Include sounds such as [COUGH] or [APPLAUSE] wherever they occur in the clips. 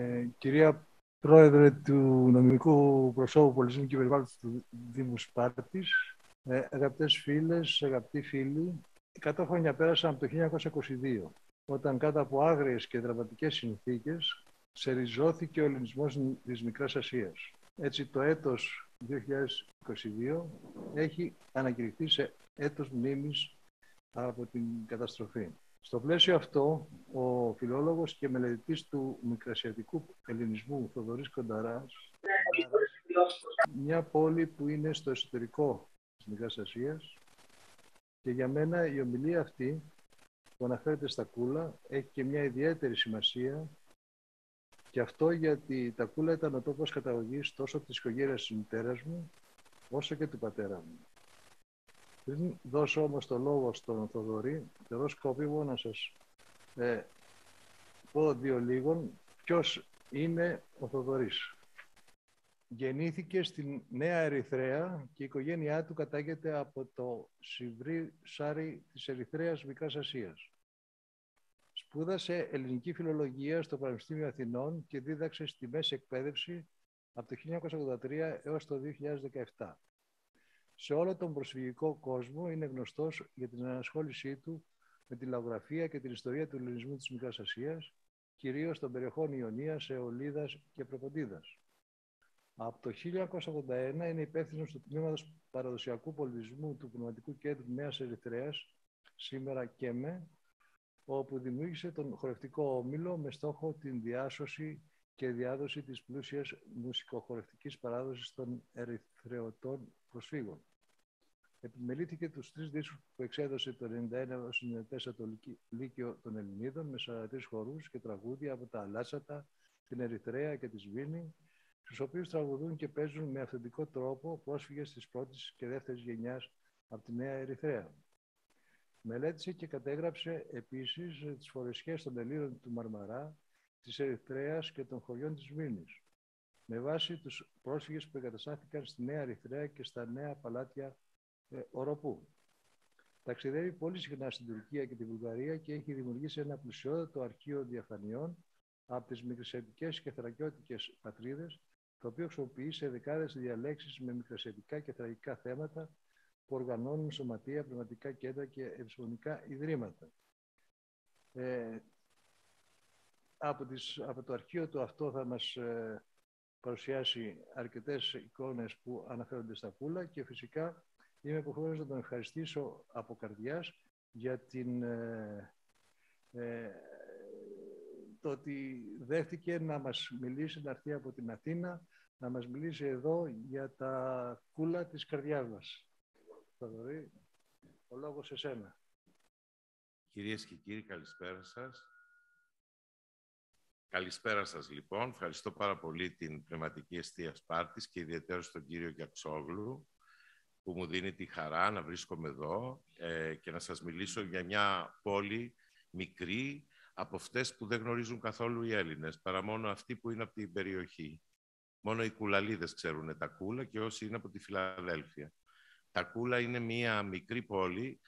Ε, κυρία Πρόεδρε του Νομικού Προσώπου Πολιτισμού και του Δήμου Σπάρτης, ε, αγαπητές φίλες, αγαπητοί φίλοι, 100 χρόνια πέρασαν από το 1922, όταν κάτω από άγριες και δραματικές συνθήκες σεριζώθηκε ο ελληνισμός της Μικράς Ασίας. Έτσι το έτος 2022 έχει ανακηρυχθεί σε έτος μνήμης από την καταστροφή. Στο πλαίσιο αυτό, ο φιλόλογος και μελετητής του μικρασιατικού ελληνισμού Θοδωρής Κονταράς, μια πόλη που είναι στο εσωτερικό της Μικράς Ασίας και για μένα η ομιλία αυτή που αναφέρεται στα κούλα έχει και μια ιδιαίτερη σημασία και αυτό γιατί τα κούλα ήταν ο τόπος καταγωγής τόσο της οικογένειας της μητέρας μου όσο και του πατέρα μου. Πριν δώσω όμως το λόγο στον Θοδωρή, θεωρώ μου να σας ε, πω δύο λίγων ποιος είναι ο Θοδωρής. Γεννήθηκε στην Νέα Ερυθρέα και η οικογένειά του κατάγεται από το Σιβρί Σάρι της Ερυθρέας Μικράς Ασίας. Σπούδασε ελληνική φιλολογία στο Πανεπιστήμιο Αθηνών και δίδαξε στη μέση εκπαίδευση από το 1983 έως το 2017 σε όλο τον προσφυγικό κόσμο είναι γνωστός για την ανασχόλησή του με τη λαογραφία και την ιστορία του ελληνισμού της Μικράς Ασίας, κυρίως των περιοχών Ιωνίας, Εολίδας και Προποντίδας. Από το 1981 είναι υπεύθυνο του τμήματος παραδοσιακού πολιτισμού του Πνευματικού Κέντρου Νέας Ερυθρέας, σήμερα ΚΕΜΕ, όπου δημιούργησε τον χορευτικό όμιλο με στόχο την διάσωση και διάδοση της πλούσιας μουσικοχορευτικής παράδοσης των ερυθρεωτών προσφύγων. Επιμελήθηκε τους τρεις δίσκους που εξέδωσε το 1991 το Λύκειο των Ελληνίδων με 43 χορούς και τραγούδια από τα Αλάσσατα, την Ερυθρέα και τη Σβήνη, στους οποίους τραγουδούν και παίζουν με αυθεντικό τρόπο πρόσφυγες της πρώτης και δεύτερης γενιάς από τη Νέα Ερυθρέα. Μελέτησε και κατέγραψε επίσης τις φορεσιές των Ελλήνων του Μαρμαρά, της Ερυθρέας και των χωριών της Μήνης, με βάση τους πρόσφυγες που εγκαταστάθηκαν στη Νέα Ερυθρέα και στα νέα παλάτια ε, Οροπού. Ταξιδεύει πολύ συχνά στην Τουρκία και τη Βουλγαρία και έχει δημιουργήσει ένα πλουσιότατο αρχείο διαφανειών από τις μικρασιατικές και θρακιώτικες πατρίδες, το οποίο χρησιμοποιεί σε δεκάδες διαλέξεις με μικρασιατικά και θρακικά θέματα που οργανώνουν σωματεία, πνευματικά κέντρα και επιστημονικά ιδρύματα. Ε, από, το αρχείο του αυτό θα μας ε, παρουσιάσει αρκετές εικόνες που αναφέρονται στα πουλα και φυσικά είμαι υποχρεωμένος να τον ευχαριστήσω από καρδιάς για την, ε, ε, το ότι δέχτηκε να μας μιλήσει, να έρθει από την Αθήνα, να μας μιλήσει εδώ για τα κούλα της καρδιάς μας. Θοδωρή, ο λόγος σε σένα. Κυρίες και κύριοι, καλησπέρα σας. Καλησπέρα σας λοιπόν. Ευχαριστώ πάρα πολύ την πνευματική αιστεία Σπάρτης και ιδιαίτερα τον κύριο Γιαξόγλου που μου δίνει τη χαρά να βρίσκομαι εδώ ε, και να σας μιλήσω για μια πόλη μικρή από αυτές που δεν γνωρίζουν καθόλου οι Έλληνες, παρά μόνο αυτοί που είναι από την περιοχή. Μόνο οι κουλαλίδες ξέρουν τα κούλα και όσοι είναι από τη Φιλαδέλφια. Τα κούλα είναι μια μικρή πόλη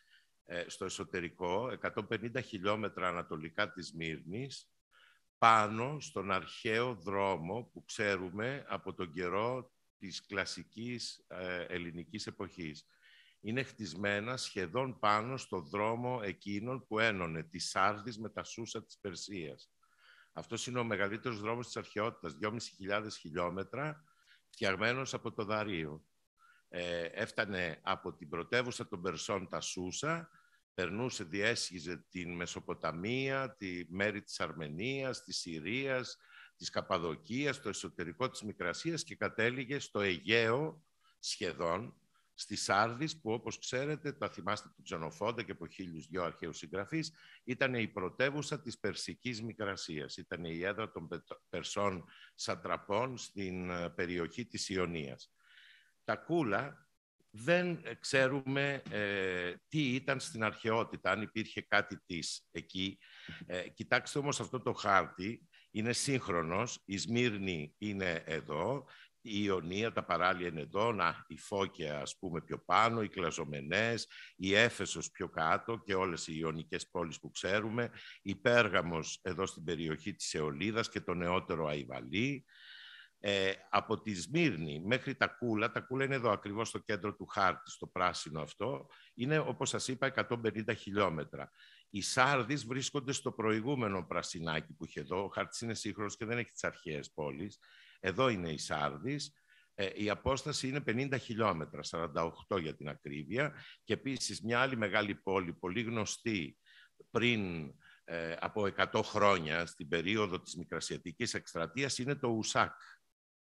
ε, στο εσωτερικό, 150 χιλιόμετρα ανατολικά της Μύρνης, πάνω στον αρχαίο δρόμο που ξέρουμε από τον καιρό της κλασικής ε, ελληνικής εποχής. Είναι χτισμένα σχεδόν πάνω στο δρόμο εκείνων που ένωνε της Σάρδης με τα Σούσα της Περσίας. Αυτός είναι ο μεγαλύτερος δρόμος της αρχαιότητας, 2.500 χιλιόμετρα, φτιαγμένος από το Δαρείο. Ε, έφτανε από την πρωτεύουσα των Περσών τα Σούσα περνούσε, διέσχιζε την Μεσοποταμία, τη μέρη της Αρμενίας, της Συρίας, της Καπαδοκίας, το εσωτερικό της Μικρασίας και κατέληγε στο Αιγαίο σχεδόν, στη Σάρδης που όπως ξέρετε, τα θυμάστε του Ξενοφόντα και από χίλιους δυο αρχαίους συγγραφείς, ήταν η πρωτεύουσα της Περσικής Μικρασίας. Ήταν η έδρα των Περσών Σατραπών στην ε, περιοχή της Ιωνίας. Τα κούλα δεν ξέρουμε ε, τι ήταν στην αρχαιότητα, αν υπήρχε κάτι της εκεί. Ε, κοιτάξτε όμως αυτό το χάρτη, είναι σύγχρονος, η Σμύρνη είναι εδώ, η Ιωνία, τα παράλια είναι εδώ, να, η Φώκια ας πούμε πιο πάνω, οι Κλαζομενές, η Έφεσος πιο κάτω και όλες οι Ιωνικές πόλεις που ξέρουμε, η Πέργαμος εδώ στην περιοχή της Εολίδας και το νεότερο Αϊβαλή, ε, από τη Σμύρνη μέχρι τα Κούλα, τα Κούλα είναι εδώ ακριβώς στο κέντρο του χάρτη, στο πράσινο αυτό, είναι όπως σας είπα 150 χιλιόμετρα. Οι Σάρδης βρίσκονται στο προηγούμενο πρασινάκι που είχε εδώ, ο χάρτης είναι σύγχρονος και δεν έχει τις αρχαίες πόλεις. Εδώ είναι οι Σάρδης, ε, η απόσταση είναι 50 χιλιόμετρα, 48 για την ακρίβεια. Και επίσης μια άλλη μεγάλη πόλη, πολύ γνωστή πριν ε, από 100 χρόνια, στην περίοδο της Μικρασιατικής Εκστρατείας, είναι το Ουσάκ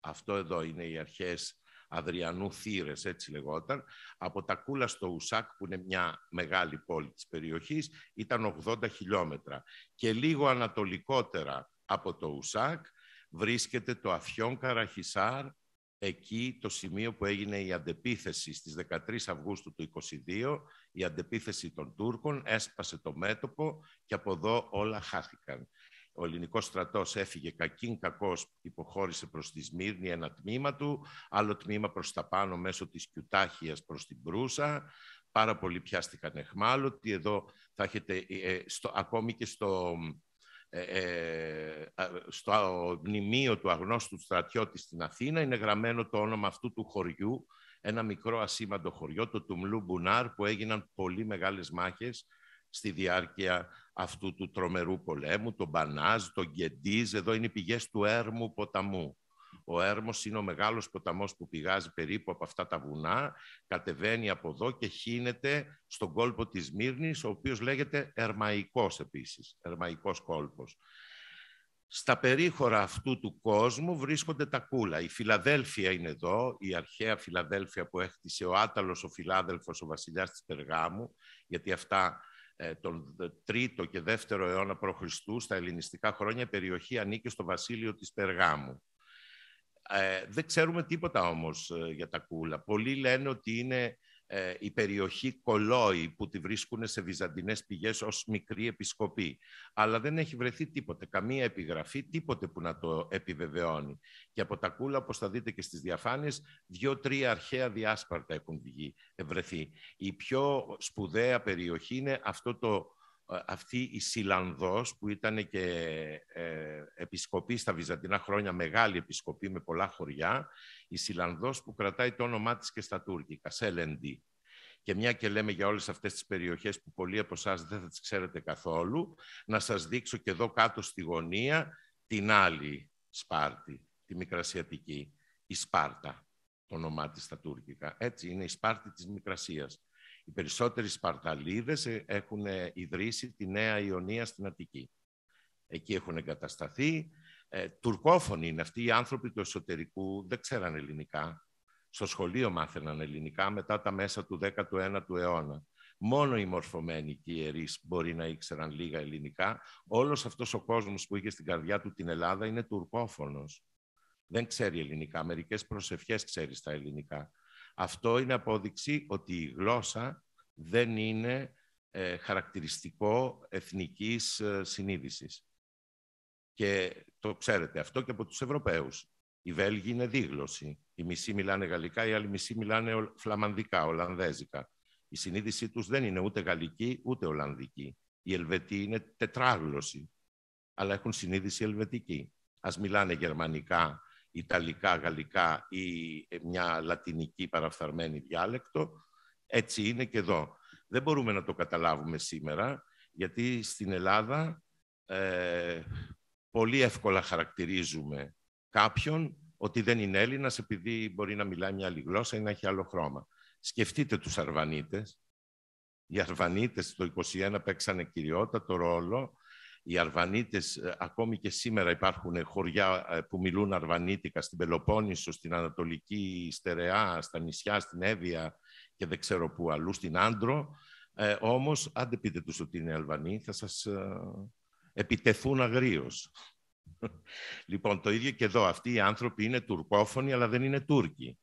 αυτό εδώ είναι οι αρχές Αδριανού Θύρες, έτσι λεγόταν, από τα Κούλα στο Ουσάκ, που είναι μια μεγάλη πόλη της περιοχής, ήταν 80 χιλιόμετρα. Και λίγο ανατολικότερα από το Ουσάκ βρίσκεται το Αφιόν Καραχισάρ, εκεί το σημείο που έγινε η αντεπίθεση στις 13 Αυγούστου του 2022, η αντεπίθεση των Τούρκων, έσπασε το μέτωπο και από εδώ όλα χάθηκαν. Ο ελληνικός στρατός έφυγε κακήν κακός, υποχώρησε προς τη Σμύρνη ένα τμήμα του, άλλο τμήμα προς τα πάνω μέσω της Κιουτάχιας προς την Προύσα. Πάρα πολλοί πιάστηκαν εχμάλωτοι. Εδώ θα έχετε ε, ε, στο, ακόμη και στο, ε, ε μνημείο του αγνώστου στρατιώτη στην Αθήνα είναι γραμμένο το όνομα αυτού του χωριού, ένα μικρό ασήμαντο χωριό, το Τουμλού Μπουνάρ, που έγιναν πολύ μεγάλες μάχες στη διάρκεια αυτού του τρομερού πολέμου, τον Μπανάζ, τον Γκεντίζ. Εδώ είναι οι πηγές του έρμου ποταμού. Ο έρμος είναι ο μεγάλος ποταμός που πηγάζει περίπου από αυτά τα βουνά, κατεβαίνει από εδώ και χύνεται στον κόλπο της Μύρνης, ο οποίος λέγεται Ερμαϊκός επίσης, Ερμαϊκός κόλπος. Στα περίχωρα αυτού του κόσμου βρίσκονται τα κούλα. Η Φιλαδέλφια είναι εδώ, η αρχαία Φιλαδέλφια που έχτισε ο Άταλος, ο Φιλάδελφος, ο βασιλιάς της Περγάμου, γιατί αυτά ε, τον 3ο και δεύτερο αιώνα π.Χ. στα ελληνιστικά χρόνια η περιοχή ανήκει στο βασίλειο της Περγάμου. Ε, δεν ξέρουμε τίποτα όμως ε, για τα κούλα. Πολλοί λένε ότι είναι ε, η περιοχή Κολόη που τη βρίσκουν σε βυζαντινές πηγές ως μικρή επισκοπή. Αλλά δεν έχει βρεθεί τίποτε, καμία επιγραφή, τίποτε που να το επιβεβαιώνει. Και από τα κούλα, όπως θα δείτε και στις διαφάνειες, δύο-τρία αρχαία διάσπαρτα έχουν ε, βρεθεί. Η πιο σπουδαία περιοχή είναι αυτό το ε, αυτή η Σιλανδός που ήταν και ε, επισκοπή στα Βυζαντινά χρόνια, μεγάλη επισκοπή με πολλά χωριά, η Σιλανδός που κρατάει το όνομά της και στα Τούρκικα, Σέλεντι. Και μια και λέμε για όλες αυτές τις περιοχές που πολλοί από εσάς δεν θα τις ξέρετε καθόλου, να σας δείξω και εδώ κάτω στη γωνία την άλλη Σπάρτη, τη Μικρασιατική, η Σπάρτα, το όνομά της στα Τούρκικα. Έτσι είναι η Σπάρτη της Μικρασίας. Οι περισσότεροι Σπαρταλίδες ε, έχουν ε, ιδρύσει τη Νέα Ιωνία στην Αττική. Εκεί έχουν εγκατασταθεί. Ε, τουρκόφωνοι είναι αυτοί οι άνθρωποι του εσωτερικού, δεν ξέραν ελληνικά. Στο σχολείο μάθαιναν ελληνικά μετά τα μέσα του 19ου αιώνα. Μόνο οι μορφωμένοι και οι ιερείς μπορεί να ήξεραν λίγα ελληνικά. Όλος αυτός ο κόσμος που είχε στην καρδιά του την Ελλάδα είναι τουρκόφωνος. Δεν ξέρει ελληνικά. μερικές προσευχές ξέρεις στα ελληνικά. Αυτό είναι απόδειξη ότι η γλώσσα δεν είναι ε, χαρακτηριστικό εθνικής ε, συνείδησης. Και το ξέρετε αυτό και από τους Ευρωπαίους. Οι Βέλγοι είναι δίγλωση. Η μισή μιλάνε γαλλικά, η άλλοι μισή μιλάνε φλαμανδικά, ολλανδέζικα. Η συνείδησή τους δεν είναι ούτε γαλλική, ούτε ολλανδική. Οι Ελβετοί είναι τετράγλωση, αλλά έχουν συνείδηση ελβετική. Ας μιλάνε γερμανικά, Ιταλικά, Γαλλικά ή ε, μια λατινική παραφθαρμένη διάλεκτο. Έτσι είναι και εδώ. Δεν μπορούμε να το καταλάβουμε σήμερα, γιατί στην Ελλάδα ε, πολύ εύκολα χαρακτηρίζουμε κάποιον ότι δεν είναι Έλληνας επειδή μπορεί να μιλάει μια άλλη γλώσσα ή να έχει άλλο χρώμα. Σκεφτείτε τους Αρβανίτες. Οι Αρβανίτες το 1921 παίξανε κυριότατο ρόλο οι Αρβανίτες, ε, ακόμη και σήμερα υπάρχουν χωριά ε, που μιλούν Αρβανίτικα στην Πελοπόννησο, στην Ανατολική Στερεά, στα νησιά, στην Εύβοια και δεν ξέρω πού αλλού, στην Άντρο. Ε, αν άντε πείτε τους ότι είναι Αλβανοί, θα σας ε, επιτεθούν αγρίως. [LAUGHS] Λοιπόν, το ίδιο και εδώ. Αυτοί οι άνθρωποι είναι τουρκόφωνοι, αλλά δεν είναι Τούρκοι.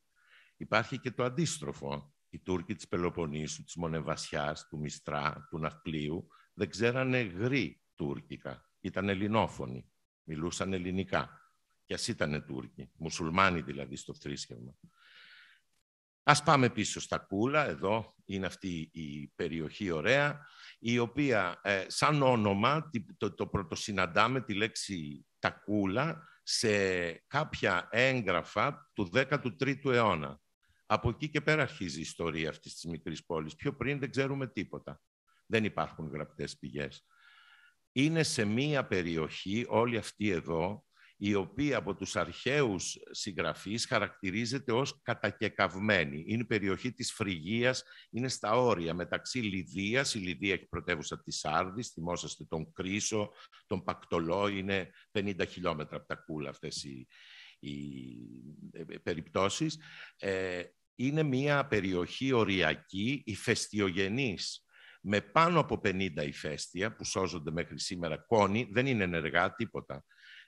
Υπάρχει και το αντίστροφο. Οι Τούρκοι της Πελοποννήσου, της Μονεβασιάς, του Μιστρά, του Ναυπλίου, δεν ξέρανε γρή τουρκικά. Ήταν ελληνόφωνοι, μιλούσαν ελληνικά. και ας ήταν Τούρκοι, μουσουλμάνοι δηλαδή στο θρήσκευμα. Ας πάμε πίσω στα Κούλα, εδώ είναι αυτή η περιοχή ωραία, η οποία ε, σαν όνομα, το, το πρωτοσυναντάμε τη λέξη Τακούλα σε κάποια έγγραφα του 13ου αιώνα. Από εκεί και πέρα αρχίζει η ιστορία αυτής της μικρής πόλης. Πιο πριν δεν ξέρουμε τίποτα. Δεν υπάρχουν γραπτές πηγές είναι σε μία περιοχή, όλη αυτή εδώ, η οποία από τους αρχαίους συγγραφείς χαρακτηρίζεται ως κατακεκαυμένη. Είναι η περιοχή της Φρυγίας, είναι στα όρια μεταξύ Λιδίας, η Λιδία έχει πρωτεύουσα της Σάρδης, θυμόσαστε τον Κρίσο, τον Πακτολό, είναι 50 χιλιόμετρα από τα κούλα αυτές οι, ε, περιπτώσεις. Ε, είναι μια περιοχή οριακή, φεστιογενής με πάνω από 50 ηφαίστεια που σώζονται μέχρι σήμερα κόνη, δεν είναι ενεργά τίποτα.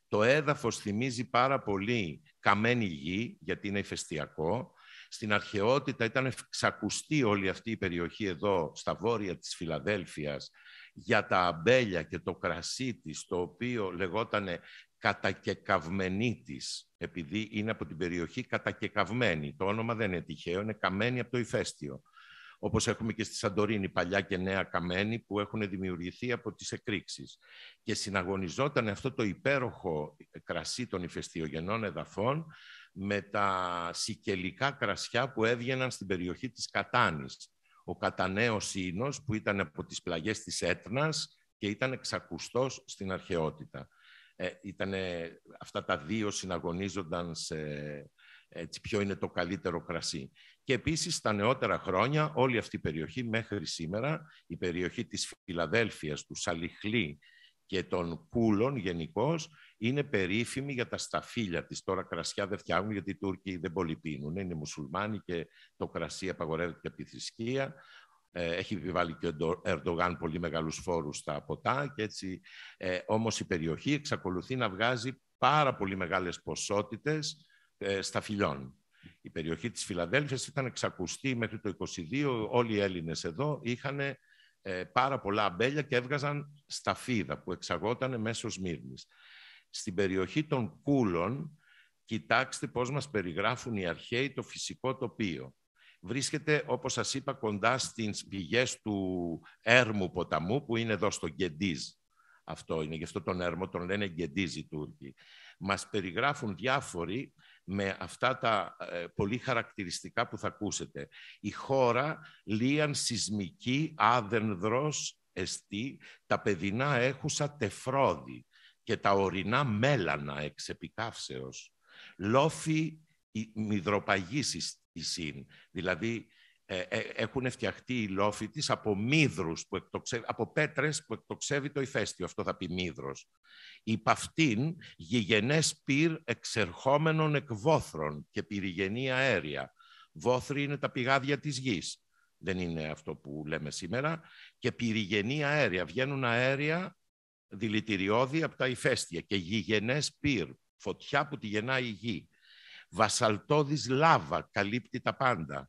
Το έδαφος θυμίζει πάρα πολύ καμένη γη, γιατί είναι ηφαιστιακό. Στην αρχαιότητα ήταν εξακουστή όλη αυτή η περιοχή εδώ, στα βόρεια της Φιλαδέλφειας, για τα αμπέλια και το κρασί της, το οποίο λεγότανε κατακεκαυμένη της, επειδή είναι από την περιοχή κατακεκαυμένη. Το όνομα δεν είναι τυχαίο, είναι καμένη από το ηφαίστειο όπως έχουμε και στη Σαντορίνη, παλιά και νέα καμένη, που έχουν δημιουργηθεί από τις εκρήξεις. Και συναγωνιζόταν αυτό το υπέροχο κρασί των ηφαιστειογενών εδαφών με τα σικελικά κρασιά που έβγαιναν στην περιοχή της Κατάνης. Ο κατανέος Ίνος, που ήταν από τις πλαγιές της Έτνας και ήταν εξακουστός στην αρχαιότητα. Ε, αυτά τα δύο συναγωνίζονταν σε ποιο είναι το καλύτερο κρασί. Και επίσης στα νεότερα χρόνια, όλη αυτή η περιοχή μέχρι σήμερα, η περιοχή της Φιλαδέλφειας, του Σαλιχλή και των Κούλων γενικώς είναι περίφημη για τα σταφύλια της. Τώρα κρασιά δεν φτιάχνουν γιατί οι Τούρκοι δεν πολυπίνουν. Είναι μουσουλμάνοι και το κρασί απαγορεύεται από τη θρησκεία. Ε, έχει επιβάλει και ο Ερντογάν πολύ μεγάλους φόρους στα ποτά. Και έτσι, ε, όμως η περιοχή εξακολουθεί να βγάζει πάρα πολύ μεγάλες ποσότητες ε, σταφυλιών η περιοχή της Φιλαδέλφειας ήταν εξακουστή μέχρι το 22. Όλοι οι Έλληνες εδώ είχαν ε, πάρα πολλά αμπέλια και έβγαζαν σταφίδα που εξαγόταν μέσω Σμύρνης. Στην περιοχή των Κούλων, κοιτάξτε πώς μας περιγράφουν οι αρχαίοι το φυσικό τοπίο. Βρίσκεται, όπως σας είπα, κοντά στις πηγές του έρμου ποταμού, που είναι εδώ στο Γκεντίζ. Αυτό είναι, γι' αυτό τον έρμο τον λένε Γκεντίζ οι Τούρκοι. Μας περιγράφουν διάφοροι με αυτά τα ε, πολύ χαρακτηριστικά που θα ακούσετε. Η χώρα λίαν σεισμική, άδενδρος, εστί, τα παιδινά έχουσα τεφρόδι και τα ορεινά μέλανα εξ επικάυσεως. Λόφι μυδροπαγής δηλαδή ε, ε, έχουν φτιαχτεί οι λόφοι της από μύδρους, που από πέτρες που εκτοξεύει το ηφαίστειο. Αυτό θα πει μύδρος. Υπ' αυτήν γηγενές πυρ εξερχόμενων εκβόθρων και πυρηγενή αέρια. Βόθροι είναι τα πηγάδια της γης. Δεν είναι αυτό που λέμε σήμερα. Και πυρηγενή αέρια. Βγαίνουν αέρια δηλητηριώδη από τα ηφαίστεια και γηγενές πυρ, φωτιά που τη γεννάει η γη. Βασαλτόδης λάβα καλύπτει τα πάντα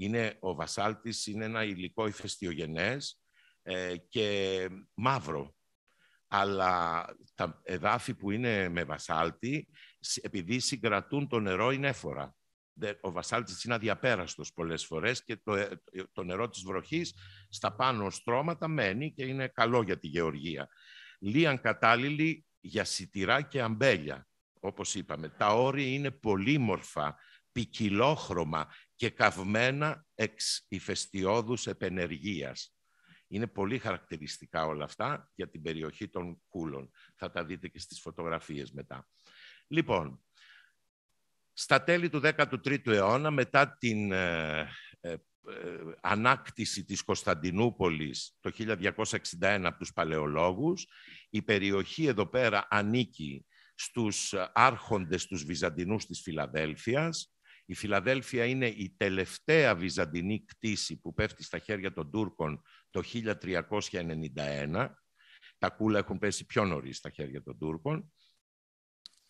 είναι, ο βασάλτης είναι ένα υλικό ηφαιστειογενές ε, και μαύρο. Αλλά τα εδάφη που είναι με βασάλτη, επειδή συγκρατούν το νερό, είναι έφορα. Ο βασάλτης είναι αδιαπέραστος πολλές φορές και το, ε, το νερό της βροχής στα πάνω στρώματα μένει και είναι καλό για τη γεωργία. Λίαν κατάλληλη για σιτηρά και αμπέλια, όπως είπαμε. Τα όρη είναι πολύμορφα, ποικιλόχρωμα, και καυμένα εξ ηφαιστειώδους επενεργίας. Είναι πολύ χαρακτηριστικά όλα αυτά για την περιοχή των κούλων. Θα τα δείτε και στις φωτογραφίες μετά. Λοιπόν, στα τέλη του 13ου αιώνα, μετά την ε, ε, ε, ανάκτηση της Κωνσταντινούπολης το 1261 από τους παλαιολόγους, η περιοχή εδώ πέρα ανήκει στους άρχοντες τους Βυζαντινούς της Φιλαδέλφειας, η Φιλαδέλφια είναι η τελευταία βυζαντινή κτήση που πέφτει στα χέρια των Τούρκων το 1391. Τα κούλα έχουν πέσει πιο νωρίς στα χέρια των Τούρκων.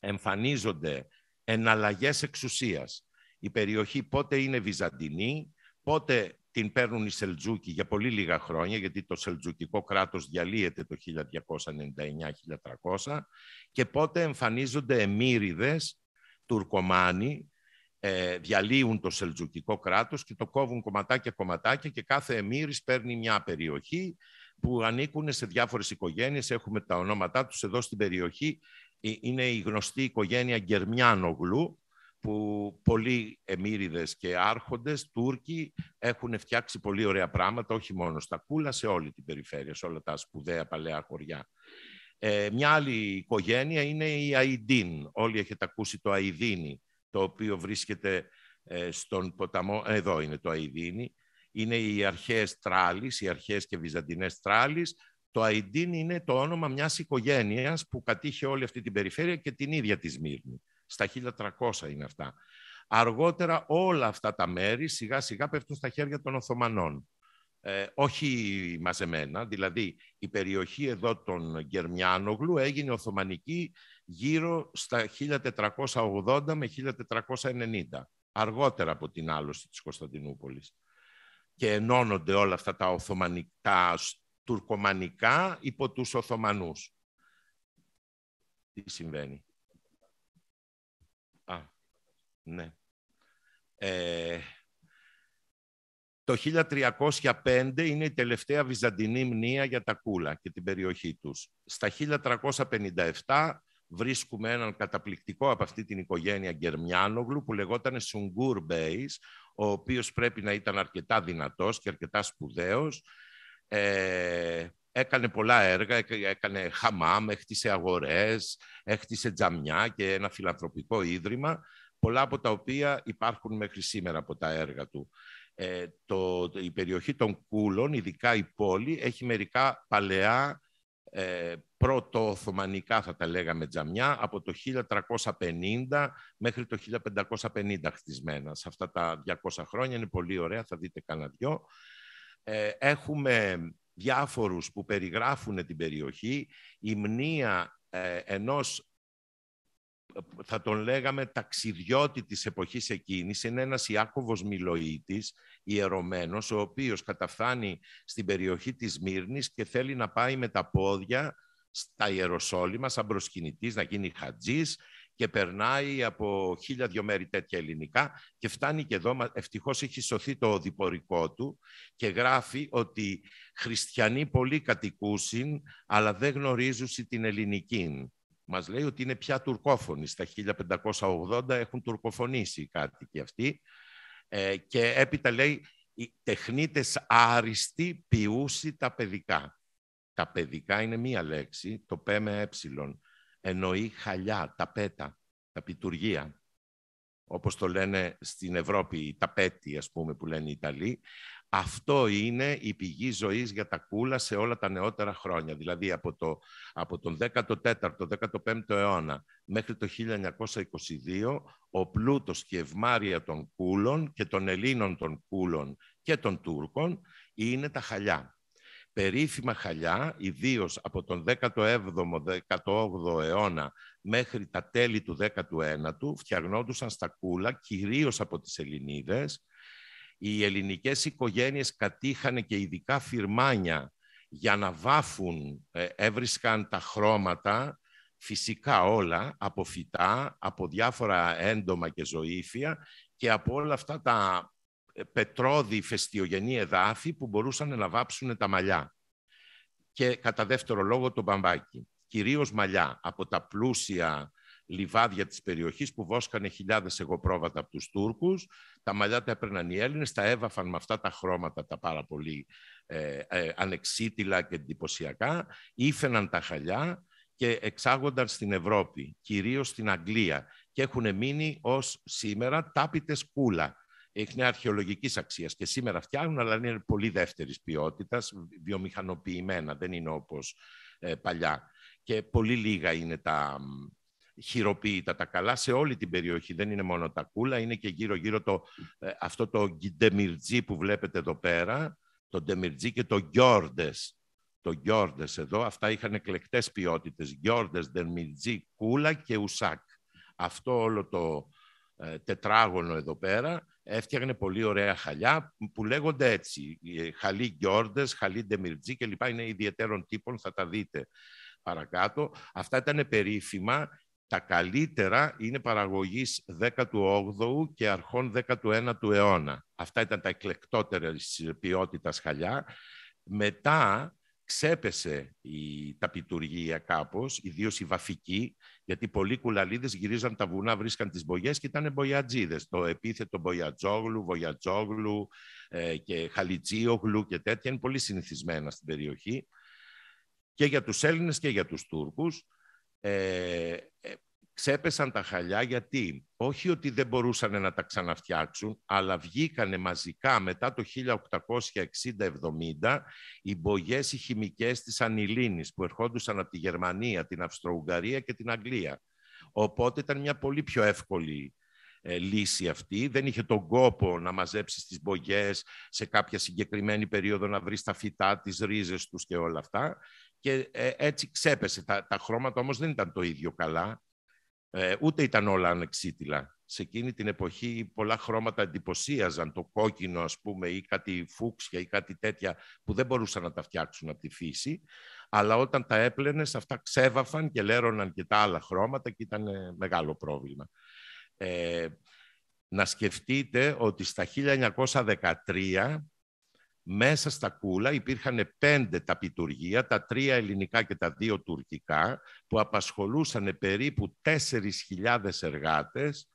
Εμφανίζονται εναλλαγές εξουσίας. Η περιοχή πότε είναι βυζαντινή, πότε την παίρνουν οι Σελτζούκοι για πολύ λίγα χρόνια, γιατί το Σελτζουκικό κράτος διαλύεται το 1299-1300 και πότε εμφανίζονται εμμύριδες Τουρκομάνοι ε, διαλύουν το Σελτζουκικό κράτος και το κόβουν κομματάκια κομματάκια και κάθε εμμύρης παίρνει μια περιοχή που ανήκουν σε διάφορες οικογένειες, έχουμε τα ονόματά τους εδώ στην περιοχή. Ε, είναι η γνωστή οικογένεια Γκερμιάνογλου, που πολλοί εμμύριδες και άρχοντες, Τούρκοι, έχουν φτιάξει πολύ ωραία πράγματα, όχι μόνο στα Κούλα, σε όλη την περιφέρεια, σε όλα τα σπουδαία παλαιά χωριά. Ε, μια άλλη οικογένεια είναι η Αϊντίν. Όλοι έχετε ακούσει το Αϊδίνι το οποίο βρίσκεται ε, στον ποταμό, ε, εδώ είναι το Αιδίνι, είναι οι αρχαίες τράλεις, οι αρχαίες και βυζαντινές τράλεις. Το Αιδίνι είναι το όνομα μιας οικογένειας που κατήχε όλη αυτή την περιφέρεια και την ίδια τη Σμύρνη. Στα 1300 είναι αυτά. Αργότερα όλα αυτά τα μέρη σιγά σιγά πέφτουν στα χέρια των Οθωμανών. Ε, όχι μαζεμένα, δηλαδή η περιοχή εδώ των Γκερμιάνογλου έγινε Οθωμανική γύρω στα 1480 με 1490, αργότερα από την άλωση της Κωνσταντινούπολης. Και ενώνονται όλα αυτά τα, οθωμανικά, τουρκομανικά υπό τους Οθωμανούς. Τι συμβαίνει. Α, ναι. Ε, το 1305 είναι η τελευταία βυζαντινή μνήα για τα κούλα και την περιοχή τους. Στα 1357 βρίσκουμε έναν καταπληκτικό από αυτή την οικογένεια Γκερμιάνογλου που λεγόταν Σουγκούρ Μπέις, ο οποίος πρέπει να ήταν αρκετά δυνατός και αρκετά σπουδαίος. Ε, έκανε πολλά έργα, έκανε χαμάμ, έχτισε αγορές, έχτισε τζαμιά και ένα φιλανθρωπικό ίδρυμα, πολλά από τα οποία υπάρχουν μέχρι σήμερα από τα έργα του. Ε, το, η περιοχή των Κούλων, ειδικά η πόλη, έχει μερικά παλαιά ε, θα τα λέγαμε τζαμιά, από το 1350 μέχρι το 1550 χτισμένα. Σε αυτά τα 200 χρόνια είναι πολύ ωραία, θα δείτε κανένα δυο. Ε, έχουμε διάφορους που περιγράφουν την περιοχή. Η μνήα ε, ενός θα τον λέγαμε ταξιδιώτη της εποχής εκείνης, είναι ένας Ιάκωβος Μιλοίτης, ιερωμένος, ο οποίος καταφθάνει στην περιοχή της Μύρνης και θέλει να πάει με τα πόδια στα Ιεροσόλυμα, σαν προσκυνητής, να γίνει χατζής και περνάει από χίλια δυο μέρη τέτοια ελληνικά και φτάνει και εδώ, ευτυχώς έχει σωθεί το οδηπορικό του και γράφει ότι χριστιανοί πολλοί κατοικούσιν, αλλά δεν γνωρίζουν την ελληνική. Μας λέει ότι είναι πια τουρκόφωνοι. Στα 1580 έχουν τουρκοφωνήσει οι κάτοικοι αυτοί. Ε, και έπειτα λέει οι τεχνίτες άριστοι ποιούσι τα παιδικά. Τα παιδικά είναι μία λέξη, το πεμε με ε. Εννοεί χαλιά, τα πέτα, τα πιτουργία. Όπως το λένε στην Ευρώπη, τα πέτη, ας πούμε, που λένε οι Ιταλοί. Αυτό είναι η πηγή ζωής για τα κούλα σε όλα τα νεότερα χρόνια. Δηλαδή από, το, από τον 14ο, 15ο αιώνα μέχρι το 1922, ο πλούτος και ευμάρια των κούλων και των Ελλήνων των κούλων και των Τούρκων είναι τα χαλιά. Περίφημα χαλιά, ιδίως από τον 17ο-18ο αιώνα μέχρι τα τέλη του 19ου, φτιαγνόντουσαν στα κούλα, κυρίως από τις Ελληνίδες, οι ελληνικές οικογένειες κατήχαν και ειδικά φυρμάνια για να βάφουν, ε, έβρισκαν τα χρώματα, φυσικά όλα, από φυτά, από διάφορα έντομα και ζωήφια και από όλα αυτά τα ε, πετρώδη φεστιογενή εδάφη που μπορούσαν να βάψουν τα μαλλιά. Και κατά δεύτερο λόγο το μπαμπάκι, κυρίως μαλλιά, από τα πλούσια λιβάδια της περιοχής που βόσκανε χιλιάδες εγωπρόβατα από τους Τούρκους. Τα μαλλιά τα έπαιρναν οι Έλληνες, τα έβαφαν με αυτά τα χρώματα τα πάρα πολύ ε, ε, ανεξίτηλα και εντυπωσιακά, ήφαιναν τα χαλιά και εξάγονταν στην Ευρώπη, κυρίως στην Αγγλία και έχουν μείνει ως σήμερα τάπητες κούλα. Έχουν αρχαιολογικής αξίας και σήμερα φτιάχνουν, αλλά είναι πολύ δεύτερης ποιότητας, βιομηχανοποιημένα, δεν είναι όπως ε, παλιά. Και πολύ λίγα είναι τα, χειροποίητα τα καλά σε όλη την περιοχή. Δεν είναι μόνο τα κούλα, είναι και γύρω-γύρω το, ε, αυτό το ντεμιρτζί που βλέπετε εδώ πέρα, το ντεμιρτζί και το γιόρντες. Το γιόρντες εδώ, αυτά είχαν εκλεκτές ποιότητες. Γιόρντες, ντεμιρτζί, κούλα και ουσάκ. Αυτό όλο το ε, τετράγωνο εδώ πέρα έφτιαγνε πολύ ωραία χαλιά που λέγονται έτσι. Ε, χαλί γιόρντες, χαλί ντεμιρτζί κλπ. Είναι ιδιαίτερων τύπων, θα τα δείτε παρακάτω. Αυτά ήταν περίφημα τα καλύτερα είναι παραγωγής 18ου και αρχών 19ου αιώνα. Αυτά ήταν τα εκλεκτότερα της ποιότητας χαλιά. Μετά ξέπεσε η ταπιτουργία κάπως, ιδίως η βαφική, γιατί πολλοί κουλαλίδες γυρίζαν τα βουνά, βρίσκαν τις μπογιές και ήταν μπογιατζίδες. Το επίθετο μπογιατζόγλου, βογιατζόγλου ε, και χαλιτζίογλου και τέτοια είναι πολύ συνηθισμένα στην περιοχή και για τους Έλληνες και για τους Τούρκους. Ε, ε, ξέπεσαν τα χαλιά γιατί όχι ότι δεν μπορούσαν να τα ξαναφτιάξουν, αλλά βγήκανε μαζικά μετά το 1860-70 οι μπογιές οι χημικές της ανιλίνης που ερχόντουσαν από τη Γερμανία, την Αυστροουγγαρία και την Αγγλία. Οπότε ήταν μια πολύ πιο εύκολη ε, λύση αυτή. Δεν είχε τον κόπο να μαζέψεις τις μπογιές σε κάποια συγκεκριμένη περίοδο να βρεις τα φυτά, τις ρίζες τους και όλα αυτά και ε, έτσι ξέπεσε. Τα, τα χρώματα όμως δεν ήταν το ίδιο καλά, ε, ούτε ήταν όλα ανεξίτηλα. Σε εκείνη την εποχή πολλά χρώματα εντυπωσίαζαν το κόκκινο ας πούμε ή κάτι φούξια ή κάτι τέτοια που δεν μπορούσαν να τα φτιάξουν από τη φύση. Αλλά όταν τα έπλαινες, αυτά ξέβαφαν και λέρωναν και τα άλλα χρώματα και ήταν μεγάλο πρόβλημα. Ε, να σκεφτείτε ότι στα 1913 μέσα στα κούλα υπήρχαν πέντε ταπιτουργία, τα τρία ελληνικά και τα δύο τουρκικά, που απασχολούσαν περίπου 4.000 εργάτες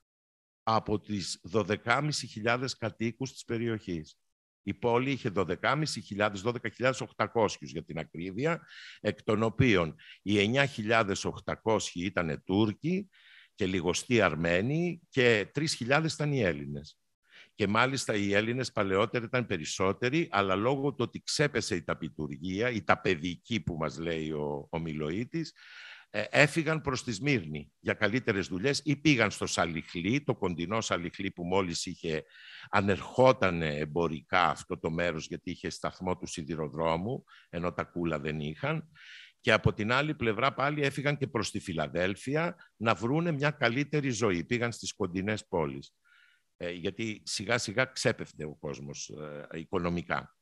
από τις 12.500 κατοίκους της περιοχής. Η πόλη είχε 12.500, 12.800 για την ακρίβεια, εκ των οποίων οι 9.800 ήταν Τούρκοι και λιγοστοί Αρμένοι και 3.000 ήταν οι Έλληνες. Και μάλιστα οι Έλληνες παλαιότεροι ήταν περισσότεροι, αλλά λόγω του ότι ξέπεσε η ταπιτουργία, η ταπεδική που μας λέει ο, ο ε, έφυγαν προς τη Σμύρνη για καλύτερες δουλειές ή πήγαν στο Σαλιχλή, το κοντινό Σαλιχλή που μόλις είχε ανερχόταν εμπορικά αυτό το μέρος γιατί είχε σταθμό του σιδηροδρόμου, ενώ τα κούλα δεν είχαν. Και από την άλλη πλευρά πάλι έφυγαν και προς τη Φιλαδέλφια να βρούνε μια καλύτερη ζωή. Πήγαν στις κοντινές πόλεις. Ε, γιατί σιγά σιγά ξέπεφτε ο κόσμος ε, οικονομικά.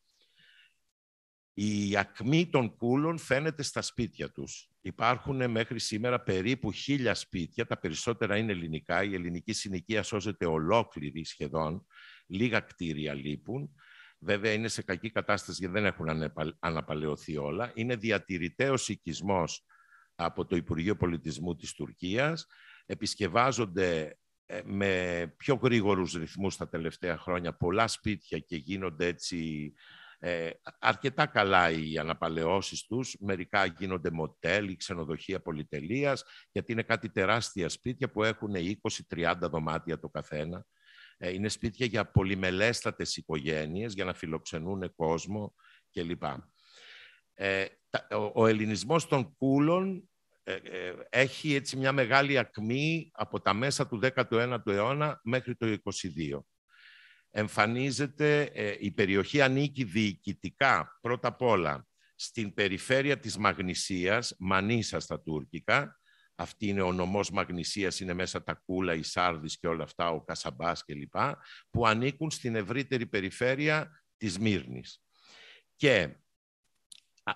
Η ακμή των κούλων φαίνεται στα σπίτια τους. Υπάρχουν μέχρι σήμερα περίπου χίλια σπίτια, τα περισσότερα είναι ελληνικά. Η ελληνική συνοικία σώζεται ολόκληρη σχεδόν. Λίγα κτίρια λείπουν. Βέβαια είναι σε κακή κατάσταση γιατί δεν έχουν αναπαλαιωθεί όλα. Είναι διατηρηταίος οικισμός από το Υπουργείο Πολιτισμού της Τουρκίας. Επισκευάζονται ε, με πιο γρήγορους ρυθμούς τα τελευταία χρόνια πολλά σπίτια και γίνονται έτσι ε, αρκετά καλά οι αναπαλαιώσεις τους. Μερικά γίνονται μοτέλ, ή ξενοδοχεία πολυτελείας, γιατί είναι κάτι τεράστια σπίτια που έχουν 20-30 δωμάτια το καθένα. Ε, είναι σπίτια για πολυμελέστατες οικογένειες, για να φιλοξενούν κόσμο κλπ. Ε, ο, ο ελληνισμός των κούλων ε, ε, έχει έτσι μια μεγάλη ακμή από τα μέσα του 19ου αιώνα μέχρι το 22. Εμφανίζεται, ε, η περιοχή ανήκει διοικητικά πρώτα απ' όλα στην περιφέρεια της Μαγνησίας, Μανίσα στα τουρκικά, αυτή είναι ο νομός Μαγνησίας, είναι μέσα τα Κούλα, οι Σάρδης και όλα αυτά, ο Κασαμπάς κλπ, που ανήκουν στην ευρύτερη περιφέρεια της Μύρνης. Και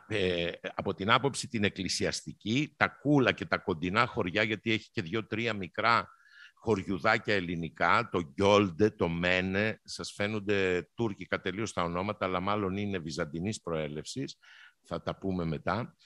ε, από την άποψη την εκκλησιαστική, τα κούλα και τα κοντινά χωριά, γιατί έχει και δύο-τρία μικρά χωριουδάκια ελληνικά, το Γκιόλντε, το Μένε, σας φαίνονται τουρκικά τελείως τα ονόματα, αλλά μάλλον είναι βυζαντινής προέλευσης, θα τα πούμε μετά.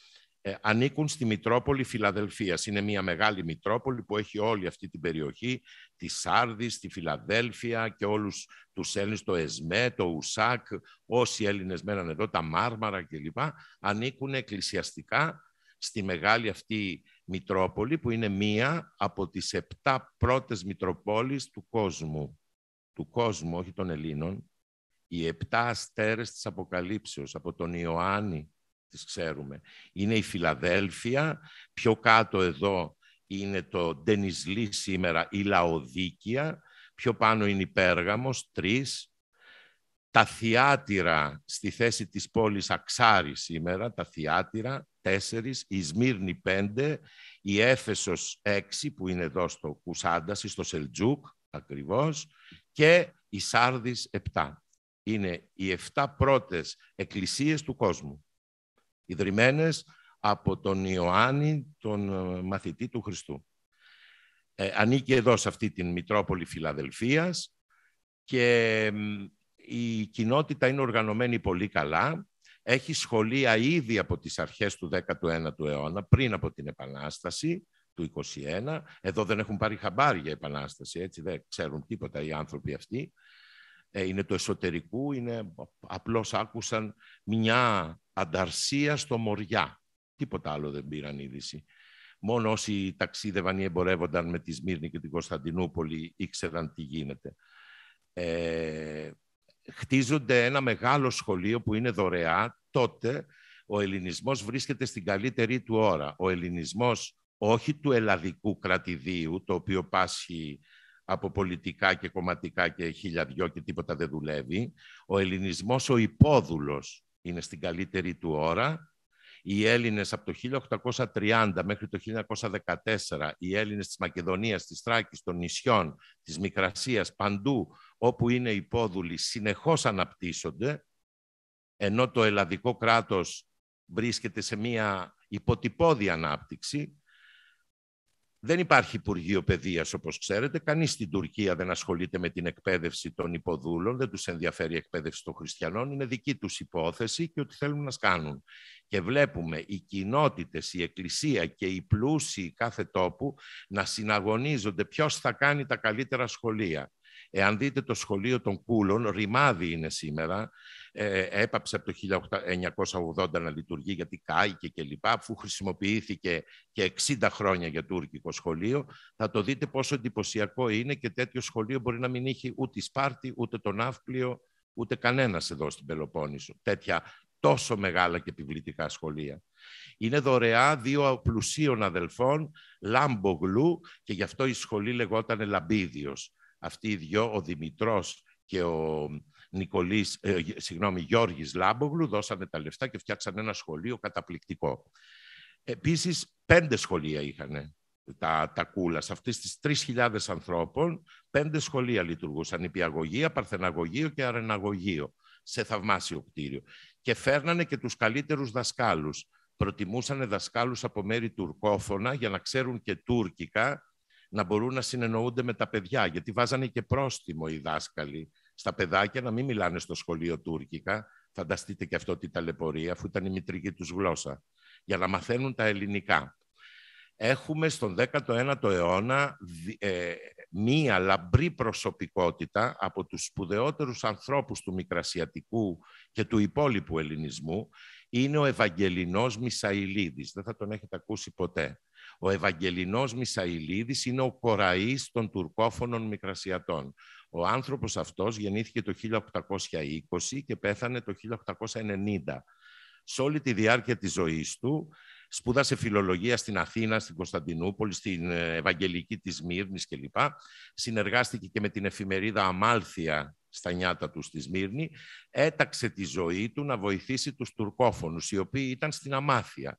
Ε, ανήκουν στη Μητρόπολη Φιλαδελφίας. Είναι μια μεγάλη Μητρόπολη που έχει όλη αυτή την περιοχή, τη Σάρδης, τη Φιλαδέλφια και όλους τους Έλληνες, το ΕΣΜΕ, το ΟΥΣΑΚ, όσοι Έλληνες μέναν εδώ, τα Μάρμαρα κλπ. Ανήκουν εκκλησιαστικά στη μεγάλη αυτή Μητρόπολη που είναι μία από τις επτά πρώτες Μητροπόλεις του κόσμου. Του κόσμου, όχι των Ελλήνων. Οι επτά αστέρες της Αποκαλύψεως από τον Ιωάννη τις ξέρουμε. Είναι η Φιλαδέλφια, πιο κάτω εδώ είναι το Ντενισλή σήμερα, η Λαοδίκια, πιο πάνω είναι η Πέργαμος, τρεις. Τα Θιάτυρα, στη θέση της πόλης Αξάρη σήμερα, τα Θιάτυρα, τέσσερις, η Σμύρνη πέντε, η Έφεσος έξι, που είναι εδώ στο Κουσάνταση, στο Σελτζούκ ακριβώς, και η Σάρδης επτά. Είναι οι 7 πρώτες εκκλησίες του κόσμου ιδρυμένες από τον Ιωάννη, τον ε, μαθητή του Χριστού. Ε, ανήκει εδώ σε αυτή την Μητρόπολη Φιλαδελφίας και η κοινότητα είναι οργανωμένη πολύ καλά. Έχει σχολεία ήδη από τις αρχές του 19ου αιώνα, πριν από την Επανάσταση του 21. Εδώ δεν έχουν πάρει χαμπάρι για Επανάσταση, έτσι δεν ξέρουν τίποτα οι άνθρωποι αυτοί. Ε, είναι του εσωτερικού, είναι απλώς άκουσαν μια ανταρσία στο Μοριά. Τίποτα άλλο δεν πήραν είδηση. Μόνο όσοι ταξίδευαν ή εμπορεύονταν με τη Σμύρνη και την Κωνσταντινούπολη ήξεραν τι γίνεται. Ε, χτίζονται ένα μεγάλο σχολείο που είναι δωρεά. Τότε ο ελληνισμός βρίσκεται στην καλύτερη του ώρα. Ο ελληνισμός όχι του ελλαδικού κρατηδίου, το οποίο πάσχει από πολιτικά και κομματικά και χίλια και τίποτα δεν δουλεύει. Ο ελληνισμός ο υπόδουλος είναι στην καλύτερη του ώρα. Οι Έλληνες από το 1830 μέχρι το 1914, οι Έλληνες της Μακεδονίας, της Θράκης, των νησιών, της Μικρασίας, παντού όπου είναι υπόδουλοι, συνεχώς αναπτύσσονται, ενώ το ελλαδικό κράτος βρίσκεται σε μια υποτυπώδη ανάπτυξη, δεν υπάρχει Υπουργείο Παιδείας, όπως ξέρετε. Κανείς στην Τουρκία δεν ασχολείται με την εκπαίδευση των υποδούλων, δεν τους ενδιαφέρει η εκπαίδευση των χριστιανών. Είναι δική τους υπόθεση και ότι θέλουν να σκάνουν. Και βλέπουμε οι κοινότητες, η εκκλησία και οι πλούσιοι κάθε τόπου να συναγωνίζονται ποιος θα κάνει τα καλύτερα σχολεία. Εάν δείτε το σχολείο των Κούλων, ρημάδι είναι σήμερα, ε, έπαψε από το 1980 να λειτουργεί γιατί κάηκε και λοιπά, αφού χρησιμοποιήθηκε και 60 χρόνια για τουρκικό σχολείο, θα το δείτε πόσο εντυπωσιακό είναι και τέτοιο σχολείο μπορεί να μην είχε ούτε η Σπάρτη, ούτε τον Ναύπλιο, ούτε κανένας εδώ στην Πελοπόννησο. Τέτοια τόσο μεγάλα και επιβλητικά σχολεία. Είναι δωρεά δύο πλουσίων αδελφών, Λάμπογλου, και γι' αυτό η σχολή λεγόταν Λαμπίδιος. Αυτοί οι δυο, ο Δημητρός και ο Νικολής, ε, συγγνώμη, Γιώργης Λάμπογλου, δώσανε τα λεφτά και φτιάξαν ένα σχολείο καταπληκτικό. Επίσης, πέντε σχολεία είχαν τα, τα κούλας. Σε αυτές τις 3.000 ανθρώπων, πέντε σχολεία λειτουργούσαν. Υπηαγωγία, Παρθεναγωγείο και Αρεναγωγείο σε θαυμάσιο κτίριο. Και φέρνανε και τους καλύτερους δασκάλους. Προτιμούσαν δασκάλους από μέρη τουρκόφωνα για να ξέρουν και τουρκικά, να μπορούν να συνεννοούνται με τα παιδιά, γιατί βάζανε και πρόστιμο οι δάσκαλοι στα παιδάκια να μην μιλάνε στο σχολείο τουρκικά. Φανταστείτε και αυτό τη ταλαιπωρία, αφού ήταν η μητρική τους γλώσσα, για να μαθαίνουν τα ελληνικά. Έχουμε στον 19ο αιώνα ε, μία λαμπρή προσωπικότητα από τους σπουδαιότερους ανθρώπους του Μικρασιατικού και του υπόλοιπου ελληνισμού. Είναι ο Ευαγγελινός Μισαηλίδης. Δεν θα τον έχετε ακούσει ποτέ. Ο Ευαγγελινός Μισαηλίδης είναι ο κοραής των τουρκόφωνων Μικρασιατών. Ο άνθρωπος αυτός γεννήθηκε το 1820 και πέθανε το 1890. Σε όλη τη διάρκεια της ζωής του σπούδασε φιλολογία στην Αθήνα, στην Κωνσταντινούπολη, στην ε, Ευαγγελική της Μύρνης κλπ. Συνεργάστηκε και με την εφημερίδα Αμάλθια στα νιάτα του στη Σμύρνη. Έταξε τη ζωή του να βοηθήσει τους τουρκόφωνους, οι οποίοι ήταν στην Αμάθεια.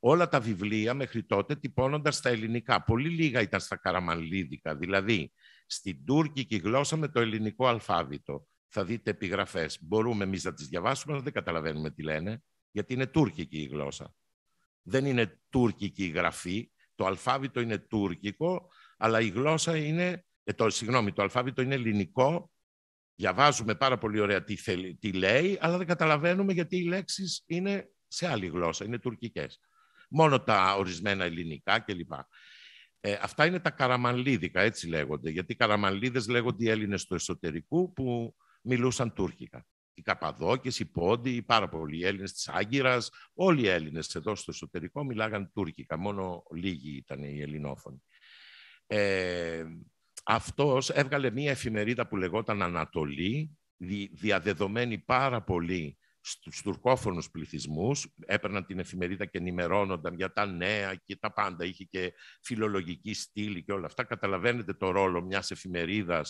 Όλα τα βιβλία μέχρι τότε τυπώνονταν στα ελληνικά. Πολύ λίγα ήταν στα καραμαλίδικα, Δηλαδή, στην τουρκική γλώσσα με το ελληνικό αλφάβητο. Θα δείτε επιγραφές. Μπορούμε εμείς να τις διαβάσουμε, αλλά δεν καταλαβαίνουμε τι λένε, γιατί είναι τουρκική η γλώσσα. Δεν είναι τουρκική η γραφή. Το αλφάβητο είναι τουρκικό, αλλά η γλώσσα είναι. Ε, το, συγγνώμη, το αλφάβητο είναι ελληνικό. Διαβάζουμε πάρα πολύ ωραία τι, λέει, αλλά δεν καταλαβαίνουμε γιατί οι λέξεις είναι σε άλλη γλώσσα, είναι τουρκικές. Μόνο τα ορισμένα ελληνικά κλπ. Ε, αυτά είναι τα καραμαλίδικα, έτσι λέγονται, γιατί οι καραμαλίδες λέγονται οι Έλληνες του εσωτερικού που μιλούσαν τουρκικά. Οι Καπαδόκες, οι Πόντι, οι πάρα πολλοί Έλληνες της Άγκυρας, όλοι οι Έλληνες εδώ στο εσωτερικό μιλάγαν τουρκικά, μόνο λίγοι ήταν οι ελληνόφωνοι. Ε, αυτός έβγαλε μία εφημερίδα που λεγόταν Ανατολή, διαδεδομένη πάρα πολύ Στους τουρκόφωνους πληθυσμούς, έπαιρναν την εφημερίδα και ενημερώνονταν για τα νέα και τα πάντα, είχε και φιλολογική στήλη και όλα αυτά. Καταλαβαίνετε το ρόλο μιας Εφημερίδας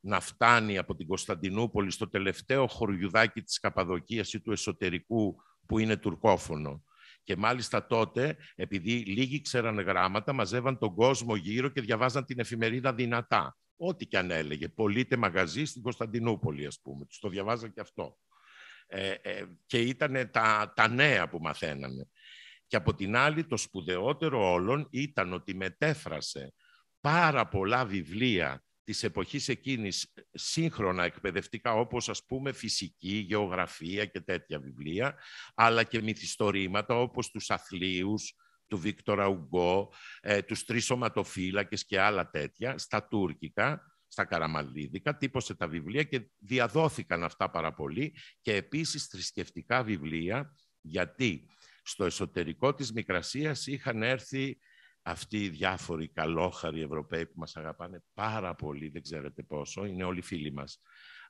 να φτάνει από την Κωνσταντινούπολη στο τελευταίο χωριουδάκι της Καπαδοκίας ή του εσωτερικού που είναι τουρκόφωνο. Και μάλιστα τότε, επειδή λίγοι ξέραν γράμματα, μαζεύαν τον κόσμο γύρω και διαβάζαν την εφημερίδα δυνατά. Ό,τι και αν έλεγε. Πολύτε μαγαζί στην Κωνσταντινούπολη, ας πούμε. Τους το διαβάζαν και αυτό. Ε, ε, και ήταν τα, τα νέα που μαθαίνανε. Και από την άλλη το σπουδαιότερο όλων ήταν ότι μετέφρασε πάρα πολλά βιβλία της εποχής εκείνης σύγχρονα εκπαιδευτικά όπως ας πούμε φυσική, γεωγραφία και τέτοια βιβλία αλλά και μυθιστορήματα όπως τους αθλίους, του Βίκτορα Ουγκό, ε, τους τρεις και άλλα τέτοια στα τουρκικά στα Καραμαλίδικα, τύπωσε τα βιβλία και διαδόθηκαν αυτά πάρα πολύ και επίσης θρησκευτικά βιβλία, γιατί στο εσωτερικό της Μικρασίας είχαν έρθει αυτοί οι διάφοροι καλόχαροι Ευρωπαίοι που μας αγαπάνε πάρα πολύ, δεν ξέρετε πόσο, είναι όλοι φίλοι μας.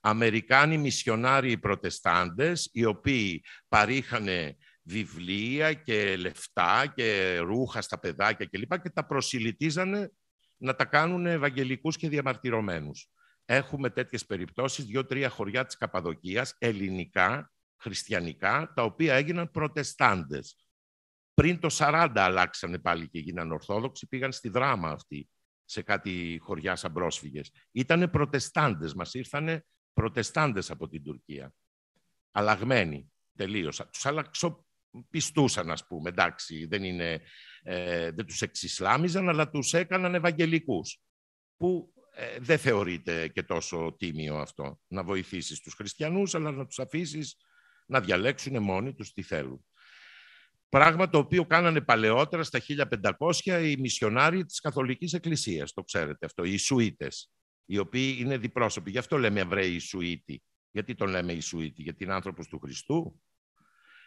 Αμερικάνοι μισιονάριοι προτεστάντες, οι οποίοι παρήχανε βιβλία και λεφτά και ρούχα στα παιδάκια κλπ. Και, και τα προσιλητίζανε να τα κάνουν ευαγγελικούς και διαμαρτυρωμένους. Έχουμε τέτοιες περιπτώσεις, δύο-τρία χωριά της Καπαδοκίας, ελληνικά, χριστιανικά, τα οποία έγιναν προτεστάντες. Πριν το 40 αλλάξανε πάλι και γίνανε Ορθόδοξοι, πήγαν στη δράμα αυτή, σε κάτι χωριά σαν πρόσφυγες. Ήτανε προτεστάντες, μας ήρθανε προτεστάντες από την Τουρκία. Αλλαγμένοι, Του Τους αλλαξοπιστούσαν, ας πούμε, εντάξει, δεν είναι ε, δεν τους εξισλάμιζαν, αλλά τους έκαναν ευαγγελικούς, που ε, δεν θεωρείται και τόσο τίμιο αυτό, να βοηθήσεις τους χριστιανούς, αλλά να τους αφήσεις να διαλέξουν μόνοι τους τι θέλουν. Πράγμα το οποίο κάνανε παλαιότερα στα 1500 οι μισιονάροι της Καθολικής Εκκλησίας, το ξέρετε αυτό, οι Ισουίτες, οι οποίοι είναι διπρόσωποι. Γι' αυτό λέμε Εβραίοι Ισουίτη. Γιατί τον λέμε Ισουίτη, γιατί είναι άνθρωπος του Χριστού.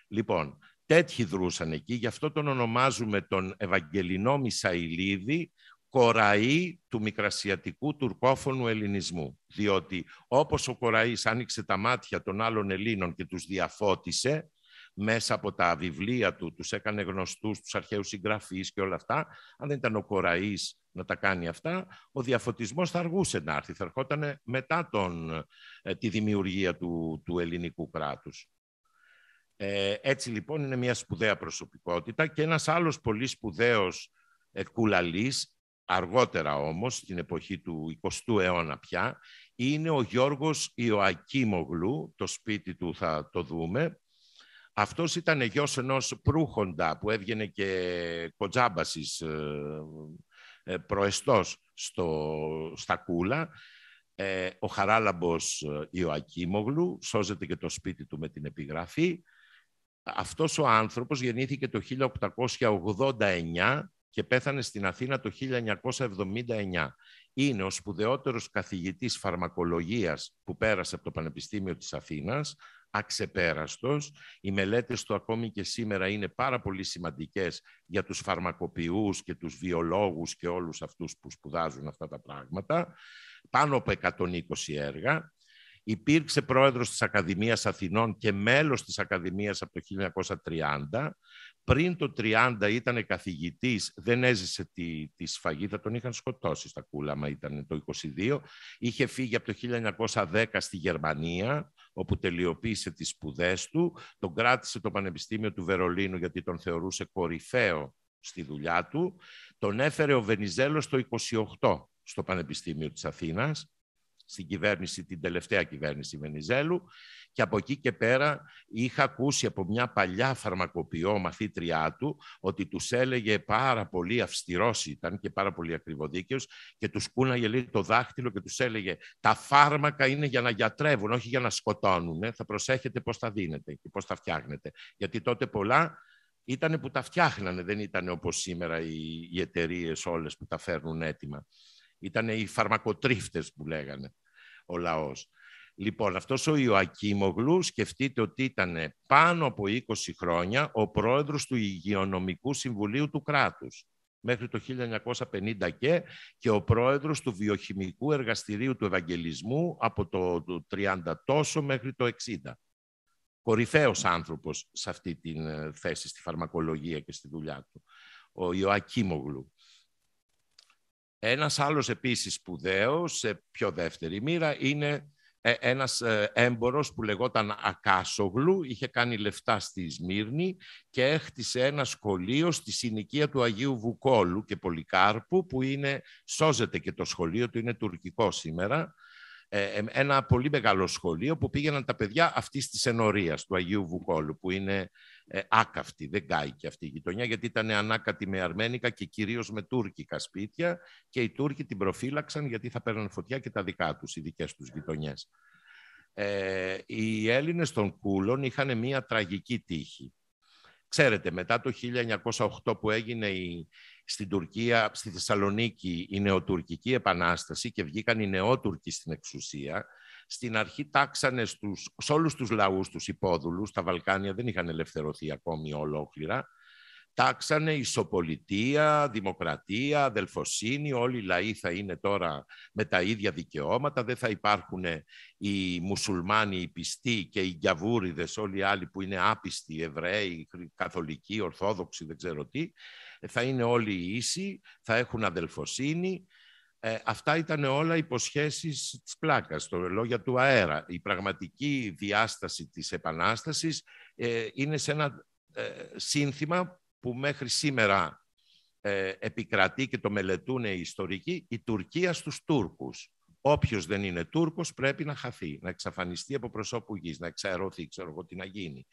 Λοιπόν, Τέτοιοι δρούσαν εκεί, γι' αυτό τον ονομάζουμε τον Ευαγγελινό Μισαηλίδη, κοραή του μικρασιατικού τουρκόφωνου ελληνισμού. Διότι όπως ο κοραής άνοιξε τα μάτια των άλλων Ελλήνων και τους διαφώτισε, μέσα από τα βιβλία του, τους έκανε γνωστούς, τους αρχαίους συγγραφείς και όλα αυτά, αν δεν ήταν ο Κοραής να τα κάνει αυτά, ο διαφωτισμός θα αργούσε να έρθει, θα ερχόταν μετά ε, τη δημιουργία του, του ελληνικού κράτους. Ε, έτσι λοιπόν είναι μια σπουδαία προσωπικότητα και ένας άλλος πολύ σπουδαίος ε, κουλαλής, αργότερα όμως, στην εποχή του 20ου αιώνα πια, είναι ο Γιώργος Ιωακίμογλου, το σπίτι του θα το δούμε. Αυτός ήταν γιος ενός προύχοντα που έβγαινε και κοτζάμπασης ε, ε, προεστός στο, στα κούλα. Ε, ο Χαράλαμπος Ιωακίμογλου, σώζεται και το σπίτι του με την επιγραφή. Αυτός ο άνθρωπος γεννήθηκε το 1889 και πέθανε στην Αθήνα το 1979. Είναι ο σπουδαιότερος καθηγητής φαρμακολογίας που πέρασε από το Πανεπιστήμιο της Αθήνας, αξεπέραστος. Οι μελέτες του ακόμη και σήμερα είναι πάρα πολύ σημαντικές για τους φαρμακοποιούς και τους βιολόγους και όλους αυτούς που σπουδάζουν αυτά τα πράγματα. Πάνω από 120 έργα. Υπήρξε πρόεδρος της Ακαδημίας Αθηνών και μέλος της Ακαδημίας από το 1930. Πριν το 1930 ήταν καθηγητής, δεν έζησε τη, τη σφαγή, θα τον είχαν σκοτώσει στα κούλαμα, ήταν το 1922. Είχε φύγει από το 1910 στη Γερμανία, όπου τελειοποίησε τις σπουδές του. Τον κράτησε το Πανεπιστήμιο του Βερολίνου, γιατί τον θεωρούσε κορυφαίο στη δουλειά του. Τον έφερε ο Βενιζέλος το 1928 στο Πανεπιστήμιο της Αθήνας στην κυβέρνηση, την τελευταία κυβέρνηση Βενιζέλου. Και από εκεί και πέρα είχα ακούσει από μια παλιά φαρμακοποιό μαθήτριά του ότι τους έλεγε πάρα πολύ αυστηρός ήταν και πάρα πολύ ακριβοδίκαιος και τους κούναγε λίγο το δάχτυλο και τους έλεγε τα φάρμακα είναι για να γιατρεύουν, όχι για να σκοτώνουν. Θα προσέχετε πώς τα δίνετε και πώς τα φτιάχνετε. Γιατί τότε πολλά ήταν που τα φτιάχνανε, δεν ήταν όπως σήμερα οι, οι εταιρείες όλες που τα φέρνουν έτοιμα. Ήταν οι φαρμακοτρίφτες που λέγανε ο λαός. Λοιπόν, αυτός ο Ιωακίμογλου σκεφτείτε ότι ήταν πάνω από 20 χρόνια ο πρόεδρος του Υγειονομικού Συμβουλίου του κράτους μέχρι το 1950 και, και ο πρόεδρος του Βιοχημικού Εργαστηρίου του Ευαγγελισμού από το 30 τόσο μέχρι το 60. Κορυφαίος άνθρωπος σε αυτή τη ε, θέση στη φαρμακολογία και στη δουλειά του, ο Ιωακίμογλου. Ένας άλλος επίσης σπουδαίος, σε πιο δεύτερη μοίρα, είναι ε, ένας ε, έμπορος που λεγόταν Ακάσογλου, είχε κάνει λεφτά στη Σμύρνη και έχτισε ένα σχολείο στη συνοικία του Αγίου Βουκόλου και Πολυκάρπου που είναι, σώζεται και το σχολείο του, είναι τουρκικό σήμερα ε, ε, ε, ένα πολύ μεγάλο σχολείο που πήγαιναν τα παιδιά αυτής της ενορίας του Αγίου Βουκόλου, που είναι άκαυτη, δεν κάει αυτή η γειτονιά, γιατί ήταν ανάκατη με αρμένικα και κυρίως με τουρκικά σπίτια. Και οι Τούρκοι την προφύλαξαν γιατί θα παίρναν φωτιά και τα δικά τους, οι δικές τους γειτονιές. Ε, οι Έλληνες των Κούλων είχαν μία τραγική τύχη. Ξέρετε, μετά το 1908 που έγινε η στην Τουρκία, στη Θεσσαλονίκη η νεοτουρκική επανάσταση και βγήκαν οι νεότουρκοι στην εξουσία, στην αρχή τάξανε στους, σε όλους τους λαούς τους υπόδουλους, τα Βαλκάνια δεν είχαν ελευθερωθεί ακόμη ολόκληρα, τάξανε ισοπολιτεία, δημοκρατία, αδελφοσύνη, όλοι οι λαοί θα είναι τώρα με τα ίδια δικαιώματα, δεν θα υπάρχουν οι μουσουλμάνοι, οι πιστοί και οι γιαβούριδες, όλοι οι άλλοι που είναι άπιστοι, Εβραίοι, καθολικοί, Ορθόδοξοι, δεν ξέρω τι θα είναι όλοι ίσοι, θα έχουν αδελφοσύνη. Ε, αυτά ήταν όλα υποσχέσεις της πλάκας, το λόγια του αέρα. Η πραγματική διάσταση της Επανάστασης ε, είναι σε ένα ε, σύνθημα που μέχρι σήμερα επικρατεί και το μελετούν οι ιστορικοί, η Τουρκία στους Τούρκους. Όποιος δεν είναι Τούρκος πρέπει να χαθεί, να εξαφανιστεί από προσώπου γης, να εξαερωθεί, ξέρω εγώ τι να γίνει.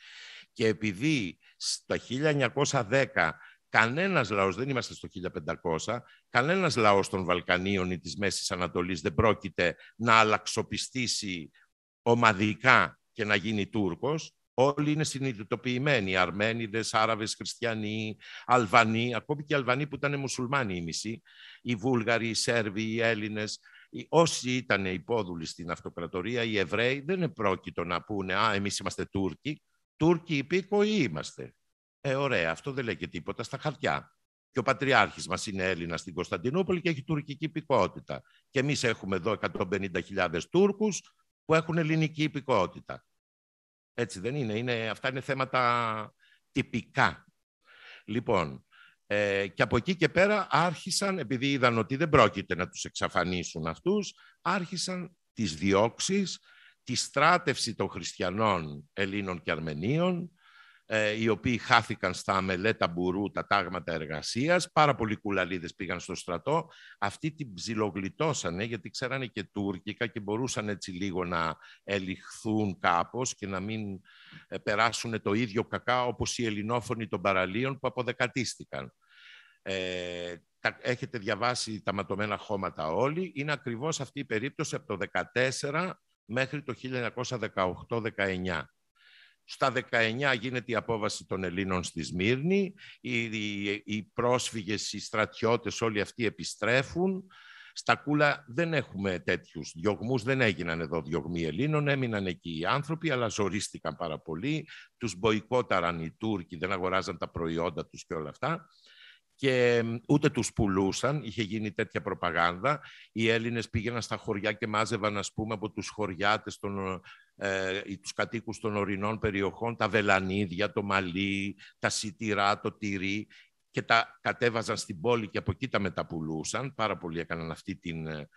Και επειδή στα 1910 Κανένας λαός, δεν είμαστε στο 1500, κανένας λαός των Βαλκανίων ή της Μέσης Ανατολής δεν πρόκειται να αλλαξοπιστήσει ομαδικά και να γίνει Τούρκος. Όλοι είναι συνειδητοποιημένοι, Αρμένιδες, Άραβες, Χριστιανοί, Αλβανοί, ακόμη και οι Αλβανοί που ήταν μουσουλμάνοι οι μισοί, οι Βούλγαροι, οι Σέρβοι, οι Έλληνες, όσοι ήταν υπόδουλοι στην αυτοκρατορία, οι Εβραίοι, δεν επρόκειτο να πούνε «Α, εμείς είμαστε Τούρκοι». Τούρκοι υπήκοοι είμαστε. Ε, ωραία, αυτό δεν λέει και τίποτα στα χαρτιά. Και ο Πατριάρχης μας είναι Έλληνας στην Κωνσταντινούπολη και έχει τουρκική υπηκότητα. Και εμείς έχουμε εδώ 150.000 Τούρκους που έχουν ελληνική υπηκότητα. Έτσι δεν είναι. είναι αυτά είναι θέματα τυπικά. Λοιπόν, ε, και από εκεί και πέρα άρχισαν, επειδή είδαν ότι δεν πρόκειται να τους εξαφανίσουν αυτούς, άρχισαν τις διώξεις, τη στράτευση των χριστιανών Ελλήνων και Αρμενίων, ε, οι οποίοι χάθηκαν στα μελέτα μπουρού, τα τάγματα εργασίας. Πάρα πολλοί κουλαλίδες πήγαν στο στρατό. Αυτοί την ψιλογλιτώσανε, γιατί ξέρανε και τουρκικά και μπορούσαν έτσι λίγο να ελιχθούν κάπως και να μην ε, περάσουν το ίδιο κακά όπως οι ελληνόφωνοι των παραλίων που αποδεκατίστηκαν. Ε, τα, έχετε διαβάσει τα ματωμένα χώματα όλοι. Είναι ακριβώς αυτή η περίπτωση από το 2014 μέχρι το 1918-19. Στα 19 γίνεται η απόβαση των Ελλήνων στη Σμύρνη. Οι, οι, οι πρόσφυγες, οι στρατιώτες, όλοι αυτοί επιστρέφουν. Στα κούλα δεν έχουμε τέτοιους διωγμούς, Δεν έγιναν εδώ διωγμοί Ελλήνων. Έμειναν εκεί οι άνθρωποι, αλλά ζορίστηκαν πάρα πολύ. Τους μποϊκόταραν οι Τούρκοι, δεν αγοράζαν τα προϊόντα τους και όλα αυτά και ούτε τους πουλούσαν, είχε γίνει τέτοια προπαγάνδα. Οι Έλληνες πήγαιναν στα χωριά και μάζευαν, ας πούμε, από τους χωριάτες των, ε, τους κατοίκους των ορεινών περιοχών, τα βελανίδια, το μαλλί, τα σιτηρά, το τυρί και τα κατέβαζαν στην πόλη και από εκεί τα μεταπουλούσαν. Πάρα πολλοί έκαναν αυτή την... Ε,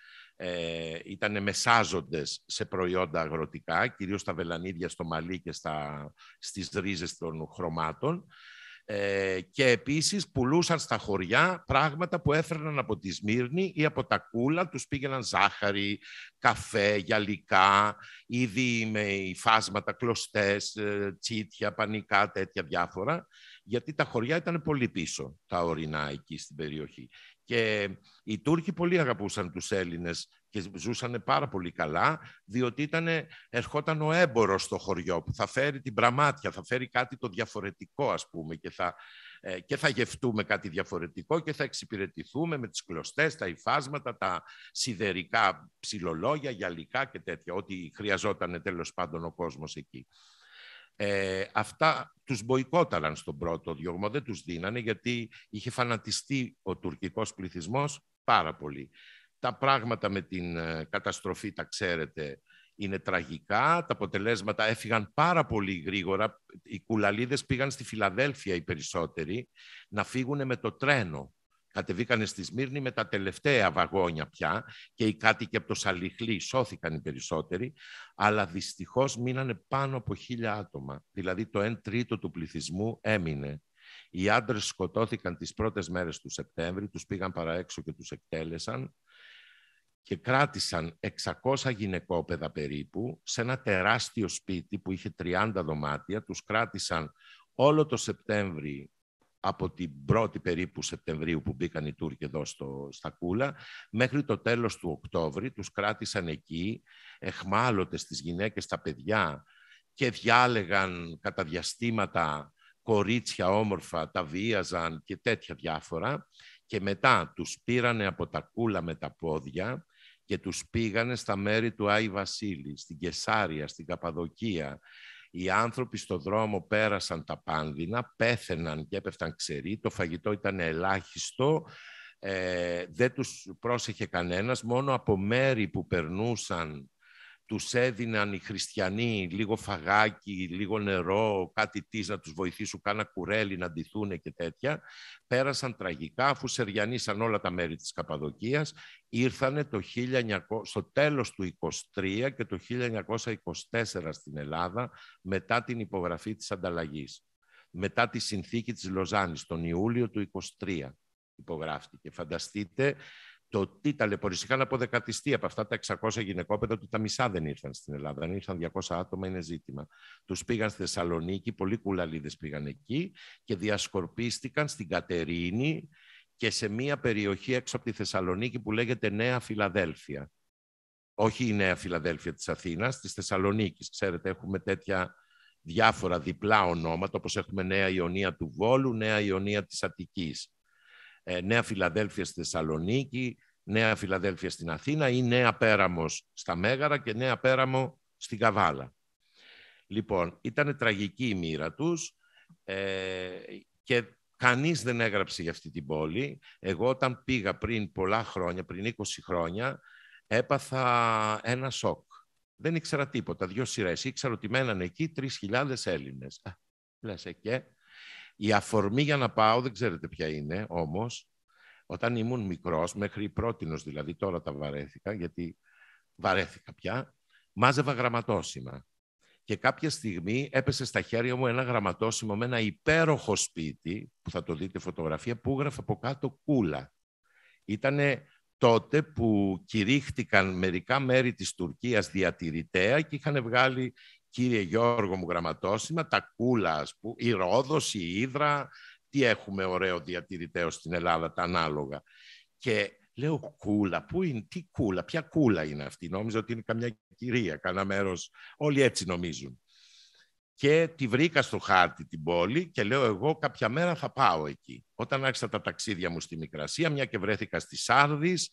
ε, ήτανε μεσάζοντες σε προϊόντα αγροτικά, κυρίως τα βελανίδια, στο μαλλί και στα, στις ρίζες των χρωμάτων. Ε, και επίσης πουλούσαν στα χωριά πράγματα που έφερναν από τη Σμύρνη ή από τα κούλα, τους πήγαιναν ζάχαρη, καφέ, γυαλικά, ήδη με υφάσματα, κλωστές, ε, τσίτια, πανικά, τέτοια διάφορα, γιατί τα χωριά ήταν πολύ πίσω τα ορεινά εκεί στην περιοχή. Και οι Τούρκοι πολύ αγαπούσαν τους Έλληνες και ζούσαν πάρα πολύ καλά, διότι ήταν, ερχόταν ο έμπορος στο χωριό που θα φέρει την πραμάτια, θα φέρει κάτι το διαφορετικό ας πούμε και θα, ε, και θα γευτούμε κάτι διαφορετικό και θα εξυπηρετηθούμε με τις κλωστές, τα υφάσματα, τα σιδερικά ψιλολόγια, γυαλικά και τέτοια, ό,τι χρειαζόταν τέλος πάντων ο κόσμος εκεί. Ε, αυτά τους μποϊκόταλαν στον πρώτο διωγμό, δεν τους δίνανε γιατί είχε φανατιστεί ο τουρκικός πληθυσμός πάρα πολύ. Τα πράγματα με την ε, καταστροφή, τα ξέρετε, είναι τραγικά. Τα αποτελέσματα έφυγαν πάρα πολύ γρήγορα. Οι κουλαλίδες πήγαν στη Φιλαδέλφια οι περισσότεροι να φύγουν με το τρένο κατεβήκανε στη Σμύρνη με τα τελευταία βαγόνια πια και οι κάτοικοι από το Σαλιχλή σώθηκαν οι περισσότεροι, αλλά δυστυχώς μείνανε πάνω από χίλια άτομα, δηλαδή το 1 τρίτο του πληθυσμού έμεινε. Οι άντρες σκοτώθηκαν τις πρώτες μέρες του Σεπτέμβρη, τους πήγαν παραέξω και τους εκτέλεσαν και κράτησαν 600 γυναικόπαιδα περίπου σε ένα τεράστιο σπίτι που είχε 30 δωμάτια. Τους κράτησαν όλο το Σεπτέμβρη από την 1η περίπου Σεπτεμβρίου που μπήκαν οι Τούρκοι εδώ στο, στα Κούλα, μέχρι το τέλος του Οκτώβρη τους κράτησαν εκεί, εχμάλωτες τις γυναίκες, τα παιδιά και διάλεγαν κατά διαστήματα κορίτσια όμορφα, τα βίαζαν και τέτοια διάφορα και μετά τους πήρανε από τα Κούλα με τα πόδια και τους πήγανε στα μέρη του Άι Βασίλη, στην Κεσάρια, στην Καπαδοκία, οι άνθρωποι στο δρόμο πέρασαν τα πάνδυνα, πέθαιναν και έπεφταν ξεροί, το φαγητό ήταν ελάχιστο, ε, δεν τους πρόσεχε κανένας, μόνο από μέρη που περνούσαν τους έδιναν οι χριστιανοί λίγο φαγάκι, λίγο νερό, κάτι τίς να τους βοηθήσουν, κάνα κουρέλι να ντυθούν και τέτοια. Πέρασαν τραγικά, αφού σεριανίσαν όλα τα μέρη της Καπαδοκίας, ήρθανε το 1900, στο τέλος του 23 και το 1924 στην Ελλάδα, μετά την υπογραφή της ανταλλαγής. Μετά τη συνθήκη της Λοζάνης, τον Ιούλιο του 23 υπογράφτηκε. Φανταστείτε το τι λεποριστικά να αποδεκατιστεί από αυτά τα 600 γυναικόπαιδα ότι τα μισά δεν ήρθαν στην Ελλάδα. Αν ήρθαν 200 άτομα είναι ζήτημα. Τους πήγαν στη Θεσσαλονίκη, πολλοί κουλαλίδες πήγαν εκεί και διασκορπίστηκαν στην Κατερίνη και σε μία περιοχή έξω από τη Θεσσαλονίκη που λέγεται Νέα Φιλαδέλφια. Όχι η Νέα Φιλαδέλφια της Αθήνας, της Θεσσαλονίκης. Ξέρετε, έχουμε τέτοια διάφορα διπλά ονόματα, όπως έχουμε Νέα Ιωνία του Βόλου, Νέα Ιωνία της Αττικής. Ε, Νέα Φιλαδέλφια στη Θεσσαλονίκη, Νέα Φιλαδέλφια στην Αθήνα ή Νέα Πέραμος στα Μέγαρα και Νέα Πέραμο στην Καβάλα. Λοιπόν, ήταν τραγική η μοίρα τους ε, και κανείς δεν έγραψε για αυτή την πόλη. Εγώ όταν πήγα πριν πολλά χρόνια, πριν 20 χρόνια, έπαθα ένα σοκ. Δεν ήξερα τίποτα, δύο σειρές. Ήξερα ότι μέναν εκεί 3.000 Έλληνες. Ε, λες, ε, και η αφορμή για να πάω δεν ξέρετε ποια είναι όμως. Όταν ήμουν μικρός, μέχρι πρότινος δηλαδή, τώρα τα βαρέθηκα, γιατί βαρέθηκα πια, μάζευα γραμματόσημα. Και κάποια στιγμή έπεσε στα χέρια μου ένα γραμματόσημο με ένα υπέροχο σπίτι, που θα το δείτε φωτογραφία, που έγραφε από κάτω κούλα. Ήτανε τότε που κηρύχτηκαν μερικά μέρη της Τουρκίας διατηρηταία και είχαν βγάλει κύριε Γιώργο μου γραμματόσημα, τα κούλα, που πούμε, η Ρόδος, η Ήδρα, τι έχουμε ωραίο διατηρητέο στην Ελλάδα, τα ανάλογα. Και λέω κούλα, πού είναι, τι κούλα, ποια κούλα είναι αυτή. Νόμιζα ότι είναι καμιά κυρία, κανένα μέρος, όλοι έτσι νομίζουν. Και τη βρήκα στο χάρτη την πόλη και λέω εγώ κάποια μέρα θα πάω εκεί. Όταν άρχισα τα ταξίδια μου στη Μικρασία, μια και βρέθηκα στη Σάρδης,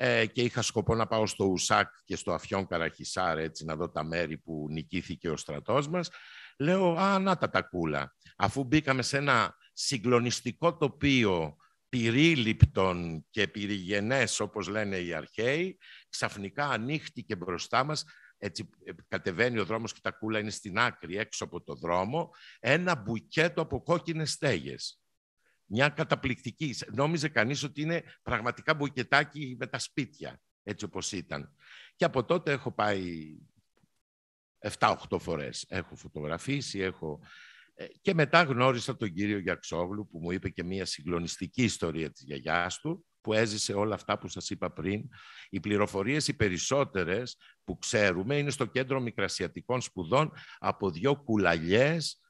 ε, και είχα σκοπό να πάω στο Ουσάκ και στο Αφιόν Καραχισάρ, έτσι, να δω τα μέρη που νικήθηκε ο στρατός μας. Λέω, α, να τα τακούλα. Αφού μπήκαμε σε ένα συγκλονιστικό τοπίο πυρίληπτων και πυρηγενές, όπως λένε οι αρχαίοι, ξαφνικά ανοίχτηκε μπροστά μας έτσι ε, κατεβαίνει ο δρόμος και τα κούλα είναι στην άκρη έξω από το δρόμο, ένα μπουκέτο από κόκκινες στέγες μια καταπληκτική. Νόμιζε κανείς ότι είναι πραγματικά μπουκετάκι με τα σπίτια, έτσι όπως ήταν. Και από τότε έχω πάει 7-8 φορές. Έχω φωτογραφίσει, έχω... Ε, και μετά γνώρισα τον κύριο Γιαξόγλου που μου είπε και μια συγκλονιστική ιστορία της γιαγιάς του που έζησε όλα αυτά που σας είπα πριν. Οι πληροφορίες οι περισσότερες που ξέρουμε είναι στο Κέντρο Μικρασιατικών Σπουδών από δύο κουλαλιές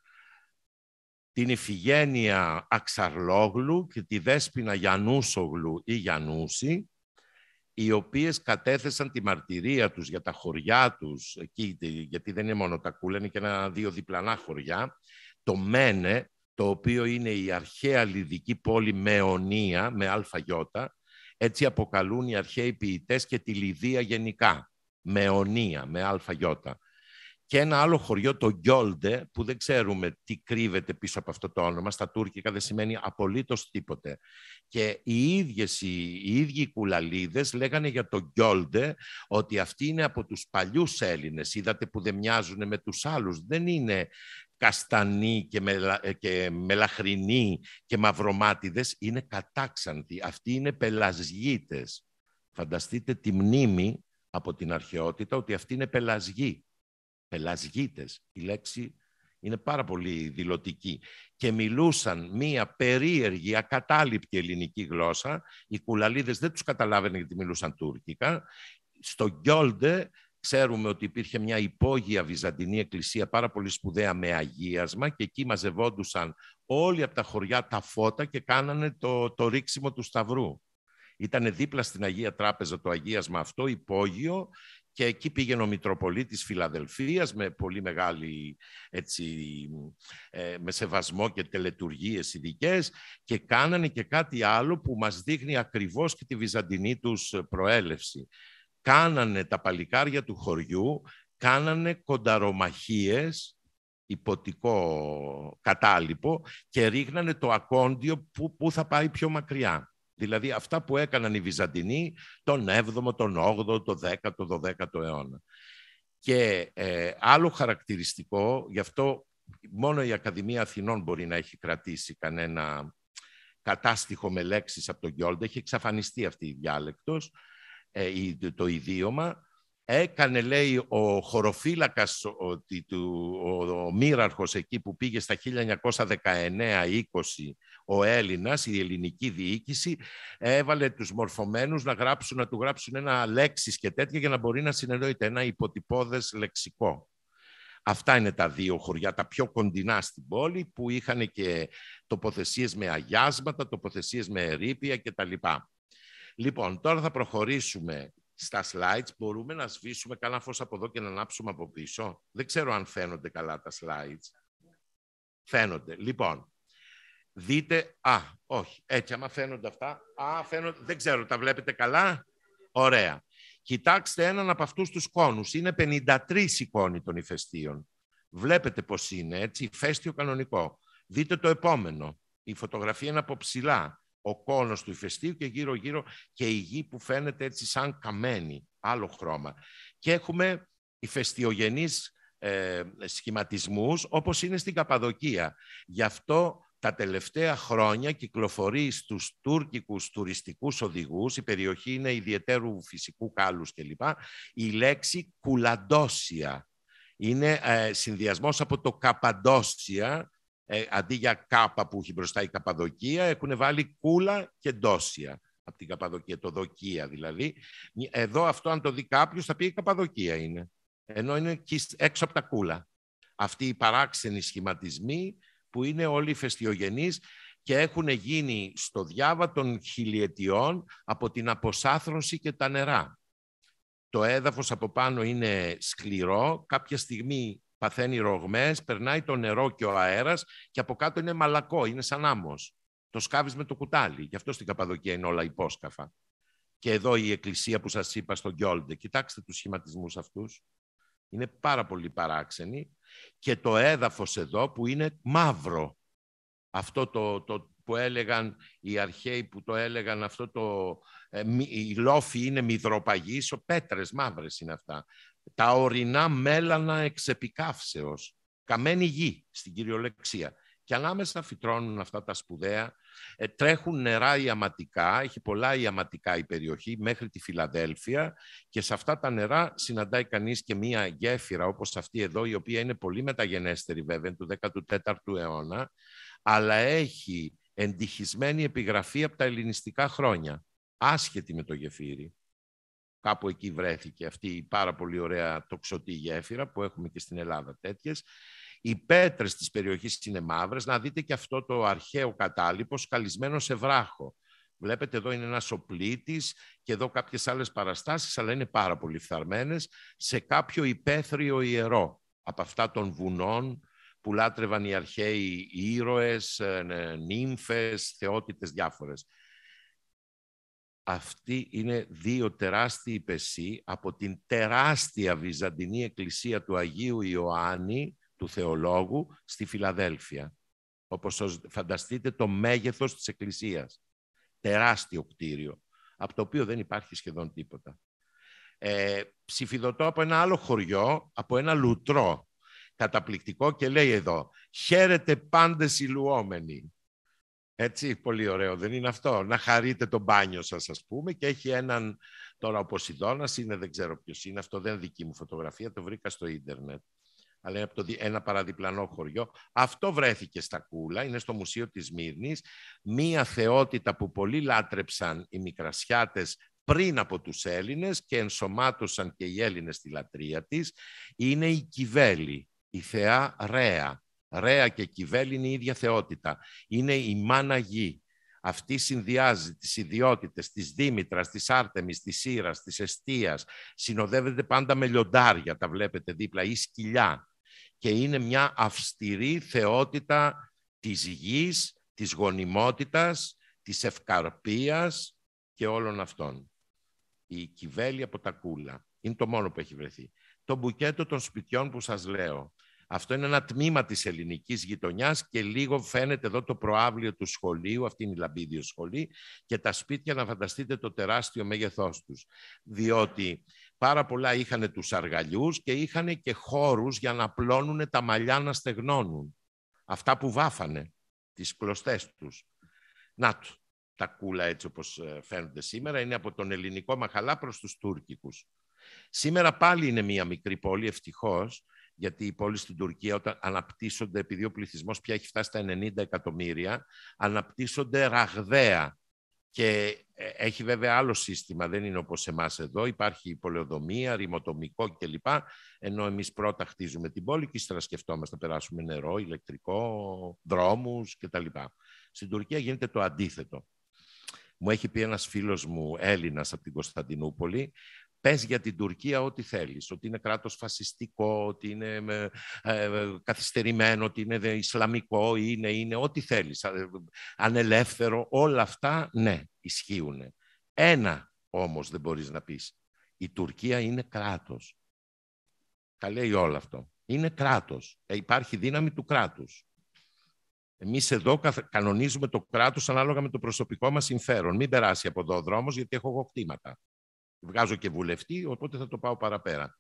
την Ιφηγένεια Αξαρλόγλου και τη Δέσποινα Γιανούσογλου ή Γιανούση, οι οποίες κατέθεσαν τη μαρτυρία τους για τα χωριά τους, γιατί δεν είναι μόνο τα κούλα, και ένα-δύο διπλανά χωριά, το Μένε, το οποίο είναι η αρχαία λιδική πόλη Μεωνία, με αλφαγιώτα, έτσι αποκαλούν οι αρχαίοι ποιητές και τη Λιδία γενικά. Μεωνία, με αλφαγιώτα και ένα άλλο χωριό, το Γκιόλντε, που δεν ξέρουμε τι κρύβεται πίσω από αυτό το όνομα. Στα τουρκικά δεν σημαίνει απολύτως τίποτε. Και οι, ίδιες, οι, οι ίδιοι κουλαλίδες λέγανε για το Γκιόλντε ότι αυτοί είναι από τους παλιούς Έλληνες. Είδατε που δεν μοιάζουν με τους άλλους. Δεν είναι καστανοί και, και μελαχρινοί και μαυρομάτιδες. Είναι κατάξαντοι. Αυτοί είναι πελασγίτες. Φανταστείτε τη μνήμη από την αρχαιότητα ότι αυτοί είναι πελασγοί πελασγίτες, η λέξη είναι πάρα πολύ δηλωτική, και μιλούσαν μία περίεργη, ακατάληπτη ελληνική γλώσσα, οι κουλαλίδες δεν τους καταλάβαινε γιατί μιλούσαν τουρκικά, στο Γκιόλντε Ξέρουμε ότι υπήρχε μια υπόγεια βυζαντινή εκκλησία πάρα πολύ σπουδαία με αγίασμα και εκεί μαζευόντουσαν όλοι από τα χωριά τα φώτα και κάνανε το, το ρίξιμο του σταυρού. Ήταν δίπλα στην Αγία Τράπεζα το αγίασμα αυτό, υπόγειο και εκεί πήγαινε ο Μητροπολίτης Φιλαδελφίας με πολύ μεγάλη έτσι, ε, με σεβασμό και τελετουργίες ειδικές και κάνανε και κάτι άλλο που μας δείχνει ακριβώς και τη βυζαντινή τους προέλευση. Κάνανε τα παλικάρια του χωριού, κάνανε κονταρομαχίες υποτικό κατάλοιπο και ρίχνανε το ακόντιο που, που θα πάει πιο μακριά. Δηλαδή αυτά που έκαναν οι Βυζαντινοί τον 7ο, τον 8ο, τον 10ο, τον 12ο αιώνα. Και ε, άλλο χαρακτηριστικό, γι' αυτό μόνο η Ακαδημία Αθηνών μπορεί να έχει κρατήσει κανένα κατάστοιχο με λέξεις από τον Γιόλντα, Έχει εξαφανιστεί αυτή η διάλεκτος, ε, το ιδίωμα. Έκανε, λέει, ο χωροφύλακας, ο, του, ο, μοίραρχος εκεί που πήγε στα 1919-20, ο Έλληνας, η ελληνική διοίκηση, έβαλε τους μορφωμένους να, γράψουν, να του γράψουν ένα λέξεις και τέτοια για να μπορεί να συνεννοείται ένα υποτυπώδες λεξικό. Αυτά είναι τα δύο χωριά, τα πιο κοντινά στην πόλη, που είχαν και τοποθεσίες με αγιάσματα, τοποθεσίες με ερήπια κτλ. Λοιπόν, τώρα θα προχωρήσουμε στα slides μπορούμε να σβήσουμε καλά φως από εδώ και να ανάψουμε από πίσω. Δεν ξέρω αν φαίνονται καλά τα slides. Φαίνονται. Λοιπόν, δείτε... Α, όχι. Έτσι, άμα φαίνονται αυτά... Α, φαίνονται... Δεν ξέρω, τα βλέπετε καλά. Ωραία. Κοιτάξτε έναν από αυτούς τους κόνους. Είναι 53 εικόνοι των ηφαιστείων. Βλέπετε πώς είναι, έτσι, ηφαίστειο κανονικό. Δείτε το επόμενο. Η φωτογραφία είναι από ψηλά ο κόνος του ηφαιστείου και γύρω-γύρω και η γη που φαίνεται έτσι σαν καμένη, άλλο χρώμα. Και έχουμε ηφαιστειογενείς ε, σχηματισμούς όπως είναι στην Καπαδοκία. Γι' αυτό τα τελευταία χρόνια κυκλοφορεί στους τουρκικούς τουριστικούς οδηγούς, η περιοχή είναι ιδιαίτερου φυσικού κάλους κλπ, η λέξη κουλαντόσια. Είναι ε, συνδυασμός από το καπαντόσια ε, αντί για κάπα που έχει μπροστά η Καπαδοκία, έχουν βάλει κούλα και ντόσια από την Καπαδοκία, το δοκία δηλαδή. Εδώ αυτό αν το δει κάποιος θα πει η Καπαδοκία είναι. Ενώ είναι έξω από τα κούλα. Αυτοί οι παράξενοι σχηματισμοί που είναι όλοι φεστιογενείς και έχουν γίνει στο διάβα των χιλιετιών από την αποσάθρωση και τα νερά. Το έδαφος από πάνω είναι σκληρό. Κάποια στιγμή παθαίνει ρογμές, περνάει το νερό και ο αέρας και από κάτω είναι μαλακό, είναι σαν άμμος. Το σκάβεις με το κουτάλι. Γι' αυτό στην Καπαδοκία είναι όλα υπόσκαφα. Και εδώ η εκκλησία που σας είπα στον Γκιόλντε. Κοιτάξτε τους σχηματισμούς αυτούς. Είναι πάρα πολύ παράξενοι. Και το έδαφος εδώ που είναι μαύρο. Αυτό το, το που έλεγαν οι αρχαίοι που το έλεγαν αυτό το... Ε, οι λόφοι είναι μυδροπαγεί, ο πέτρες μαύρες είναι αυτά τα ορεινά μέλανα επικάφσεως, καμένη γη στην κυριολεξία. Και ανάμεσα φυτρώνουν αυτά τα σπουδαία, ε, τρέχουν νερά ιαματικά, έχει πολλά ιαματικά η περιοχή μέχρι τη Φιλαδέλφια και σε αυτά τα νερά συναντάει κανείς και μία γέφυρα όπως αυτή εδώ, η οποία είναι πολύ μεταγενέστερη βέβαια του 14ου αιώνα, αλλά έχει εντυχισμένη επιγραφή από τα ελληνιστικά χρόνια, άσχετη με το γεφύρι. Κάπου εκεί βρέθηκε αυτή η πάρα πολύ ωραία τοξωτή γέφυρα που έχουμε και στην Ελλάδα τέτοιες. Οι πέτρες της περιοχής είναι μαύρες. Να δείτε και αυτό το αρχαίο κατάλοιπο σκαλισμένο σε βράχο. Βλέπετε εδώ είναι ένας οπλίτης και εδώ κάποιες άλλες παραστάσεις, αλλά είναι πάρα πολύ φθαρμένες, σε κάποιο υπαίθριο ιερό από αυτά των βουνών που λάτρευαν οι αρχαίοι ήρωες, ε, νύμφες, θεότητες διάφορες. Αυτοί είναι δύο τεράστιοι πεσί από την τεράστια Βυζαντινή Εκκλησία του Αγίου Ιωάννη, του Θεολόγου, στη Φιλαδέλφια. Όπως φανταστείτε το μέγεθος της Εκκλησίας. Τεράστιο κτίριο, από το οποίο δεν υπάρχει σχεδόν τίποτα. Ε, από ένα άλλο χωριό, από ένα λουτρό, καταπληκτικό και λέει εδώ «Χαίρετε πάντες οι λουόμενοι». Έτσι, πολύ ωραίο, δεν είναι αυτό. Να χαρείτε το μπάνιο σας, ας πούμε, και έχει έναν, τώρα ο Ποσειδώνας είναι, δεν ξέρω ποιος είναι, αυτό δεν είναι δική μου φωτογραφία, το βρήκα στο ίντερνετ, αλλά είναι από το, ένα παραδιπλανό χωριό. Αυτό βρέθηκε στα Κούλα, είναι στο Μουσείο της Μύρνης, μία θεότητα που πολλοί λάτρεψαν οι Μικρασιάτες πριν από τους Έλληνες και ενσωμάτωσαν και οι Έλληνες τη λατρεία της, είναι η Κιβέλη, η θεά Ρέα Ρέα και Κιβέλ είναι η ίδια θεότητα. Είναι η μάνα γη. Αυτή συνδυάζει τις ιδιότητες της Δήμητρας, της Άρτεμις, της Ήρας, της Εστίας. Συνοδεύεται πάντα με λιοντάρια, τα βλέπετε δίπλα, ή σκυλιά. Και είναι μια αυστηρή θεότητα της γης, της γονιμότητας, της ευκαρπίας και όλων αυτών. Η κιβέλη από τα κούλα. Είναι το μόνο που έχει βρεθεί. Το μπουκέτο των σπιτιών που σας λέω αυτό είναι ένα τμήμα της ελληνικής γειτονιάς και λίγο φαίνεται εδώ το προάβλιο του σχολείου, αυτή είναι η Λαμπίδιο σχολή, και τα σπίτια να φανταστείτε το τεράστιο μέγεθός τους. Διότι πάρα πολλά είχαν τους αργαλιούς και είχαν και χώρους για να πλώνουν τα μαλλιά να στεγνώνουν. Αυτά που βάφανε, τις κλωστές τους. Να του, τα κούλα έτσι όπως ε, φαίνονται σήμερα, είναι από τον ελληνικό μαχαλά προς τους τουρκικούς. Σήμερα πάλι είναι μία μικρή πόλη, ευτυχώς, γιατί οι πόλεις στην Τουρκία όταν αναπτύσσονται, επειδή ο πληθυσμός πια έχει φτάσει στα 90 εκατομμύρια, αναπτύσσονται ραγδαία. Και ε, έχει βέβαια άλλο σύστημα, δεν είναι όπως εμάς εδώ. Υπάρχει πολεοδομία, ρημοτομικό κλπ. Ενώ εμείς πρώτα χτίζουμε την πόλη και ύστερα σκεφτόμαστε να περάσουμε νερό, ηλεκτρικό, δρόμους κτλ. Στην Τουρκία γίνεται το αντίθετο. Μου έχει πει ένας φίλος μου, Έλληνας από την Κωνσταντινούπολη, πες για την Τουρκία ό,τι θέλεις, ότι είναι κράτος φασιστικό, ότι είναι ε, ε, καθυστερημένο, ότι είναι ισλαμικό, είναι, είναι, ό,τι θέλεις, ε, ανελεύθερο, όλα αυτά, ναι, ισχύουν. Ένα όμως δεν μπορείς να πεις. Η Τουρκία είναι κράτος. Τα λέει όλο αυτό. Είναι κράτος. υπάρχει δύναμη του κράτους. Εμείς εδώ κανονίζουμε το κράτος ανάλογα με το προσωπικό μας συμφέρον. Μην περάσει από εδώ ο δρόμος γιατί έχω εγώ βγάζω και βουλευτή, οπότε θα το πάω παραπέρα.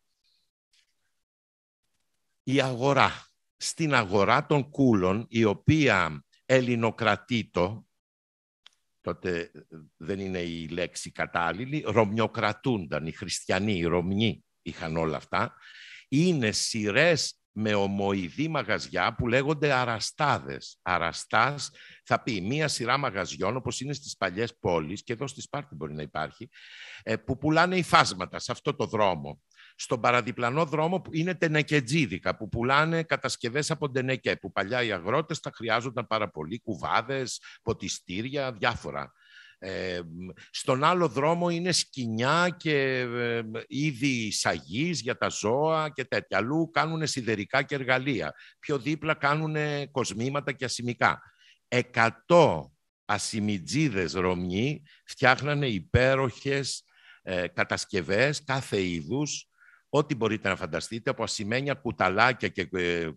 Η αγορά. Στην αγορά των κούλων, η οποία ελληνοκρατείτο τότε δεν είναι η λέξη κατάλληλη, ρωμιοκρατούνταν, οι χριστιανοί, οι Ρωμιοί είχαν όλα αυτά, είναι σειρές με ομοειδή μαγαζιά που λέγονται αραστάδες. Αραστάς θα πει μία σειρά μαγαζιών, όπως είναι στις παλιές πόλεις, και εδώ στη Σπάρτη μπορεί να υπάρχει, ε, που πουλάνε υφάσματα σε αυτό το δρόμο. Στον παραδιπλανό δρόμο που είναι τενεκετζίδικα, που πουλάνε κατασκευές από τενεκέ, που παλιά οι αγρότες τα χρειάζονταν πάρα πολύ, κουβάδες, ποτιστήρια, διάφορα στον άλλο δρόμο είναι σκοινιά και είδη σαγής για τα ζώα και τέτοια. Αλλού κάνουν σιδερικά και εργαλεία. Πιο δίπλα κάνουν κοσμήματα και ασημικά. Εκατό ασημιτζίδες Ρωμιοί φτιάχνανε υπέροχες ε, κατασκευές κάθε είδους ό,τι μπορείτε να φανταστείτε, από ασημένια κουταλάκια και ε, ε,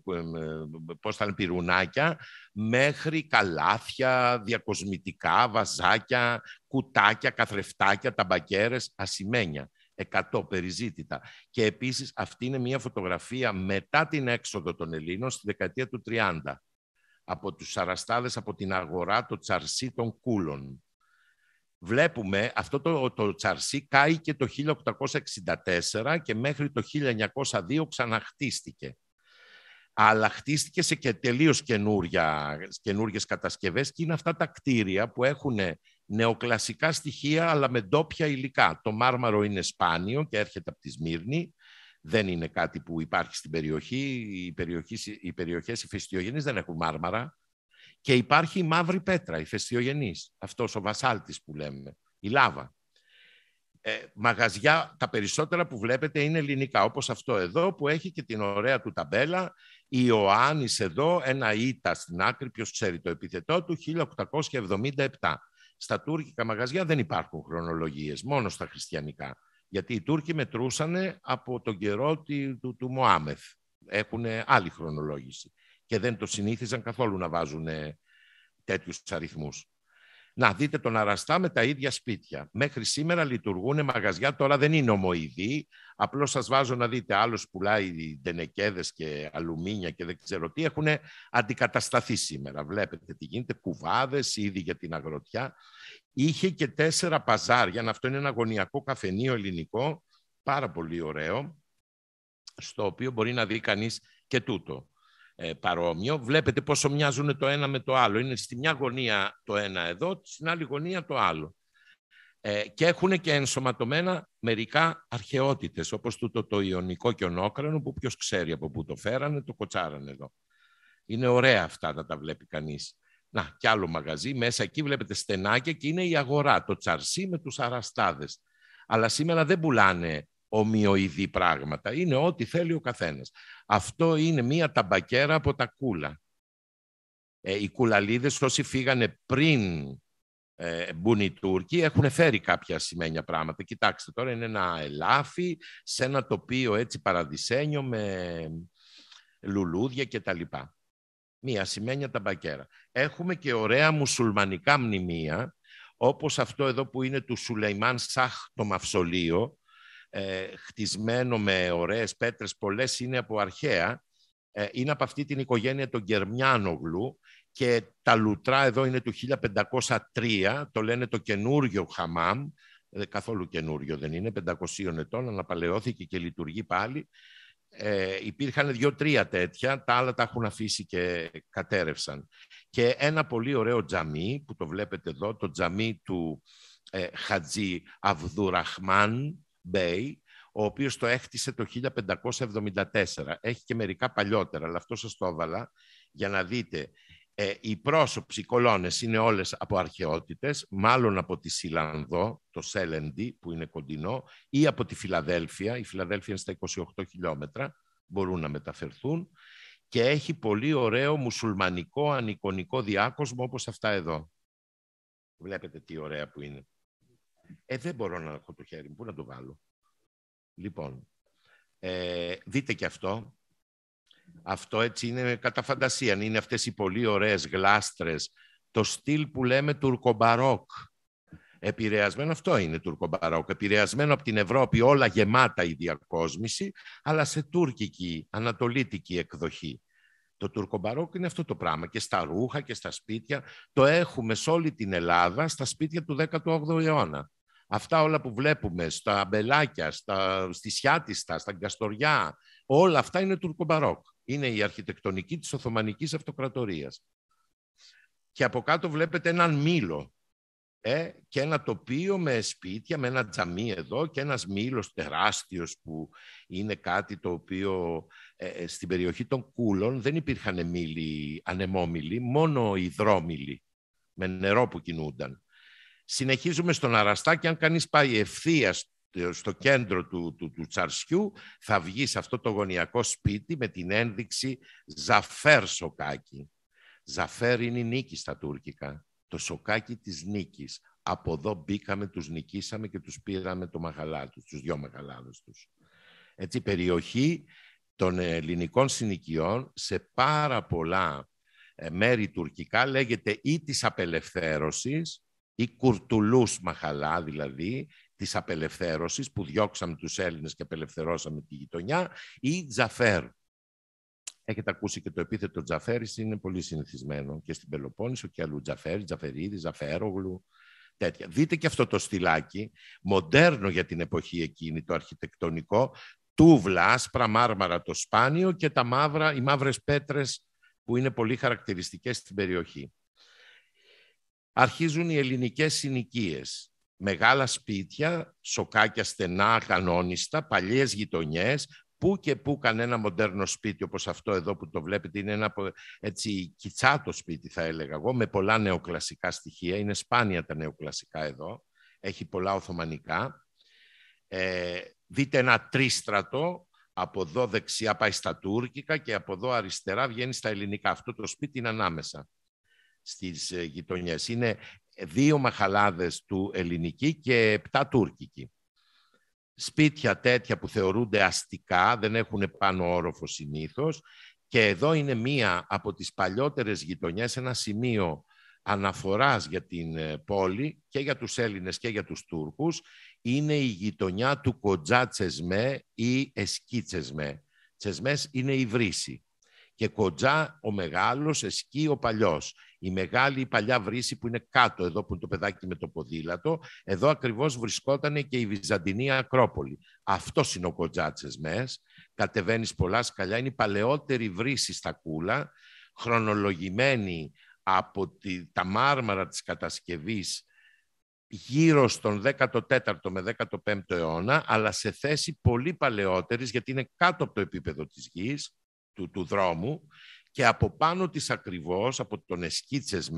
πώς θα είναι, πυρουνάκια, μέχρι καλάθια, διακοσμητικά, βαζάκια, κουτάκια, καθρεφτάκια, ταμπακέρες, ασημένια. 100 περιζήτητα. Και επίσης αυτή είναι μια φωτογραφία μετά την έξοδο των Ελλήνων στη δεκαετία του 30 από τους σαραστάδες από την αγορά των τσαρσί κούλων βλέπουμε αυτό το, το τσαρσί κάει και το 1864 και μέχρι το 1902 ξαναχτίστηκε. Αλλά χτίστηκε σε και τελείως καινούρια, κατασκευές και είναι αυτά τα κτίρια που έχουν νεοκλασικά στοιχεία αλλά με ντόπια υλικά. Το μάρμαρο είναι σπάνιο και έρχεται από τη Σμύρνη. Δεν είναι κάτι που υπάρχει στην περιοχή. Οι, περιοχές, οι δεν έχουν μάρμαρα. Και υπάρχει η μαύρη πέτρα, η φεστιογενής, αυτός ο βασάλτης που λέμε, η λάβα. Ε, μαγαζιά, τα περισσότερα που βλέπετε είναι ελληνικά, όπως αυτό εδώ που έχει και την ωραία του ταμπέλα, η Ιωάννης εδώ, ένα ήττα στην άκρη, ποιος ξέρει το επιθετό του, 1877. Στα τουρκικά μαγαζιά δεν υπάρχουν χρονολογίες, μόνο στα χριστιανικά. Γιατί οι Τούρκοι μετρούσαν από τον καιρό του, του, του Μωάμεθ. Έχουν άλλη χρονολόγηση και δεν το συνήθιζαν καθόλου να βάζουν ε, τέτοιους αριθμούς. Να δείτε τον Αραστά με τα ίδια σπίτια. Μέχρι σήμερα λειτουργούν μαγαζιά, τώρα δεν είναι ομοειδή. Απλώς σας βάζω να δείτε άλλος πουλάει τενεκέδες και αλουμίνια και δεν ξέρω τι. Έχουν αντικατασταθεί σήμερα. Βλέπετε τι γίνεται, κουβάδες, ήδη για την αγροτιά. Είχε και τέσσερα παζάρια, αυτό είναι ένα γωνιακό καφενείο ελληνικό, πάρα πολύ ωραίο, στο οποίο μπορεί να δει κανείς και τούτο. Ε, παρόμοιο. Βλέπετε πόσο μοιάζουν το ένα με το άλλο. Είναι στη μια γωνία το ένα εδώ, στην άλλη γωνία το άλλο. Ε, και έχουν και ενσωματωμένα μερικά αρχαιότητες, όπως το, το, Ιωνικό και που ποιος ξέρει από πού το φέρανε, το κοτσάρανε εδώ. Είναι ωραία αυτά να τα βλέπει κανείς. Να, κι άλλο μαγαζί. Μέσα εκεί βλέπετε στενάκια και είναι η αγορά, το τσαρσί με τους αραστάδες. Αλλά σήμερα δεν πουλάνε ομοιοειδή πράγματα. Είναι ό,τι θέλει ο καθένας. Αυτό είναι μία ταμπακέρα από τα κούλα. Ε, οι κουλαλίδες όσοι φύγανε πριν ε, μπουν οι Τούρκοι έχουν φέρει κάποια σημαίνια πράγματα. Κοιτάξτε, τώρα είναι ένα ελάφι σε ένα τοπίο έτσι παραδεισένιο με λουλούδια κτλ. Μία σημαίνια ταμπακέρα. Έχουμε και ωραία μουσουλμανικά μνημεία, όπως αυτό εδώ που είναι του Σουλεϊμάν Σάχ το Μαυσολείο, ε, χτισμένο με ωραίες πέτρες, πολλές είναι από αρχαία, ε, είναι από αυτή την οικογένεια των Γερμιάνογλου και τα λουτρά εδώ είναι του 1503, το λένε το καινούριο χαμάμ, ε, καθόλου καινούριο δεν είναι, 500 ετών, αναπαλαιώθηκε και λειτουργεί πάλι. Ε, υπήρχαν δύο-τρία τέτοια, τα άλλα τα έχουν αφήσει και κατέρευσαν. Και ένα πολύ ωραίο τζαμί που το βλέπετε εδώ, το τζαμί του Χατζή Αυδουραχμάν, Bay, ο οποίος το έχτισε το 1574. Έχει και μερικά παλιότερα, αλλά αυτό σας το έβαλα για να δείτε. Ε, οι πρόσωψοι, οι κολόνες είναι όλες από αρχαιότητες, μάλλον από τη Σιλανδό, το Σέλεντι που είναι κοντινό, ή από τη Φιλαδέλφια, η Φιλαδέλφια είναι στα 28 χιλιόμετρα, μπορούν να μεταφερθούν, και έχει πολύ ωραίο μουσουλμανικό ανικονικό διάκοσμο όπως αυτά εδώ. Βλέπετε τι ωραία που είναι. Ε, δεν μπορώ να έχω το χέρι μου. Πού να το βάλω. Λοιπόν, ε, δείτε και αυτό. Αυτό έτσι είναι κατά φαντασία. Είναι αυτές οι πολύ ωραίες γλάστρες. Το στυλ που λέμε τουρκομπαρόκ. Επηρεασμένο αυτό είναι τουρκομπαρόκ. Επηρεασμένο από την Ευρώπη όλα γεμάτα η διακόσμηση, αλλά σε τουρκική, ανατολίτικη εκδοχή. Το τουρκομπαρόκ είναι αυτό το πράγμα και στα ρούχα και στα σπίτια. Το έχουμε σε όλη την Ελλάδα στα σπίτια του 18ου αιώνα. Αυτά όλα που βλέπουμε στα μπελάκια, στα, στη Σιάτιστα, στα Γκαστοριά, όλα αυτά είναι τουρκομπαρόκ. Είναι η αρχιτεκτονική της Οθωμανικής Αυτοκρατορίας. Και από κάτω βλέπετε έναν μήλο ε, και ένα τοπίο με σπίτια, με ένα τζαμί εδώ και ένας μήλος τεράστιος που είναι κάτι το οποίο ε, ε, στην περιοχή των Κούλων δεν υπήρχαν μήλοι ανεμόμυλοι, μόνο υδρόμυλοι με νερό που κινούνταν. Συνεχίζουμε στον Αραστά και αν κανείς πάει ευθεία στο κέντρο του, του, του τσαρσιού θα βγει σε αυτό το γωνιακό σπίτι με την ένδειξη Ζαφέρ Σοκάκι. Ζαφέρ είναι η νίκη στα τουρκικά. Το σοκάκι της νίκης. Από εδώ μπήκαμε, τους νικήσαμε και τους πήραμε το μαγαλά τους, δυο μαγαλάδες τους. Έτσι, περιοχή των ελληνικών συνοικιών σε πάρα πολλά ε, μέρη τουρκικά λέγεται ή της απελευθέρωσης ή κουρτουλούς μαχαλά δηλαδή, της απελευθέρωσης που διώξαμε τους Έλληνες και απελευθερώσαμε τη γειτονιά ή Τζαφέρ. Έχετε ακούσει και το επίθετο Τζαφέρι, είναι πολύ συνηθισμένο και στην Πελοπόννησο και αλλού Τζαφέρ, Τζαφερίδη, Τζαφέρογλου, τέτοια. Δείτε και αυτό το στυλάκι, μοντέρνο για την εποχή εκείνη, το αρχιτεκτονικό, τούβλα, άσπρα μάρμαρα το σπάνιο και τα μαύρα, οι μαύρες πέτρες που είναι πολύ χαρακτηριστικές στην περιοχή αρχίζουν οι ελληνικές συνοικίες. Μεγάλα σπίτια, σοκάκια στενά, κανόνιστα, παλιές γειτονιές, που και που κανένα μοντέρνο σπίτι όπως αυτό εδώ που το βλέπετε είναι ένα έτσι κιτσάτο σπίτι θα έλεγα εγώ με πολλά νεοκλασικά στοιχεία, είναι σπάνια τα νεοκλασικά εδώ, έχει πολλά οθωμανικά. Ε, δείτε ένα τρίστρατο, από εδώ δεξιά πάει στα τουρκικά και από εδώ αριστερά βγαίνει στα ελληνικά. Αυτό το σπίτι είναι ανάμεσα στις ε, γειτονιές. Είναι δύο μαχαλάδες του ελληνική και επτά τουρκική. Σπίτια τέτοια που θεωρούνται αστικά, δεν έχουν πάνω όροφο συνήθως. Και εδώ είναι μία από τις παλιότερες γειτονιές, ένα σημείο αναφοράς για την ε, πόλη και για τους Έλληνες και για τους Τούρκους είναι η γειτονιά του Κοντζά Τσεσμέ ή Εσκί Τσεσμέ. Τσεσμές είναι η εσκη τσεσμε τσεσμες ειναι η βρυση και Κοντζά ο μεγάλος, Εσκή ο παλιός η μεγάλη παλιά βρύση που είναι κάτω, εδώ που είναι το παιδάκι με το ποδήλατο, εδώ ακριβώς βρισκόταν και η Βυζαντινή Ακρόπολη. Αυτός είναι ο Κοτζάτσες Μες. Κατεβαίνεις πολλά σκαλιά, είναι η παλαιότερη βρύση στα κούλα, χρονολογημένη από τη, τα μάρμαρα της κατασκευής γύρω στον 14ο με 15ο αιώνα, αλλά σε θέση πολύ παλαιότερης, γιατί είναι κάτω από το επίπεδο της γης, του δρόμου και από πάνω της ακριβώς, από τον εσκίτσες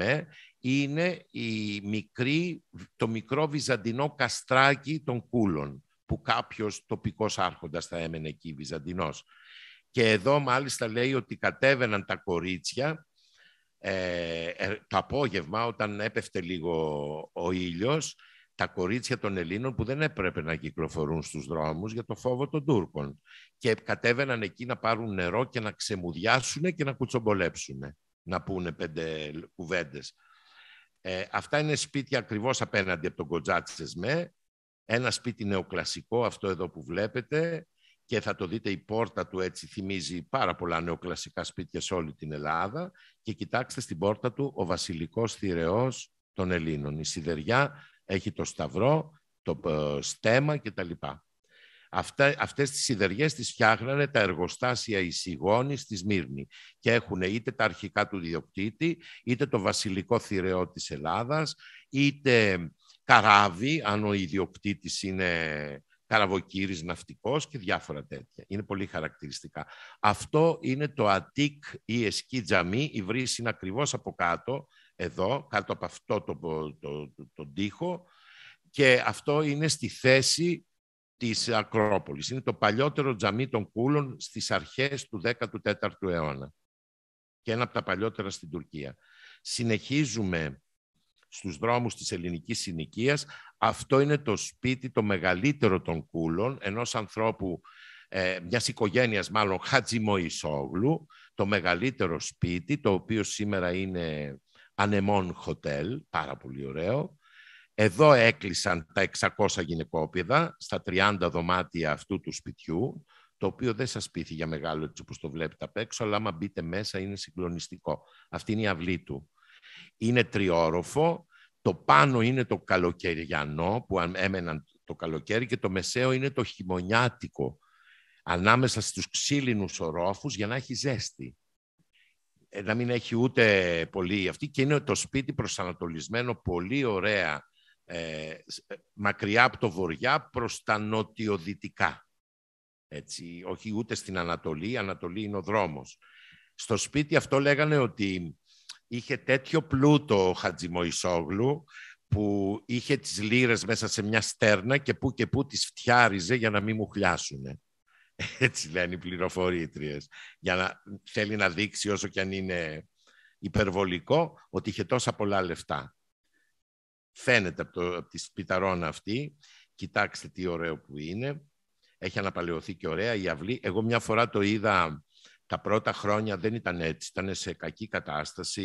είναι η μικρή, το μικρό βυζαντινό καστράκι των κούλων, που κάποιος τοπικός άρχοντας θα έμενε εκεί, βυζαντινός. Και εδώ μάλιστα λέει ότι κατέβαιναν τα κορίτσια ε, ε το απόγευμα, όταν έπεφτε λίγο ο ήλιος, τα κορίτσια των Ελλήνων που δεν έπρεπε να κυκλοφορούν στους δρόμους για το φόβο των Τούρκων και κατέβαιναν εκεί να πάρουν νερό και να ξεμουδιάσουν και να κουτσομπολέψουν, να πούνε πέντε κουβέντες. Ε, αυτά είναι σπίτια ακριβώς απέναντι από τον Κοντζάτσες με, ένα σπίτι νεοκλασικό, αυτό εδώ που βλέπετε, και θα το δείτε η πόρτα του έτσι θυμίζει πάρα πολλά νεοκλασικά σπίτια σε όλη την Ελλάδα και κοιτάξτε στην πόρτα του ο βασιλικός θηρεός των Ελλήνων, η σιδεριά έχει το σταυρό, το ε, στέμα κτλ. Αυτά, αυτές τις σιδεριές τις φτιάχνανε τα εργοστάσια εισηγόνης στη Σμύρνη και έχουν είτε τα αρχικά του διοκτήτη, είτε το βασιλικό θηρεό της Ελλάδας, είτε καράβι, αν ο ιδιοκτήτης είναι καραβοκύρης ναυτικός και διάφορα τέτοια. Είναι πολύ χαρακτηριστικά. Αυτό είναι το Αττικ ή Εσκή Τζαμί, η εσκη είναι ακριβώς από κάτω, εδώ, κάτω από αυτό το, το, το, και αυτό είναι στη θέση της Ακρόπολης. Είναι το παλιότερο τζαμί των κούλων στις αρχές του 14ου αιώνα και ένα από τα παλιότερα στην Τουρκία. Συνεχίζουμε στους δρόμους της ελληνικής συνοικίας. Αυτό είναι το σπίτι το μεγαλύτερο των κούλων, ενός ανθρώπου, ε, μιας οικογένειας μάλλον, Χατζημοϊσόγλου, το μεγαλύτερο σπίτι, το οποίο σήμερα είναι Ανεμών χοτέλ, πάρα πολύ ωραίο. Εδώ έκλεισαν τα 600 γυναικόπαιδα στα 30 δωμάτια αυτού του σπιτιού, το οποίο δεν σας πείθει για μεγάλο έτσι όπως το βλέπετε απ' έξω, αλλά άμα μπείτε μέσα είναι συγκλονιστικό. Αυτή είναι η αυλή του. Είναι τριόροφο, το πάνω είναι το καλοκαιριανό που έμεναν το καλοκαίρι και το μεσαίο είναι το χειμωνιάτικο ανάμεσα στους ξύλινους ορόφους για να έχει ζέστη. Ε, να μην έχει ούτε πολύ αυτή και είναι το σπίτι προσανατολισμένο πολύ ωραία ε, ε, μακριά από το βοριά προς τα νοτιοδυτικά. Έτσι, όχι ούτε στην Ανατολή, η Ανατολή είναι ο δρόμος. Στο σπίτι αυτό λέγανε ότι είχε τέτοιο πλούτο ο Χατζημοϊσόγλου που είχε τις λύρες μέσα σε μια στέρνα και που και που τις φτιάριζε για να μην μου χλιάσουνε. [LAUGHS] Έτσι λένε οι πληροφορήτριες. Για να θέλει να δείξει όσο και αν είναι υπερβολικό ότι είχε τόσα πολλά λεφτά. Φαίνεται από, το, από τη σπιταρόνα αυτή. Κοιτάξτε τι ωραίο που είναι. Έχει αναπαλαιωθεί και ωραία η αυλή. Εγώ μια φορά το είδα τα πρώτα χρόνια δεν ήταν έτσι, ήταν σε κακή κατάσταση,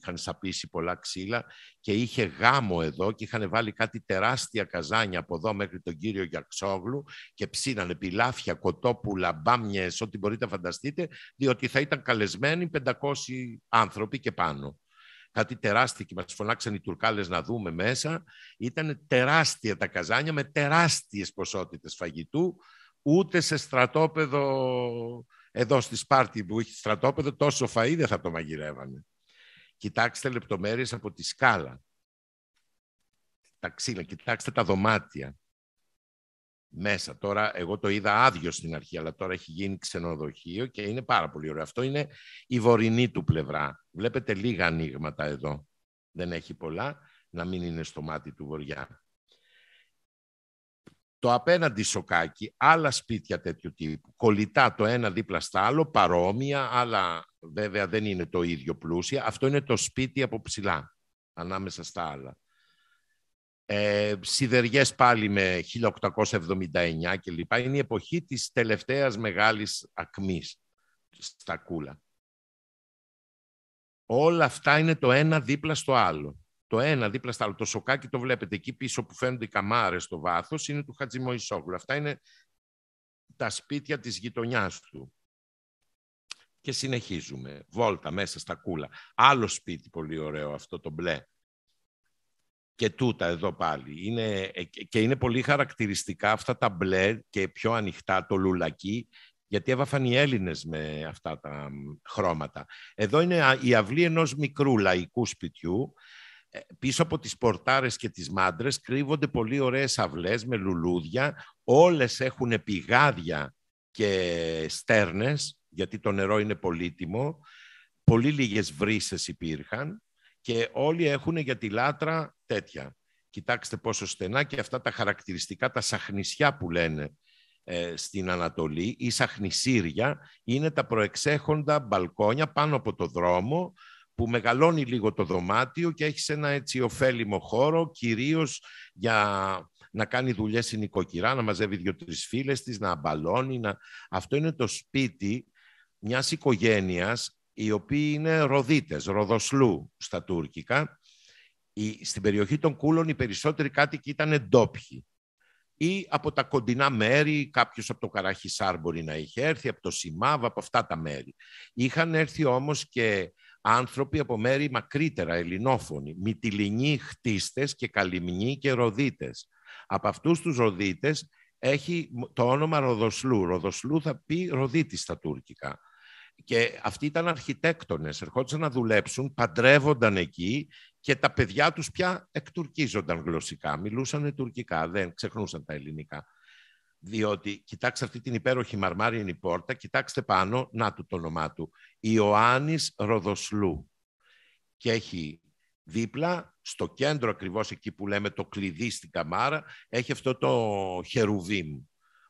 είχαν σαπίσει πολλά ξύλα και είχε γάμο εδώ και είχαν βάλει κάτι τεράστια καζάνια από εδώ μέχρι τον κύριο Γιαξόγλου και ψήνανε πιλάφια, κοτόπουλα, μπάμιες, ό,τι μπορείτε να φανταστείτε, διότι θα ήταν καλεσμένοι 500 άνθρωποι και πάνω κάτι τεράστιο και μας φωνάξαν οι Τουρκάλες να δούμε μέσα. Ήταν τεράστια τα καζάνια με τεράστιες ποσότητες φαγητού, ούτε σε στρατόπεδο εδώ στη Σπάρτη που έχει στρατόπεδο, τόσο φαΐδε δεν θα το μαγειρεύανε. Κοιτάξτε λεπτομέρειες από τη σκάλα. Τα ξύλα, κοιτάξτε τα δωμάτια μέσα. Τώρα, εγώ το είδα άδειο στην αρχή, αλλά τώρα έχει γίνει ξενοδοχείο και είναι πάρα πολύ ωραίο. Αυτό είναι η βορεινή του πλευρά. Βλέπετε λίγα ανοίγματα εδώ. Δεν έχει πολλά, να μην είναι στο μάτι του βοριά το απέναντι σοκάκι, άλλα σπίτια τέτοιου τύπου, κολλητά το ένα δίπλα στα άλλο, παρόμοια, αλλά βέβαια δεν είναι το ίδιο πλούσια. Αυτό είναι το σπίτι από ψηλά, ανάμεσα στα άλλα. Ε, σιδεριές πάλι με 1879 κλπ. Είναι η εποχή της τελευταίας μεγάλης ακμής στα κούλα. Όλα αυτά είναι το ένα δίπλα στο άλλο. Το ένα δίπλα στα άλλο, το σοκάκι το βλέπετε εκεί πίσω που φαίνονται οι καμάρες στο βάθος, είναι του Χατζημοϊσόγλου. Αυτά είναι τα σπίτια της γειτονιάς του. Και συνεχίζουμε. Βόλτα μέσα στα κούλα. Άλλο σπίτι πολύ ωραίο αυτό το μπλε. Και τούτα εδώ πάλι. Είναι, ε, και είναι πολύ χαρακτηριστικά αυτά τα μπλε και πιο ανοιχτά το λουλακί γιατί έβαφαν οι Έλληνες με αυτά τα χρώματα. Εδώ είναι η αυλή ενός μικρού λαϊκού σπιτιού, πίσω από τις πορτάρες και τις μάντρες κρύβονται πολύ ωραίες αυλές με λουλούδια. Όλες έχουν πηγάδια και στέρνες, γιατί το νερό είναι πολύτιμο. Πολύ λίγες βρύσες υπήρχαν και όλοι έχουν για τη λάτρα τέτοια. Κοιτάξτε πόσο στενά και αυτά τα χαρακτηριστικά, τα σαχνησιά που λένε ε, στην Ανατολή, ή σαχνησίρια, είναι τα προεξέχοντα μπαλκόνια πάνω από το δρόμο, που μεγαλώνει λίγο το δωμάτιο και έχει ένα έτσι ωφέλιμο χώρο, κυρίως για να κάνει δουλειές στην νοικοκυρά, να μαζεύει δύο-τρεις φίλες της, να αμπαλώνει. Να... Αυτό είναι το σπίτι μιας οικογένειας, οι οποίοι είναι Ροδίτες, Ροδοσλού στα τουρκικά. Στην περιοχή των Κούλων οι περισσότεροι κάτοικοι ήταν ντόπιοι ή από τα κοντινά μέρη, κάποιος από το Καραχισάρ μπορεί να είχε έρθει, από το Σιμάβ, από αυτά τα μέρη. Είχαν έρθει όμως και άνθρωποι από μέρη μακρύτερα, ελληνόφωνοι, μυτιλινοί χτίστες και καλυμνοί και ροδίτες. Από αυτούς τους ροδίτες έχει το όνομα Ροδοσλού. Ροδοσλού θα πει ροδίτη στα τουρκικά. Και αυτοί ήταν αρχιτέκτονες, ερχόντουσαν να δουλέψουν, παντρεύονταν εκεί και τα παιδιά τους πια εκτουρκίζονταν γλωσσικά, μιλούσαν τουρκικά, δεν ξεχνούσαν τα ελληνικά. Διότι κοιτάξτε αυτή την υπέροχη μαρμάρινη πόρτα, κοιτάξτε πάνω, να του το όνομά του. Ιωάννης Ροδοσλού. Και έχει δίπλα, στο κέντρο ακριβώς εκεί που λέμε το κλειδί στην καμάρα, έχει αυτό το χερουβίμ.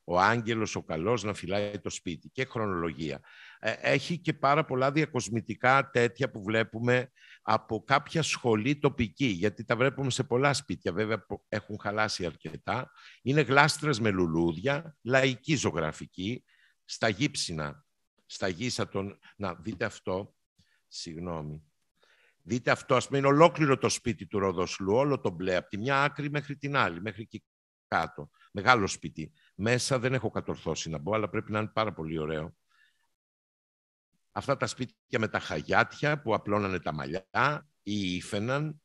Ο άγγελος, ο καλός, να φυλάει το σπίτι και χρονολογία. Ε, έχει και πάρα πολλά διακοσμητικά τέτοια που βλέπουμε από κάποια σχολή τοπική, γιατί τα βλέπουμε σε πολλά σπίτια, βέβαια έχουν χαλάσει αρκετά. Είναι γλάστρες με λουλούδια, λαϊκή ζωγραφική, στα γύψινα, στα γύσα των... Να, δείτε αυτό, συγγνώμη. Δείτε αυτό, ας πούμε, είναι ολόκληρο το σπίτι του Ροδοσλού, όλο το μπλε, από τη μια άκρη μέχρι την άλλη, μέχρι και κάτω. Μεγάλο σπίτι. Μέσα δεν έχω κατορθώσει να μπω, αλλά πρέπει να είναι πάρα πολύ ωραίο αυτά τα σπίτια με τα χαγιάτια που απλώνανε τα μαλλιά ή ήφαιναν.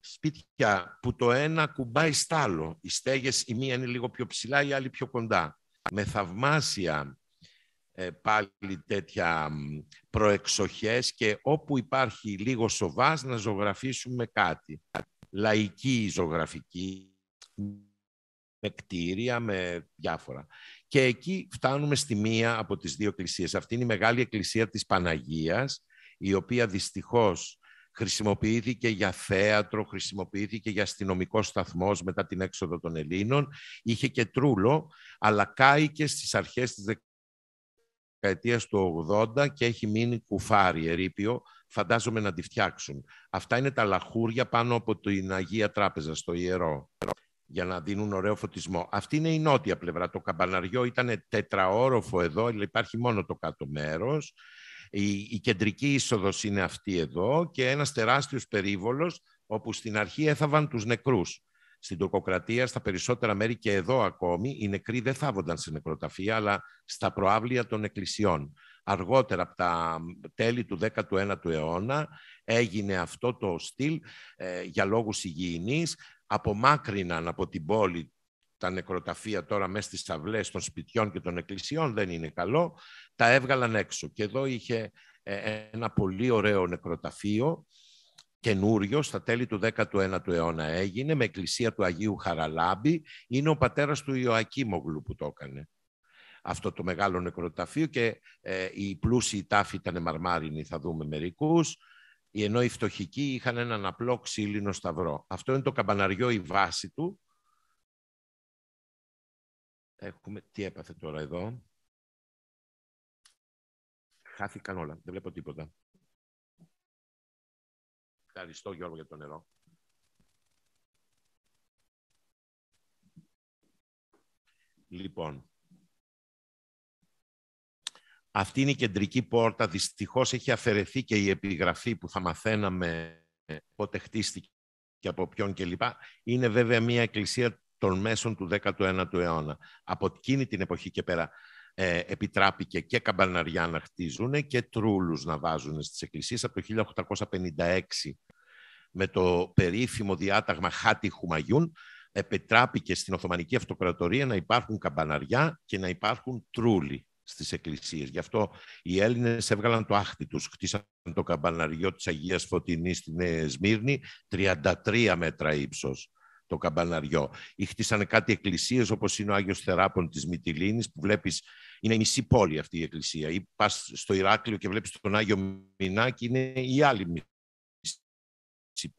Σπίτια που το ένα κουμπάει στ' άλλο. Οι στέγες η μία είναι λίγο πιο ψηλά, η άλλη πιο κοντά. Με θαυμάσια ε, πάλι τέτοια προεξοχές και όπου υπάρχει λίγο σοβάς να ζωγραφίσουμε κάτι. Λαϊκή ζωγραφική, με κτίρια, με διάφορα. Και εκεί φτάνουμε στη μία από τις δύο εκκλησίες. Αυτή είναι η μεγάλη εκκλησία της Παναγίας, η οποία δυστυχώς χρησιμοποιήθηκε για θέατρο, χρησιμοποιήθηκε για αστυνομικό σταθμός μετά την έξοδο των Ελλήνων, είχε και τρούλο, αλλά κάηκε στις αρχές της δεκαετίας του 80 και έχει μείνει κουφάρι, ερείπιο, φαντάζομαι να τη φτιάξουν. Αυτά είναι τα λαχούρια πάνω από την Αγία Τράπεζα στο Ιερό για να δίνουν ωραίο φωτισμό. Αυτή είναι η νότια πλευρά. Το καμπαναριό ήταν τετραόροφο εδώ, υπάρχει μόνο το κάτω μέρος. Η, η κεντρική είσοδος είναι αυτή εδώ και ένας τεράστιος περίβολος όπου στην αρχή έθαβαν τους νεκρούς. Στην Τουρκοκρατία, στα περισσότερα μέρη και εδώ ακόμη, οι νεκροί δεν θάβονταν σε νεκροταφεία, αλλά στα προάβλια των εκκλησιών. Αργότερα, από τα τέλη του 19ου αιώνα, έγινε αυτό το στυλ ε, για λόγους υγιεινής απομάκρυναν από την πόλη τα νεκροταφεία τώρα μέσα στις αυλές των σπιτιών και των εκκλησιών, δεν είναι καλό, τα έβγαλαν έξω. Και εδώ είχε ε, ένα πολύ ωραίο νεκροταφείο, καινούριο, στα τέλη του 19ου αιώνα έγινε, με εκκλησία του Αγίου Χαραλάμπη. Είναι ο πατέρας του Ιωακίμογλου που το έκανε αυτό το μεγάλο νεκροταφείο και ε, οι πλούσιοι τάφοι ήταν μαρμάρινοι, θα δούμε μερικούς ενώ οι φτωχικοί είχαν έναν απλό ξύλινο σταυρό. Αυτό είναι το καμπαναριό η βάση του. Έχουμε... Τι έπαθε τώρα εδώ. Χάθηκαν όλα. Δεν βλέπω τίποτα. Ευχαριστώ Γιώργο για το νερό. Λοιπόν, αυτή είναι η κεντρική πόρτα. δυστυχώς έχει αφαιρεθεί και η επιγραφή που θα μαθαίναμε πότε χτίστηκε και από ποιον κλπ. Είναι βέβαια μια εκκλησία των μέσων του 19ου αιώνα. Από εκείνη την εποχή και πέρα ε, επιτράπηκε και καμπαναριά να χτίζουν και τρούλους να βάζουν στις εκκλησίες από το 1856 με το περίφημο διάταγμα Χάτι Χουμαγιούν επιτράπηκε στην Οθωμανική Αυτοκρατορία να υπάρχουν καμπαναριά και να υπάρχουν τρούλοι στις εκκλησίες. Γι' αυτό οι Έλληνες έβγαλαν το άχτι τους, χτίσαν το καμπαναριό της Αγίας Φωτεινής στη Νέα Σμύρνη, 33 μέτρα ύψος το καμπαναριό. Ή χτίσανε κάτι εκκλησίες όπως είναι ο Άγιος Θεράπων της Μυτιλίνης που βλέπεις είναι η χτισαν κατι εκκλησιες οπως ειναι πόλη μυτιλινη που βλεπεις ειναι η εκκλησία. Ή πας στο Ηράκλειο και βλέπεις τον Άγιο Μινάκη είναι η άλλη μισή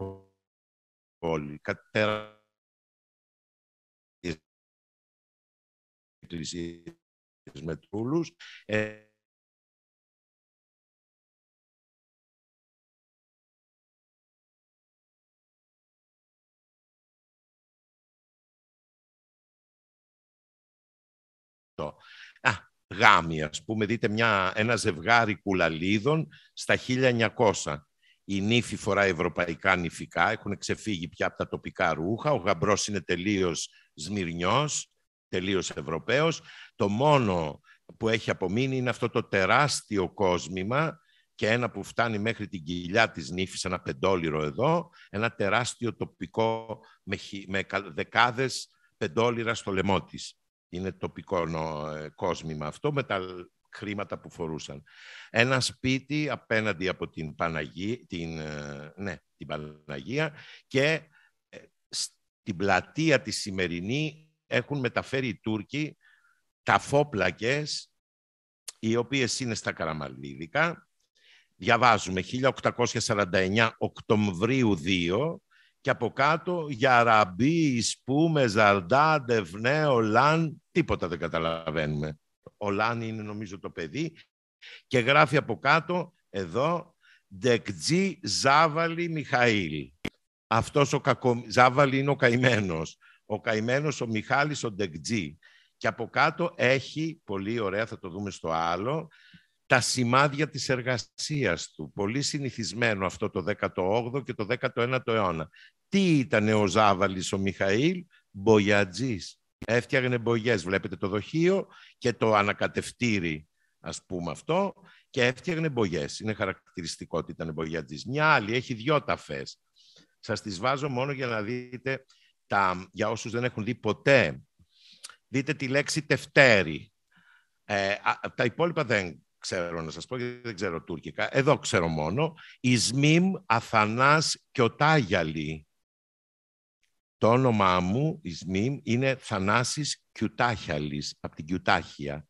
πόλη. Κάτι τεράστιες με μετρούλους. Ε, Α, γάμοι, ας πούμε, δείτε μια, ένα ζευγάρι κουλαλίδων στα 1900. Η νύφη φορά ευρωπαϊκά νυφικά, έχουν ξεφύγει πια από τα τοπικά ρούχα, ο γαμπρός είναι τελείως σμυρνιός, τελείως ευρωπαίος. Το μόνο που έχει απομείνει είναι αυτό το τεράστιο κόσμημα και ένα που φτάνει μέχρι την κοιλιά της νύφης, ένα πεντόλυρο εδώ, ένα τεράστιο τοπικό με δεκάδες πεντόλυρα στο λαιμό της. Είναι τοπικό ε, κόσμημα αυτό με τα χρήματα που φορούσαν. Ένα σπίτι απέναντι από την Παναγία, την, ε, ναι, την Παναγία και ε, στην πλατεία της σημερινή έχουν μεταφέρει οι Τούρκοι ταφόπλακες, οι οποίες είναι στα Καραμαλίδικα. Διαβάζουμε 1849 Οκτωβρίου 2 και από κάτω για Ραμπί, σπούμε, Ζαρντά, Ντευνέ, Ολάν, τίποτα δεν καταλαβαίνουμε. Ολάν είναι νομίζω το παιδί και γράφει από κάτω εδώ Ντεκτζή Ζάβαλη Μιχαήλ. Αυτός ο κακο... Ζάβαλη είναι ο καημένος. Ο καημένος ο Μιχάλης ο Ντεκτζή. Και από κάτω έχει, πολύ ωραία θα το δούμε στο άλλο, τα σημάδια της εργασίας του. Πολύ συνηθισμένο αυτό το 18ο και το 19ο αιώνα. Τι ήταν ο Ζάβαλης ο Μιχαήλ, μπογιατζής. Έφτιαγνε μπογιές, βλέπετε το δοχείο και το ανακατευτήρι, ας πούμε αυτό, και έφτιαγνε μπογιές. Είναι χαρακτηριστικό ότι ήταν μπογιατζής. Μια άλλη, έχει δυο ταφές. Σας τις βάζω μόνο για να δείτε, τα, για όσους δεν έχουν δει ποτέ δείτε τη λέξη τευτέρη. Ε, τα υπόλοιπα δεν ξέρω να σας πω, γιατί δεν ξέρω τουρκικά. Εδώ ξέρω μόνο. Ισμίμ, Αθανάς Κιωτάγιαλη. Το όνομά μου, Ισμίμ, είναι Θανάσης Κιουτάχιαλης, από την Κιουτάχια.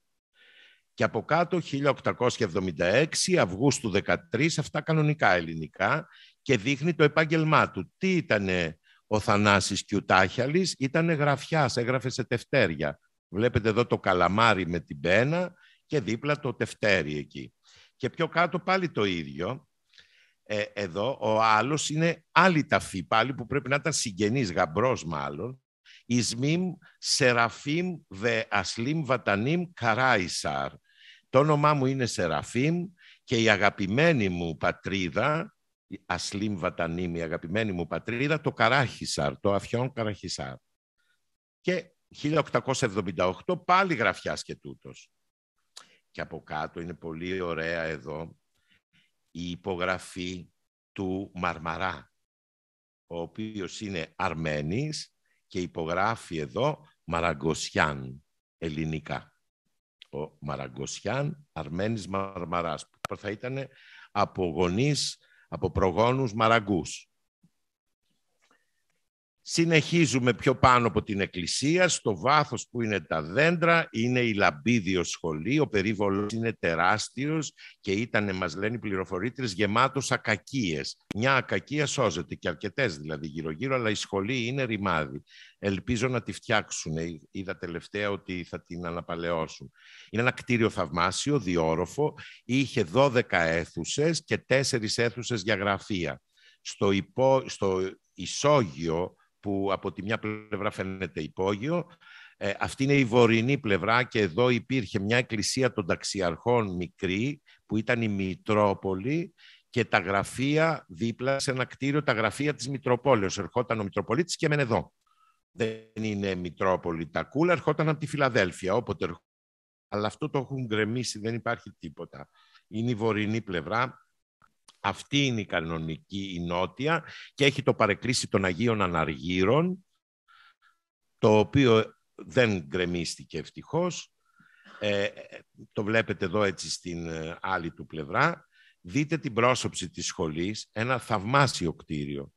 Και από κάτω, 1876, Αυγούστου 13, αυτά κανονικά ελληνικά, και δείχνει το επάγγελμά του. Τι ήτανε ο Θανάσης Κιουτάχιαλης ήταν γραφιάς, έγραφε σε τευτέρια. Βλέπετε εδώ το καλαμάρι με την πένα και δίπλα το τευτέρι εκεί. Και πιο κάτω πάλι το ίδιο. Ε, εδώ ο άλλος είναι άλλη ταφή πάλι που πρέπει να ήταν συγγενής, γαμπρός μάλλον. Ισμίμ Σεραφίμ Δε Ασλίμ Βατανίμ Καράισαρ. Το όνομά μου είναι Σεραφίμ και η αγαπημένη μου πατρίδα Ασλήμ Βατανίμη, αγαπημένη μου πατρίδα, το Καράχισαρ, το Αφιόν Καράχισαρ. Και 1878 πάλι γραφιάς και τούτος. Και από κάτω είναι πολύ ωραία εδώ η υπογραφή του Μαρμαρά, ο οποίος είναι Αρμένης και υπογράφει εδώ Μαραγκοσιάν, ελληνικά. Ο Μαραγκοσιάν, Αρμένης Μαρμαράς, που θα ήταν από γονείς από προγόνους μαραγκούς. Συνεχίζουμε πιο πάνω από την εκκλησία, στο βάθος που είναι τα δέντρα, είναι η Λαμπίδιο σχολή, ο περίβολος είναι τεράστιος και ήταν, μας λένε οι πληροφορήτρες, γεμάτος ακακίες. Μια ακακία σώζεται και αρκετές δηλαδή γύρω-γύρω, αλλά η σχολή είναι ρημάδι. Ελπίζω να τη φτιάξουν. Ε, είδα τελευταία ότι θα την αναπαλαιώσουν. Είναι ένα κτίριο θαυμάσιο, διόροφο, είχε 12 αίθουσες και 4 αίθουσες για γραφεία. Στο, υπό, στο ισόγειο που από τη μια πλευρά φαίνεται υπόγειο. Ε, αυτή είναι η βορεινή πλευρά και εδώ υπήρχε μια εκκλησία των ταξιαρχών μικρή που ήταν η Μητρόπολη και τα γραφεία δίπλα σε ένα κτίριο, τα γραφεία της Μητροπόλεως. Ερχόταν ο Μητροπολίτης και έμενε εδώ. Δεν είναι Μητρόπολη τα κούλα, ερχόταν από τη Φιλαδέλφια, όποτε ερχόταν. Αλλά αυτό το έχουν γκρεμίσει, δεν υπάρχει τίποτα. Είναι η βορεινή πλευρά αυτή είναι η κανονική η νότια και έχει το παρεκκλήσι των Αγίων Αναργύρων, το οποίο δεν γκρεμίστηκε ευτυχώς. Ε, το βλέπετε εδώ έτσι στην ε, άλλη του πλευρά. Δείτε την πρόσωψη της σχολής, ένα θαυμάσιο κτίριο.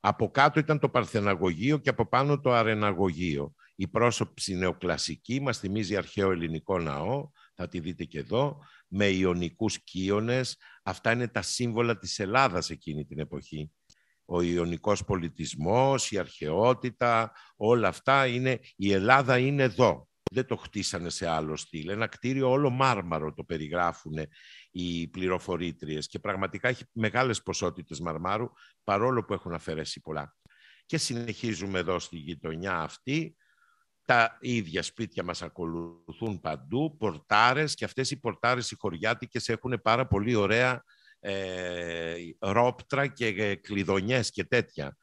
Από κάτω ήταν το Παρθεναγωγείο και από πάνω το Αρεναγωγείο. Η πρόσωψη νεοκλασική μας θυμίζει αρχαίο ελληνικό ναό, θα τη δείτε και εδώ με ιονικούς κύονες. Αυτά είναι τα σύμβολα της Ελλάδας εκείνη την εποχή. Ο ιονικός πολιτισμός, η αρχαιότητα, όλα αυτά είναι... Η Ελλάδα είναι εδώ. Δεν το χτίσανε σε άλλο στυλ. Ένα κτίριο όλο μάρμαρο το περιγράφουν οι πληροφορήτριες και πραγματικά έχει μεγάλες ποσότητες μαρμάρου παρόλο που έχουν αφαιρέσει πολλά. Και συνεχίζουμε εδώ στη γειτονιά αυτή τα ίδια σπίτια μας ακολουθούν παντού, πορτάρες και αυτές οι πορτάρες οι χωριάτικες έχουν πάρα πολύ ωραία ε, ρόπτρα και ε, κλειδονιές και τέτοια,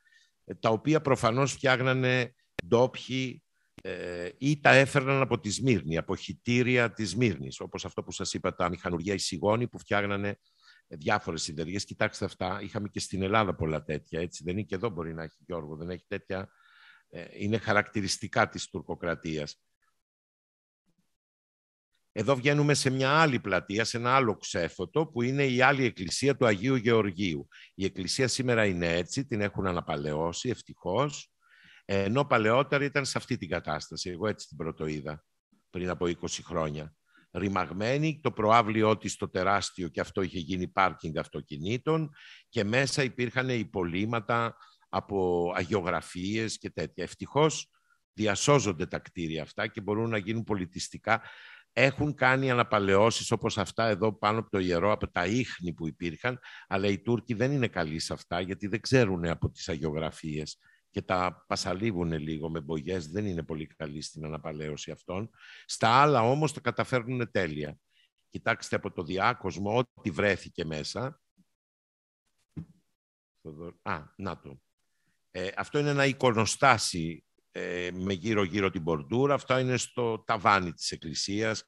ε, τα οποία προφανώς φτιάγνανε ντόπιοι ε, ή τα έφερναν από τη Σμύρνη, από χιτήρια της Σμύρνης, όπως αυτό που σας είπα, τα μηχανουργία η σιγόνοι που φτιάγνανε διάφορε συνδεργίες. Κοιτάξτε αυτά, είχαμε και στην Ελλάδα πολλά τέτοια, έτσι δεν είναι και εδώ μπορεί να έχει Γιώργο, δεν έχει τέτοια ε, είναι χαρακτηριστικά της τουρκοκρατίας. Εδώ βγαίνουμε σε μια άλλη πλατεία, σε ένα άλλο ξέφωτο, που είναι η άλλη εκκλησία του Αγίου Γεωργίου. Η εκκλησία σήμερα είναι έτσι, την έχουν αναπαλαιώσει, ευτυχώς, ενώ παλαιότερα ήταν σε αυτή την κατάσταση. Εγώ έτσι την πρωτοείδα, πριν από 20 χρόνια. Ρημαγμένη, το προάβλιό της το τεράστιο και αυτό είχε γίνει πάρκινγκ αυτοκινήτων και μέσα υπήρχαν υπολείμματα από αγιογραφίες και τέτοια. Ευτυχώς διασώζονται τα κτίρια αυτά και μπορούν να γίνουν πολιτιστικά. Έχουν κάνει αναπαλαιώσεις όπως αυτά εδώ πάνω από το ιερό, από τα ίχνη που υπήρχαν, αλλά οι Τούρκοι δεν είναι καλοί σε αυτά γιατί δεν ξέρουν από τις αγιογραφίες και τα πασαλίβουν λίγο με μπογιές, δεν είναι πολύ καλή στην αναπαλαίωση αυτών. Στα άλλα όμως τα καταφέρνουν τέλεια. Κοιτάξτε από το διάκοσμο ό,τι βρέθηκε μέσα. Α, να το. Ε, αυτό είναι ένα εικονοστάσι ε, με γύρω-γύρω την πορτούρα. Αυτό είναι στο ταβάνι της εκκλησίας.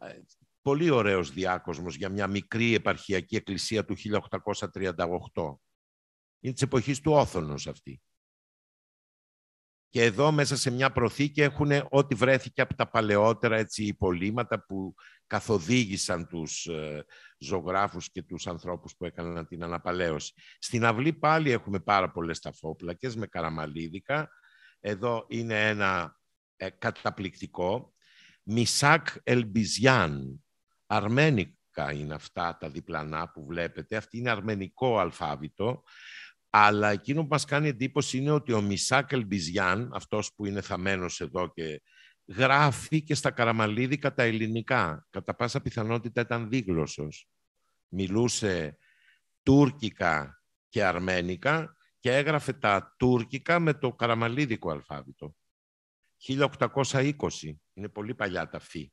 Ε, πολύ ωραίος διάκοσμος για μια μικρή επαρχιακή εκκλησία του 1838. Είναι της εποχής του Όθωνος αυτή. Και εδώ μέσα σε μια προθήκη έχουν ό,τι βρέθηκε από τα παλαιότερα έτσι, υπολείμματα που καθοδήγησαν τους ε, ζωγράφους και τους ανθρώπους που έκαναν την αναπαλαίωση. Στην αυλή πάλι έχουμε πάρα πολλές ταφόπλακες με καραμαλίδικα. Εδώ είναι ένα ε, καταπληκτικό. Μισάκ Ελμπιζιάν. Αρμένικα είναι αυτά τα διπλανά που βλέπετε. Αυτή είναι αρμενικό αλφάβητο αλλά εκείνο που μας κάνει εντύπωση είναι ότι ο Μισάκελ Μπιζιάν, αυτός που είναι θαμένος εδώ και γράφει και στα Καραμαλίδικα τα ελληνικά. Κατά πάσα πιθανότητα ήταν δίγλωσσος. Μιλούσε τουρκικά και αρμένικα και έγραφε τα τουρκικά με το καραμαλίδικο αλφάβητο. 1820. Είναι πολύ παλιά τα φύ.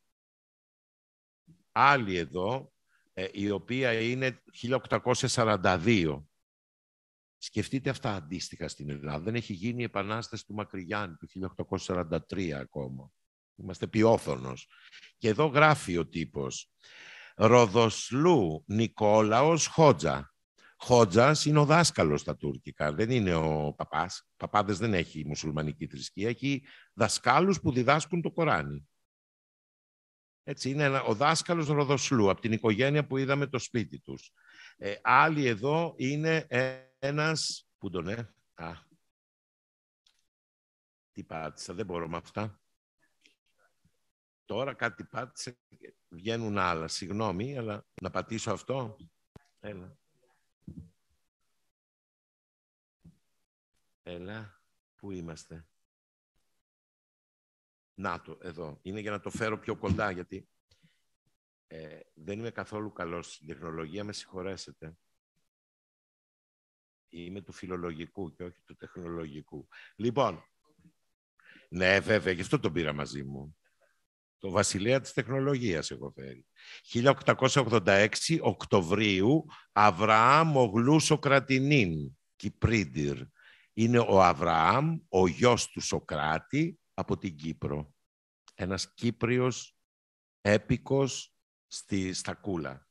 Άλλη εδώ, ε, η οποία είναι 1842. Σκεφτείτε αυτά αντίστοιχα στην Ελλάδα. Δεν έχει γίνει η επανάσταση του Μακρυγιάννη του 1843 ακόμα. Είμαστε ποιόθωνος. Και εδώ γράφει ο τύπος. Ροδοσλού Νικόλαος Χότζα. Χότζας είναι ο δάσκαλος στα τουρκικά, δεν είναι ο παπάς, παπάδες δεν έχει η μουσουλμανική θρησκεία, έχει δασκάλους που διδάσκουν το Κοράνι. Έτσι, είναι ο δάσκαλος Ροδοσλού, από την οικογένεια που είδαμε το σπίτι τους. Ε, άλλοι εδώ είναι ε, ένας... Πού τον ε? Α. Τι πάτησα, δεν μπορώ με αυτά. Τώρα κάτι πάτησε, βγαίνουν άλλα. Συγγνώμη, αλλά να πατήσω αυτό. Έλα. Έλα, πού είμαστε. Να το, εδώ. Είναι για να το φέρω πιο κοντά, γιατί ε, δεν είμαι καθόλου καλός στην τεχνολογία, με συγχωρέσετε. Είμαι του φιλολογικού και όχι του τεχνολογικού. Λοιπόν, ναι βέβαια, γι' αυτό τον πήρα μαζί μου. Το βασιλέα της τεχνολογίας έχω φέρει. 1886 Οκτωβρίου, Αβραάμ Ογλού Σοκρατινίν, Κυπρίντιρ. Είναι ο Αβραάμ, ο γιος του Σοκράτη, από την Κύπρο. Ένας Κύπριος έπικος στη Στακούλα,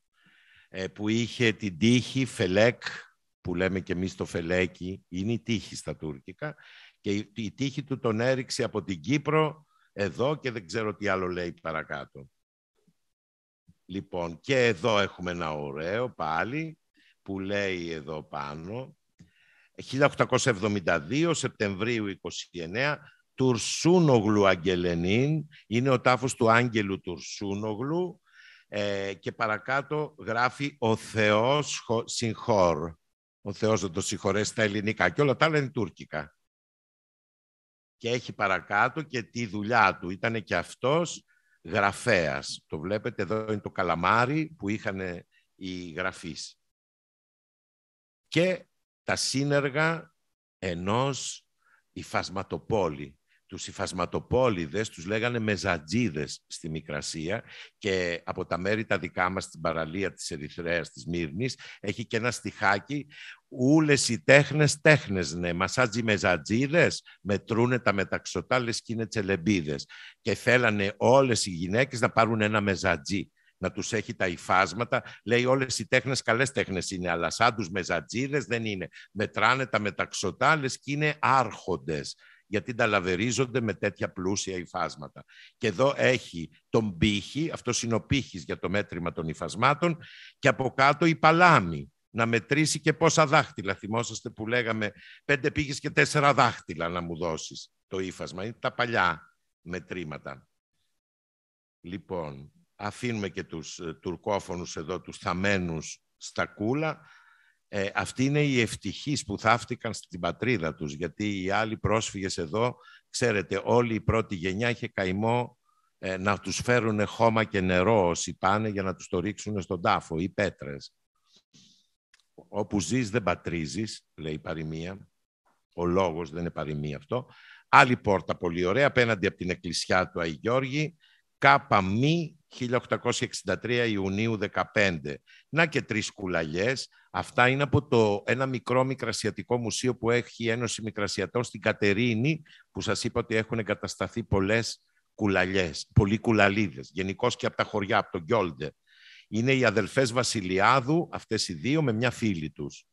ε, που είχε την τύχη Φελέκ που λέμε και εμείς το φελέκι, είναι η τύχη στα τουρκικά και η τύχη του τον έριξε από την Κύπρο εδώ και δεν ξέρω τι άλλο λέει παρακάτω. Λοιπόν, και εδώ έχουμε ένα ωραίο πάλι που λέει εδώ πάνω 1872 Σεπτεμβρίου 29 Τουρσούνογλου Αγγελενίν είναι ο τάφος του Άγγελου Τουρσούνογλου ε, και παρακάτω γράφει «Ο Θεός συγχώρ» ο Θεός να το συγχωρέσει τα ελληνικά και όλα τα άλλα είναι τουρκικά. Και έχει παρακάτω και τη δουλειά του. Ήταν και αυτός γραφέας. Το βλέπετε εδώ είναι το καλαμάρι που είχαν οι γραφείς. Και τα σύνεργα ενός υφασματοπόλη τους υφασματοπόλιδες, τους λέγανε μεζατζίδες στη Μικρασία και από τα μέρη τα δικά μας στην παραλία της Ερυθρέας, της Μύρνης, έχει και ένα στιχάκι «Ούλες οι τέχνες, τέχνες ναι, μασάτζι μεζατζίδες, μετρούνε τα μεταξωτά, λες και είναι τσελεμπίδες». Και θέλανε όλες οι γυναίκες να πάρουν ένα μεζατζί να τους έχει τα υφάσματα. Λέει όλες οι τέχνες καλές τέχνες είναι, αλλά σαν τους μεζατζίδες δεν είναι. Μετράνε τα μεταξωτά, λες και είναι άρχοντες γιατί τα λαβερίζονται με τέτοια πλούσια υφάσματα. Και εδώ έχει τον πύχη, αυτός είναι ο πύχης για το μέτρημα των υφασμάτων, και από κάτω η παλάμη, να μετρήσει και πόσα δάχτυλα. Θυμόσαστε που λέγαμε πέντε πύχης και τέσσερα δάχτυλα να μου δώσεις το ύφασμα. Είναι τα παλιά μετρήματα. Λοιπόν, αφήνουμε και τους ε, τουρκόφωνους εδώ, τους θαμένους στα κούλα. Ε, αυτοί είναι οι ευτυχείς που θαύτηκαν στην πατρίδα τους, γιατί οι άλλοι πρόσφυγες εδώ, ξέρετε, όλη η πρώτη γενιά είχε καημό ε, να τους φέρουν χώμα και νερό όσοι πάνε για να τους το ρίξουν στον τάφο ή πέτρες. Όπου ζεις δεν πατρίζεις, λέει η παροιμία. Ο λόγος δεν είναι παροιμία αυτό. Άλλη πόρτα πολύ ωραία, απέναντι από την εκκλησιά του Αγίου Γιώργη, κάπα 1863 Ιουνίου 15. Να και τρεις κουλαλιές. Αυτά είναι από το, ένα μικρό μικρασιατικό μουσείο που έχει η Ένωση Μικρασιατών στην Κατερίνη, που σας είπα ότι έχουν εγκατασταθεί πολλές κουλαλιές, πολλοί κουλαλίδες, γενικώς και από τα χωριά, από τον Γκιόλντε. Είναι οι αδελφές Βασιλιάδου, αυτές οι δύο, με μια φίλη τους.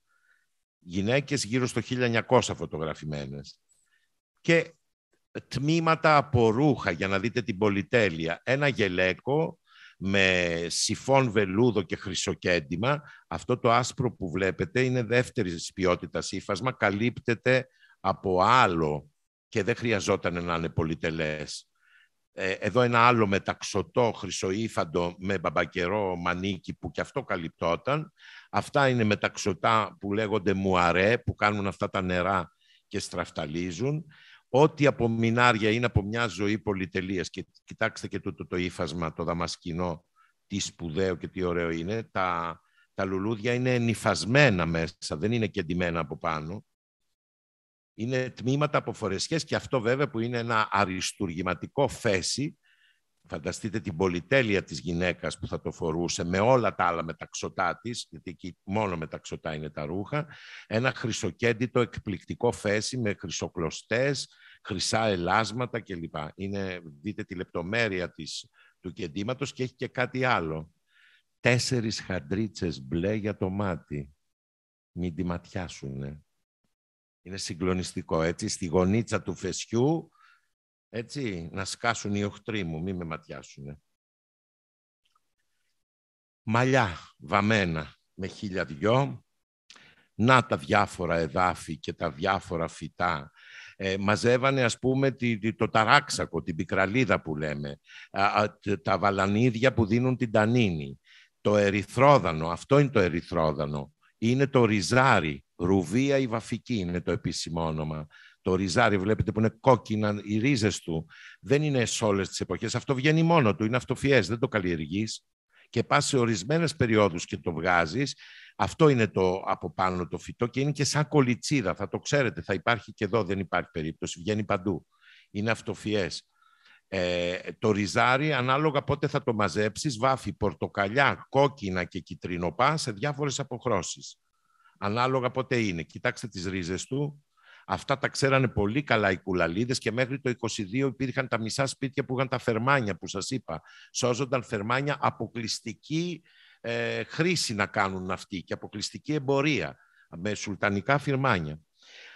Γυναίκες γύρω στο 1900 φωτογραφημένες. Και τμήματα από ρούχα για να δείτε την πολυτέλεια. Ένα γελέκο με σιφόν βελούδο και χρυσοκέντημα. Αυτό το άσπρο που βλέπετε είναι δεύτερη ποιότητα ύφασμα, καλύπτεται από άλλο και δεν χρειαζόταν να είναι πολυτελές. Ε, εδώ ένα άλλο μεταξωτό χρυσοήφαντο με μπαμπακερό μανίκι που και αυτό καλυπτόταν. Αυτά είναι μεταξωτά που λέγονται μουαρέ, που κάνουν αυτά τα νερά και στραφταλίζουν ό,τι από μινάρια είναι από μια ζωή πολυτελείας και κοιτάξτε και τούτο το ύφασμα, το δαμασκηνό, τι σπουδαίο και τι ωραίο είναι, τα, τα λουλούδια είναι νυφασμένα μέσα, δεν είναι κεντυμένα από πάνω. Είναι τμήματα από φορεσιές και αυτό βέβαια που είναι ένα αριστουργηματικό φέση Φανταστείτε την πολυτέλεια της γυναίκας που θα το φορούσε με όλα τα άλλα μεταξωτά της, γιατί εκεί μόνο μεταξωτά είναι τα ρούχα, ένα χρυσοκέντητο εκπληκτικό φέση με χρυσοκλωστές, χρυσά ελάσματα κλπ. Είναι, δείτε τη λεπτομέρεια της, του κεντήματος και έχει και κάτι άλλο. Τέσσερις χαντρίτσες μπλε για το μάτι. Μην τη ματιάσουνε. Είναι συγκλονιστικό, έτσι. Στη γωνίτσα του φεσιού έτσι, να σκάσουν οι οχτροί μου, μη με ματιάσουν. Μαλλιά βαμμένα με χίλια δυο, να τα διάφορα εδάφη και τα διάφορα φυτά. Ε, μαζεύανε, ας πούμε, τη, το ταράξακο, την πικραλίδα που λέμε, τα βαλανίδια που δίνουν την τανίνη, το ερυθρόδανο, αυτό είναι το ερυθρόδανο, είναι το ριζάρι, ρουβία η βαφική είναι το επίσημο όνομα το ριζάρι, βλέπετε που είναι κόκκινα οι ρίζες του. Δεν είναι σε όλες τις εποχές. Αυτό βγαίνει μόνο του. Είναι αυτοφιές. Δεν το καλλιεργείς. Και πας σε ορισμένες περιόδους και το βγάζεις. Αυτό είναι το από πάνω το φυτό και είναι και σαν κολιτσίδα. Θα το ξέρετε. Θα υπάρχει και εδώ. Δεν υπάρχει περίπτωση. Βγαίνει παντού. Είναι αυτοφιές. Ε, το ριζάρι, ανάλογα πότε θα το μαζέψεις, βάφει πορτοκαλιά, κόκκινα και κυτρινοπά σε διάφορες αποχρώσεις. Ανάλογα πότε είναι. Κοιτάξτε τις ρίζες του, Αυτά τα ξέρανε πολύ καλά οι κουλαλίδες και μέχρι το 22 υπήρχαν τα μισά σπίτια που είχαν τα φερμάνια που σας είπα. Σώζονταν φερμάνια αποκλειστική ε, χρήση να κάνουν αυτοί και αποκλειστική εμπορία με σουλτανικά φερμάνια.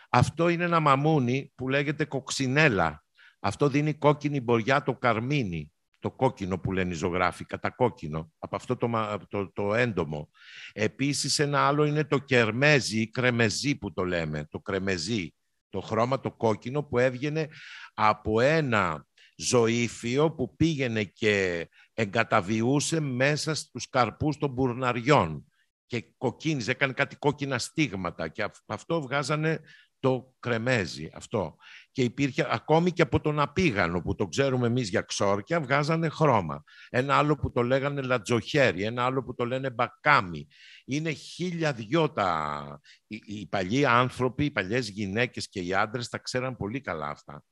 Αυτό είναι ένα μαμούνι που λέγεται κοξινέλα. Αυτό δίνει κόκκινη μποριά το καρμίνι, το κόκκινο που λένε οι ζωγράφοι, κατακόκκινο, από αυτό το, το, το έντομο. Επίσης ένα άλλο είναι το κερμέζι ή κρεμεζί που το λέμε, το κρεμεζί, το χρώμα το κόκκινο που έβγαινε από ένα ζωήφιο που πήγαινε και εγκαταβιούσε μέσα στους καρπούς των μπουρναριών και κοκκίνιζε, έκανε κάτι κόκκινα στίγματα και αυτό βγάζανε το κρεμέζι αυτό. Και υπήρχε ακόμη και από τον απίγανο που το ξέρουμε εμείς για ξόρκια, βγάζανε χρώμα. Ένα άλλο που το λέγανε λατζοχέρι, ένα άλλο που το λένε μπακάμι. Είναι χίλια δυο τα... Οι, οι παλιοί άνθρωποι, οι παλιές γυναίκες και οι άντρες τα ξέραν πολύ καλά αυτά.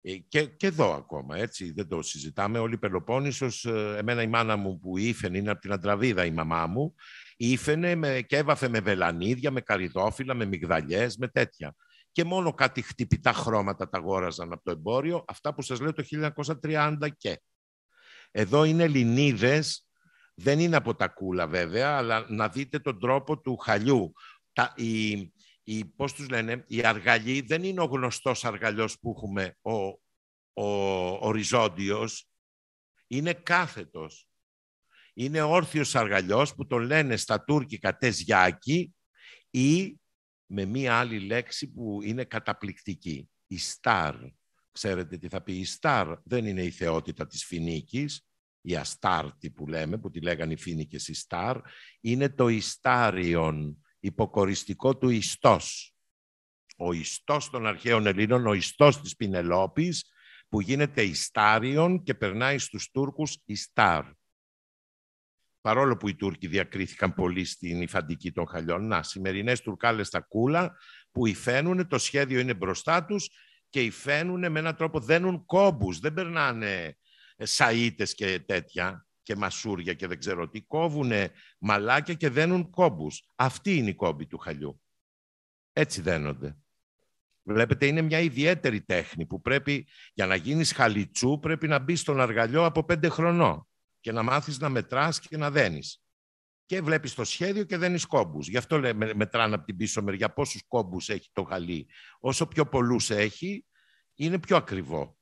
Ε, και, και εδώ ακόμα, έτσι, δεν το συζητάμε. Όλοι οι Πελοπόννησος, ε, εμένα η μάνα μου που ήφεν είναι από την Αντραβίδα η μαμά μου, Ήφαινε και έβαφε με βελανίδια, με καριδόφυλλα, με μυγδαλιές, με τέτοια. Και μόνο κάτι χτυπητά χρώματα τα αγόραζαν από το εμπόριο, αυτά που σας λέω το 1930 και. Εδώ είναι λινίδες. δεν είναι από τα κούλα βέβαια, αλλά να δείτε τον τρόπο του χαλιού. Τα, η, πώς τους λένε, η αργαλή δεν είναι ο γνωστός αργαλιός που έχουμε, ο, ο οριζόντιος, είναι κάθετος είναι όρθιος αργαλιός που τον λένε στα τουρκικά τεζιάκι ή με μία άλλη λέξη που είναι καταπληκτική, η στάρ. Ξέρετε τι θα πει η στάρ. Δεν είναι η θεότητα της Φινίκης, η αστάρτη που λέμε, που τη λέγανε οι Φίνικες η στάρ. Είναι το ιστάριον, υποκοριστικό του ιστός. Ο ιστός των αρχαίων Ελλήνων, ο ιστός της Πινελόπης, που γίνεται ιστάριον και περνάει στους Τούρκους ιστάρ παρόλο που οι Τούρκοι διακρίθηκαν πολύ στην υφαντική των χαλιών. Να, σημερινέ τουρκάλε τα κούλα που υφαίνουν, το σχέδιο είναι μπροστά τους και υφαίνουν με έναν τρόπο, δένουν κόμπους. δεν περνάνε ε, σαίτε και τέτοια και μασούρια και δεν ξέρω τι, κόβουν μαλάκια και δένουν κόμπους. Αυτή είναι η κόμπη του χαλιού. Έτσι δένονται. Βλέπετε, είναι μια ιδιαίτερη τέχνη που πρέπει, για να γίνεις χαλιτσού, πρέπει να μπεις στον αργαλιό από πέντε χρονών και να μάθεις να μετράς και να δένεις. Και βλέπεις το σχέδιο και δένεις κόμπους. Γι' αυτό λέμε, μετράνε από την πίσω μεριά πόσους κόμπους έχει το χαλί. Όσο πιο πολλούς έχει, είναι πιο ακριβό.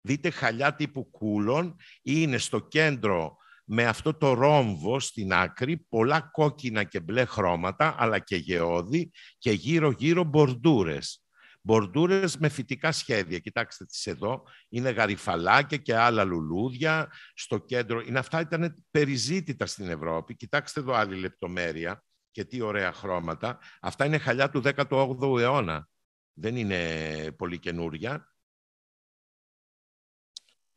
Δείτε χαλιά τύπου κούλων, είναι στο κέντρο με αυτό το ρόμβο στην άκρη, πολλά κόκκινα και μπλε χρώματα, αλλά και γεώδη και γύρω-γύρω μπορντούρες. Μπορντούρες με φυτικά σχέδια. Κοιτάξτε τις εδώ. Είναι γαριφαλάκια και άλλα λουλούδια στο κέντρο. Είναι, αυτά ήταν περιζήτητα στην Ευρώπη. Κοιτάξτε εδώ άλλη λεπτομέρεια και τι ωραία χρώματα. Αυτά είναι χαλιά του 18ου αιώνα. Δεν είναι πολύ καινούρια.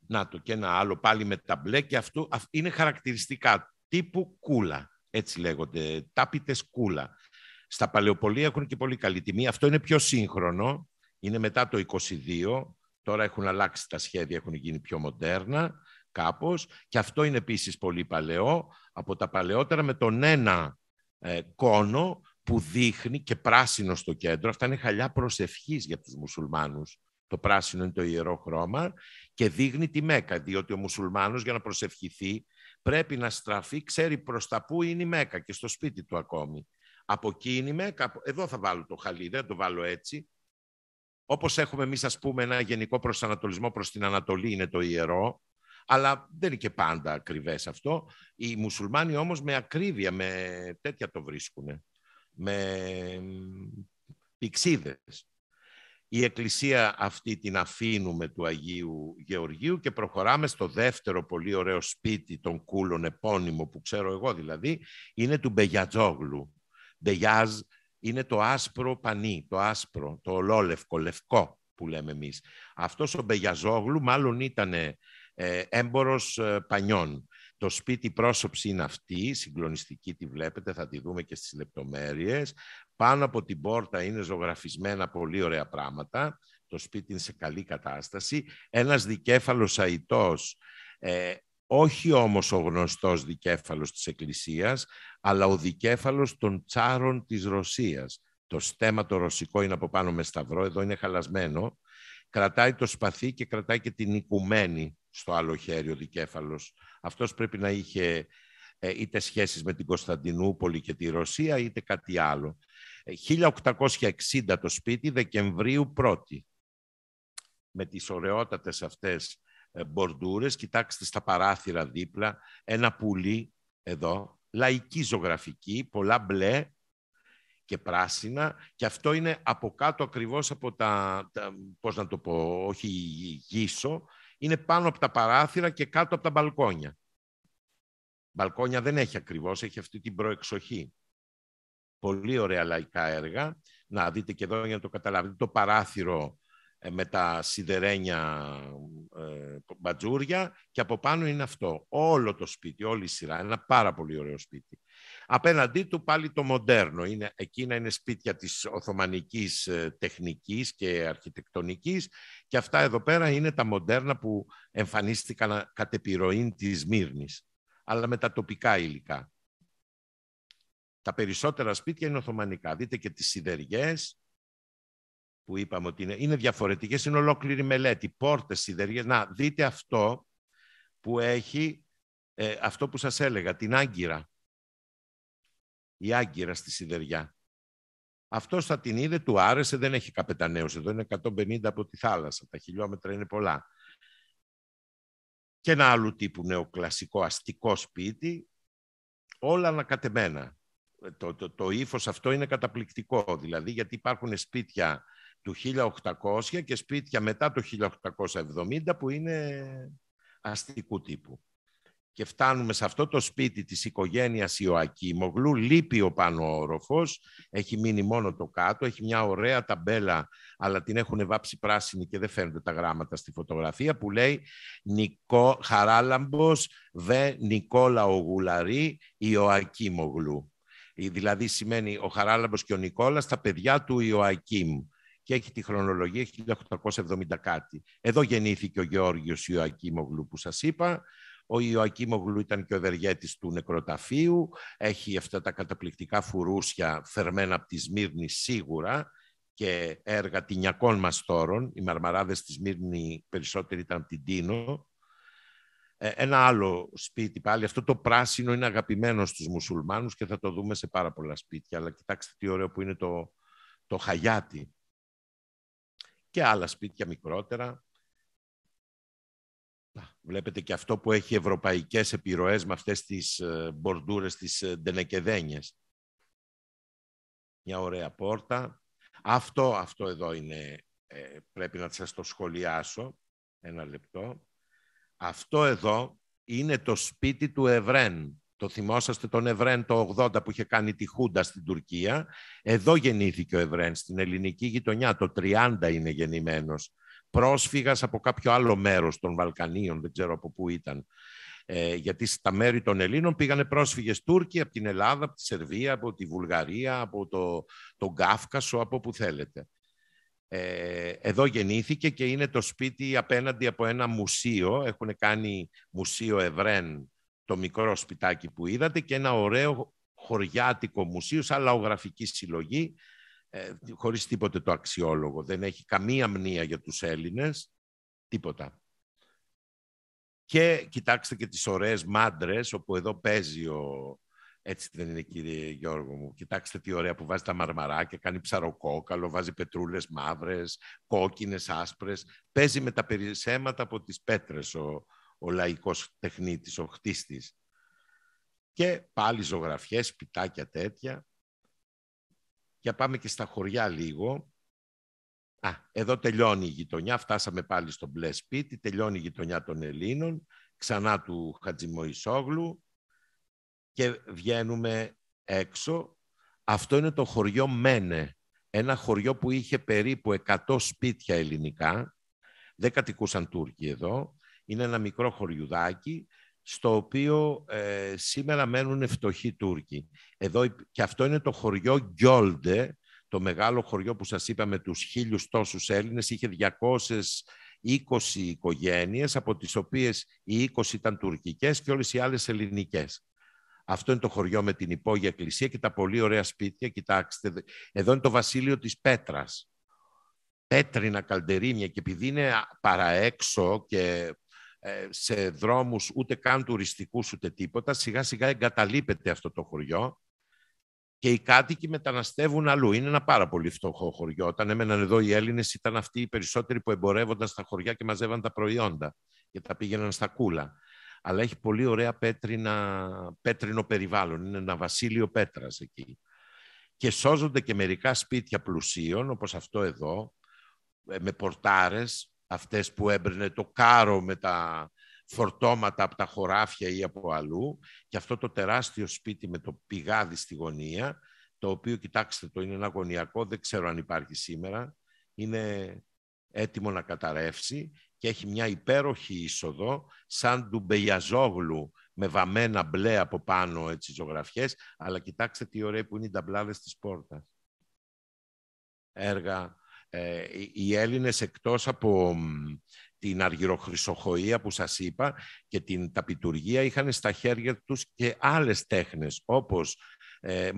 Να το και ένα άλλο πάλι με τα μπλε και είναι χαρακτηριστικά τύπου κούλα. Έτσι λέγονται, τάπιτες κούλα. Στα παλαιοπολία έχουν και πολύ καλή τιμή. Αυτό είναι πιο σύγχρονο. Είναι μετά το 22. Τώρα έχουν αλλάξει τα σχέδια, έχουν γίνει πιο μοντέρνα κάπως. Και αυτό είναι επίσης πολύ παλαιό. Από τα παλαιότερα με τον ένα ε, κόνο που δείχνει και πράσινο στο κέντρο. Αυτά είναι χαλιά προσευχής για τους μουσουλμάνους. Το πράσινο είναι το ιερό χρώμα και δείχνει τη Μέκα, διότι ο μουσουλμάνος για να προσευχηθεί πρέπει να στραφεί, ξέρει προς τα πού είναι η Μέκα και στο σπίτι του ακόμη. Από εκεί εδώ θα βάλω το χαλί, δεν το βάλω έτσι. Όπως έχουμε εμείς ας πούμε, ένα γενικό προσανατολισμό προς την Ανατολή είναι το ιερό, αλλά δεν είναι και πάντα ακριβές αυτό. Οι μουσουλμάνοι όμως με ακρίβεια, με τέτοια το βρίσκουν, με πηξίδες. Η εκκλησία αυτή την αφήνουμε του Αγίου Γεωργίου και προχωράμε στο δεύτερο πολύ ωραίο σπίτι των κούλων επώνυμο που ξέρω εγώ δηλαδή, είναι του Μπεγιατζόγλου ντεγιάζ είναι το άσπρο πανί, το άσπρο, το ολόλευκο, λευκό που λέμε εμείς. Αυτός ο Μπεγιαζόγλου μάλλον ήταν ε, έμπορος ε, πανιών. Το σπίτι πρόσωψη είναι αυτή, συγκλονιστική τη βλέπετε, θα τη δούμε και στις λεπτομέρειες. Πάνω από την πόρτα είναι ζωγραφισμένα πολύ ωραία πράγματα. Το σπίτι είναι σε καλή κατάσταση. Ένας δικέφαλος αητός ε, όχι όμως ο γνωστός δικέφαλος της Εκκλησίας, αλλά ο δικέφαλος των τσάρων της Ρωσίας. Το στέμα το ρωσικό είναι από πάνω με σταυρό, εδώ είναι χαλασμένο. Κρατάει το σπαθί και κρατάει και την οικουμένη στο άλλο χέρι ο δικέφαλος. Αυτός πρέπει να είχε ε, είτε σχέσεις με την Κωνσταντινούπολη και τη Ρωσία, είτε κάτι άλλο. 1860 ε, το σπίτι, Δεκεμβρίου 1η. Με τις ωραιότατες αυτές ε, μπορντούρες, κοιτάξτε στα παράθυρα δίπλα, ένα πουλί εδώ, λαϊκή ζωγραφική, πολλά μπλε και πράσινα και αυτό είναι από κάτω ακριβώς από τα, πώς να το πω, όχι γύσω είναι πάνω από τα παράθυρα και κάτω από τα μπαλκόνια. Μπαλκόνια δεν έχει ακριβώς, έχει αυτή την προεξοχή. Πολύ ωραία λαϊκά έργα. Να δείτε και εδώ για να το καταλάβετε. Το παράθυρο ε, με τα σιδερένια ε, μπατζούρια και από πάνω είναι αυτό. Όλο το σπίτι, όλη η σειρά. Ένα πάρα πολύ ωραίο σπίτι. Απέναντί του πάλι το μοντέρνο. Είναι, εκείνα είναι σπίτια της οθωμανικής ε, τεχνικής και αρχιτεκτονικής και αυτά εδώ πέρα είναι τα μοντέρνα που εμφανίστηκαν κατ' επιρροή της Σμύρνης, αλλά με τα τοπικά υλικά. Τα περισσότερα σπίτια είναι οθωμανικά. Δείτε και τις σιδεριές, που είπαμε ότι είναι, είναι διαφορετικές, είναι ολόκληρη μελέτη, πόρτες, σιδεριές. Να, δείτε αυτό που έχει, ε, αυτό που σας έλεγα, την άγκυρα. Η άγκυρα στη σιδεριά. Αυτό θα την είδε, του άρεσε, δεν έχει καπετανέως. Εδώ είναι 150 από τη θάλασσα, τα χιλιόμετρα είναι πολλά. Και ένα άλλο τύπου νεοκλασικό αστικό σπίτι, όλα ανακατεμένα. Ε, το, το, το ύφος αυτό είναι καταπληκτικό, δηλαδή γιατί υπάρχουν σπίτια του 1800 και σπίτια μετά το 1870 που είναι αστικού τύπου. Και φτάνουμε σε αυτό το σπίτι της οικογένειας Ιωακίμογλου, λείπει ο πάνω έχει μείνει μόνο το κάτω, έχει μια ωραία ταμπέλα, αλλά την έχουν βάψει πράσινη και δεν φαίνονται τα γράμματα στη φωτογραφία, που λέει Νικό, Χαράλαμπος δε Ογουλαρή Γουλαρή Ιωακίμογλου. Δηλαδή σημαίνει ο Χαράλαμπος και ο Νικόλας τα παιδιά του Ιωακήμ» και έχει τη χρονολογία 1870 κάτι. Εδώ γεννήθηκε ο Γεώργιος Ιωακίμογλου που σας είπα. Ο Ιωακίμογλου ήταν και ο ευεργέτης του νεκροταφείου. Έχει αυτά τα καταπληκτικά φουρούσια φερμένα από τη Σμύρνη σίγουρα και έργα τυνιακών μαστόρων. Οι μαρμαράδες της Σμύρνη περισσότεροι ήταν από την Τίνο. Ε, ένα άλλο σπίτι πάλι, αυτό το πράσινο είναι αγαπημένο στους μουσουλμάνους και θα το δούμε σε πάρα πολλά σπίτια. Αλλά κοιτάξτε τι ωραίο που είναι το, το χαγιάτι και άλλα σπίτια μικρότερα. Βλέπετε και αυτό που έχει ευρωπαϊκές επιρροές με αυτές τις ε, μπορντούρες, τις ε, ντενεκεδένιες. Μια ωραία πόρτα. Αυτό, αυτό εδώ είναι, ε, πρέπει να σας το σχολιάσω. Ένα λεπτό. Αυτό εδώ είναι το σπίτι του Ευρέν. Το θυμόσαστε τον Ευρέν το 80 που είχε κάνει τη Χούντα στην Τουρκία. Εδώ γεννήθηκε ο Ευρέν, στην ελληνική γειτονιά. Το 30 είναι γεννημένος. Πρόσφυγας από κάποιο άλλο μέρος των Βαλκανίων, δεν ξέρω από πού ήταν. Ε, γιατί στα μέρη των Ελλήνων πήγανε πρόσφυγες Τούρκοι από την Ελλάδα, από τη Σερβία, από τη Βουλγαρία, από το, τον Κάφκασο, από όπου θέλετε. Ε, εδώ γεννήθηκε και είναι το σπίτι απέναντι από ένα μουσείο. Έχουν κάνει μουσείο Ευρέν το μικρό σπιτάκι που είδατε και ένα ωραίο χωριάτικο μουσείο σαν λαογραφική συλλογή ε, χωρίς τίποτε το αξιόλογο. Δεν έχει καμία μνήα για τους Έλληνες, τίποτα. Και κοιτάξτε και τις ωραίες μάντρες, όπου εδώ παίζει ο... Έτσι δεν είναι κύριε Γιώργο μου. Κοιτάξτε τι ωραία που βάζει τα μαρμαράκια, κάνει ψαροκόκαλο, βάζει πετρούλες μαύρες, κόκκινες, άσπρες. Παίζει με τα περισσέματα από τις πέτρες ο, ο λαϊκός τεχνίτης, ο χτίστης. Και πάλι ζωγραφιές, πιτάκια τέτοια. Και πάμε και στα χωριά λίγο. Α, εδώ τελειώνει η γειτονιά, φτάσαμε πάλι στο μπλε σπίτι, τελειώνει η γειτονιά των Ελλήνων, ξανά του Χατζημοϊσόγλου και βγαίνουμε έξω. Αυτό είναι το χωριό Μένε, ένα χωριό που είχε περίπου 100 σπίτια ελληνικά, δεν κατοικούσαν Τούρκοι εδώ, είναι ένα μικρό χωριουδάκι στο οποίο ε, σήμερα μένουν φτωχοί Τούρκοι. Εδώ, και αυτό είναι το χωριό Γκιόλντε, το μεγάλο χωριό που σας είπαμε, τους χίλιους τόσους Έλληνες, είχε 220 οικογένειες, από τις οποίες οι 20 ήταν τουρκικές και όλες οι άλλες ελληνικές. Αυτό είναι το χωριό με την υπόγεια εκκλησία και τα πολύ ωραία σπίτια. Κοιτάξτε, εδώ είναι το βασίλειο της Πέτρας. Πέτρινα καλτερίμια και επειδή είναι παραέξω και ε, σε δρόμους ούτε καν τουριστικούς ούτε τίποτα. Σιγά σιγά εγκαταλείπεται αυτό το χωριό και οι κάτοικοι μεταναστεύουν αλλού. Είναι ένα πάρα πολύ φτωχό χωριό. Όταν έμεναν εδώ οι Έλληνες, ήταν αυτοί οι περισσότεροι που εμπορεύονταν στα χωριά και μαζεύαν τα προϊόντα και τα πήγαιναν στα κούλα. Αλλά έχει πολύ ωραία πέτρινα, πέτρινο περιβάλλον. Είναι ένα βασίλειο πέτρας εκεί. Και σώζονται και μερικά σπίτια πλουσίων, όπως αυτό εδώ, ε, με πορτάρες αυτές που έμπαιρνε το κάρο με τα φορτώματα από τα χωράφια ή από αλλού και αυτό το τεράστιο σπίτι με το πηγάδι στη γωνία, το οποίο, κοιτάξτε το, είναι ένα γωνιακό, δεν ξέρω αν υπάρχει σήμερα, είναι έτοιμο να καταρρεύσει και έχει μια υπέροχη είσοδο, σαν του Μπεγιαζόγλου, με βαμμένα μπλε από πάνω έτσι, ζωγραφιές, αλλά κοιτάξτε τι ωραία που είναι οι ταμπλάδες της πόρτας. Έργα ε, οι Έλληνες εκτός από την αργυροχρυσοχοΐα που σας είπα και την ταπιτουργία είχαν στα χέρια τους και άλλες τέχνες όπως ε,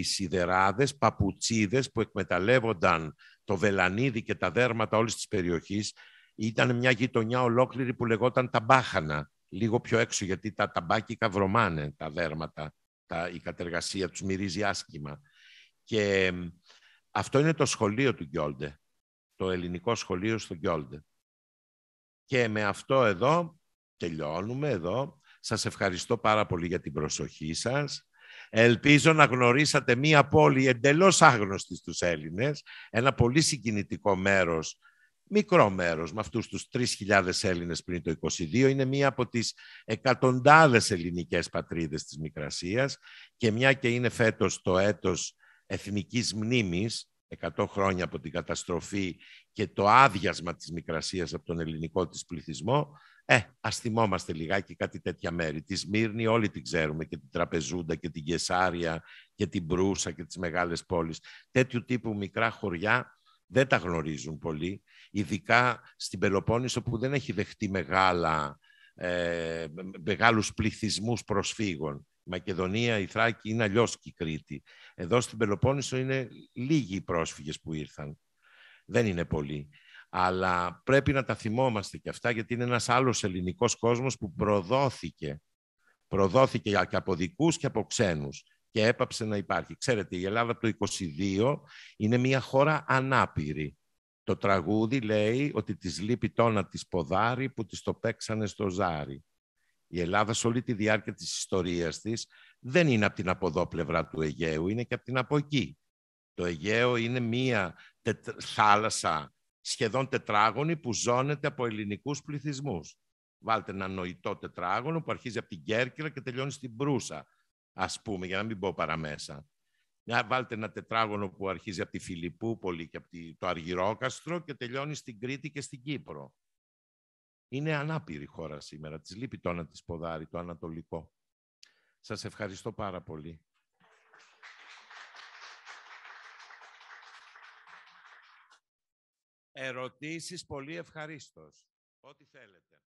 σιδεράδες, παπουτσίδες που εκμεταλλεύονταν το βελανίδι και τα δέρματα όλης της περιοχής. Ήταν μια γειτονιά ολόκληρη που λεγόταν μπάχανα. λίγο πιο έξω γιατί τα ταμπάκικα βρωμάνε τα δέρματα, τα, η κατεργασία τους μυρίζει άσχημα. Και αυτό είναι το σχολείο του Γκιόλντε, το ελληνικό σχολείο στο Γκιόλντε. Και με αυτό εδώ τελειώνουμε εδώ. Σας ευχαριστώ πάρα πολύ για την προσοχή σας. Ελπίζω να γνωρίσατε μία πόλη εντελώς άγνωστη στους Έλληνες, ένα πολύ συγκινητικό μέρος, μικρό μέρος με αυτούς τους 3.000 Έλληνες πριν το 22, είναι μία από τις εκατοντάδες ελληνικές πατρίδες της Μικρασίας και μια και είναι φέτος το έτος εθνικής μνήμης 100 χρόνια από την καταστροφή και το άδειασμα της Μικρασίας από τον ελληνικό της πληθυσμό, ε, ας θυμόμαστε λιγάκι κάτι τέτοια μέρη. Τη Σμύρνη όλοι την ξέρουμε και την Τραπεζούντα και την κεσάρια και την Προύσα και τις μεγάλες πόλεις. Τέτοιου τύπου μικρά χωριά δεν τα γνωρίζουν πολύ, ειδικά στην Πελοπόννησο που δεν έχει δεχτεί μεγάλα, ε, μεγάλους πληθυσμούς προσφύγων. Μακεδονία, η Θράκη είναι αλλιώς και η Κρήτη. Εδώ στην Πελοπόννησο είναι λίγοι οι πρόσφυγες που ήρθαν. Δεν είναι πολλοί. Αλλά πρέπει να τα θυμόμαστε και αυτά, γιατί είναι ένας άλλος ελληνικός κόσμος που προδόθηκε. Προδόθηκε και από δικούς και από ξένους και έπαψε να υπάρχει. Ξέρετε, η Ελλάδα το 22 είναι μια χώρα ανάπηρη. Το τραγούδι λέει ότι της λείπει τόνα της ποδάρη που της το παίξανε στο ζάρι. Η Ελλάδα σε όλη τη διάρκεια της ιστορίας της δεν είναι από την αποδόπλευρα του Αιγαίου, είναι και από την από εκεί. Το Αιγαίο είναι μία θάλασσα σχεδόν τετράγωνη που ζώνεται από ελληνικούς πληθυσμούς. Βάλτε ένα νοητό τετράγωνο που αρχίζει από την Κέρκυρα και τελειώνει στην Προύσα, ας πούμε, για να μην πω παραμέσα. Βάλτε ένα τετράγωνο που αρχίζει από τη Φιλιππούπολη και από το Αργυρόκαστρο και τελειώνει στην Κρήτη και στην Κύπρο. Είναι ανάπηρη χώρα σήμερα. Της λείπει το να της ποδάρει, το ανατολικό. Σας ευχαριστώ πάρα πολύ. Ερωτήσεις πολύ ευχαρίστως. Ό,τι θέλετε.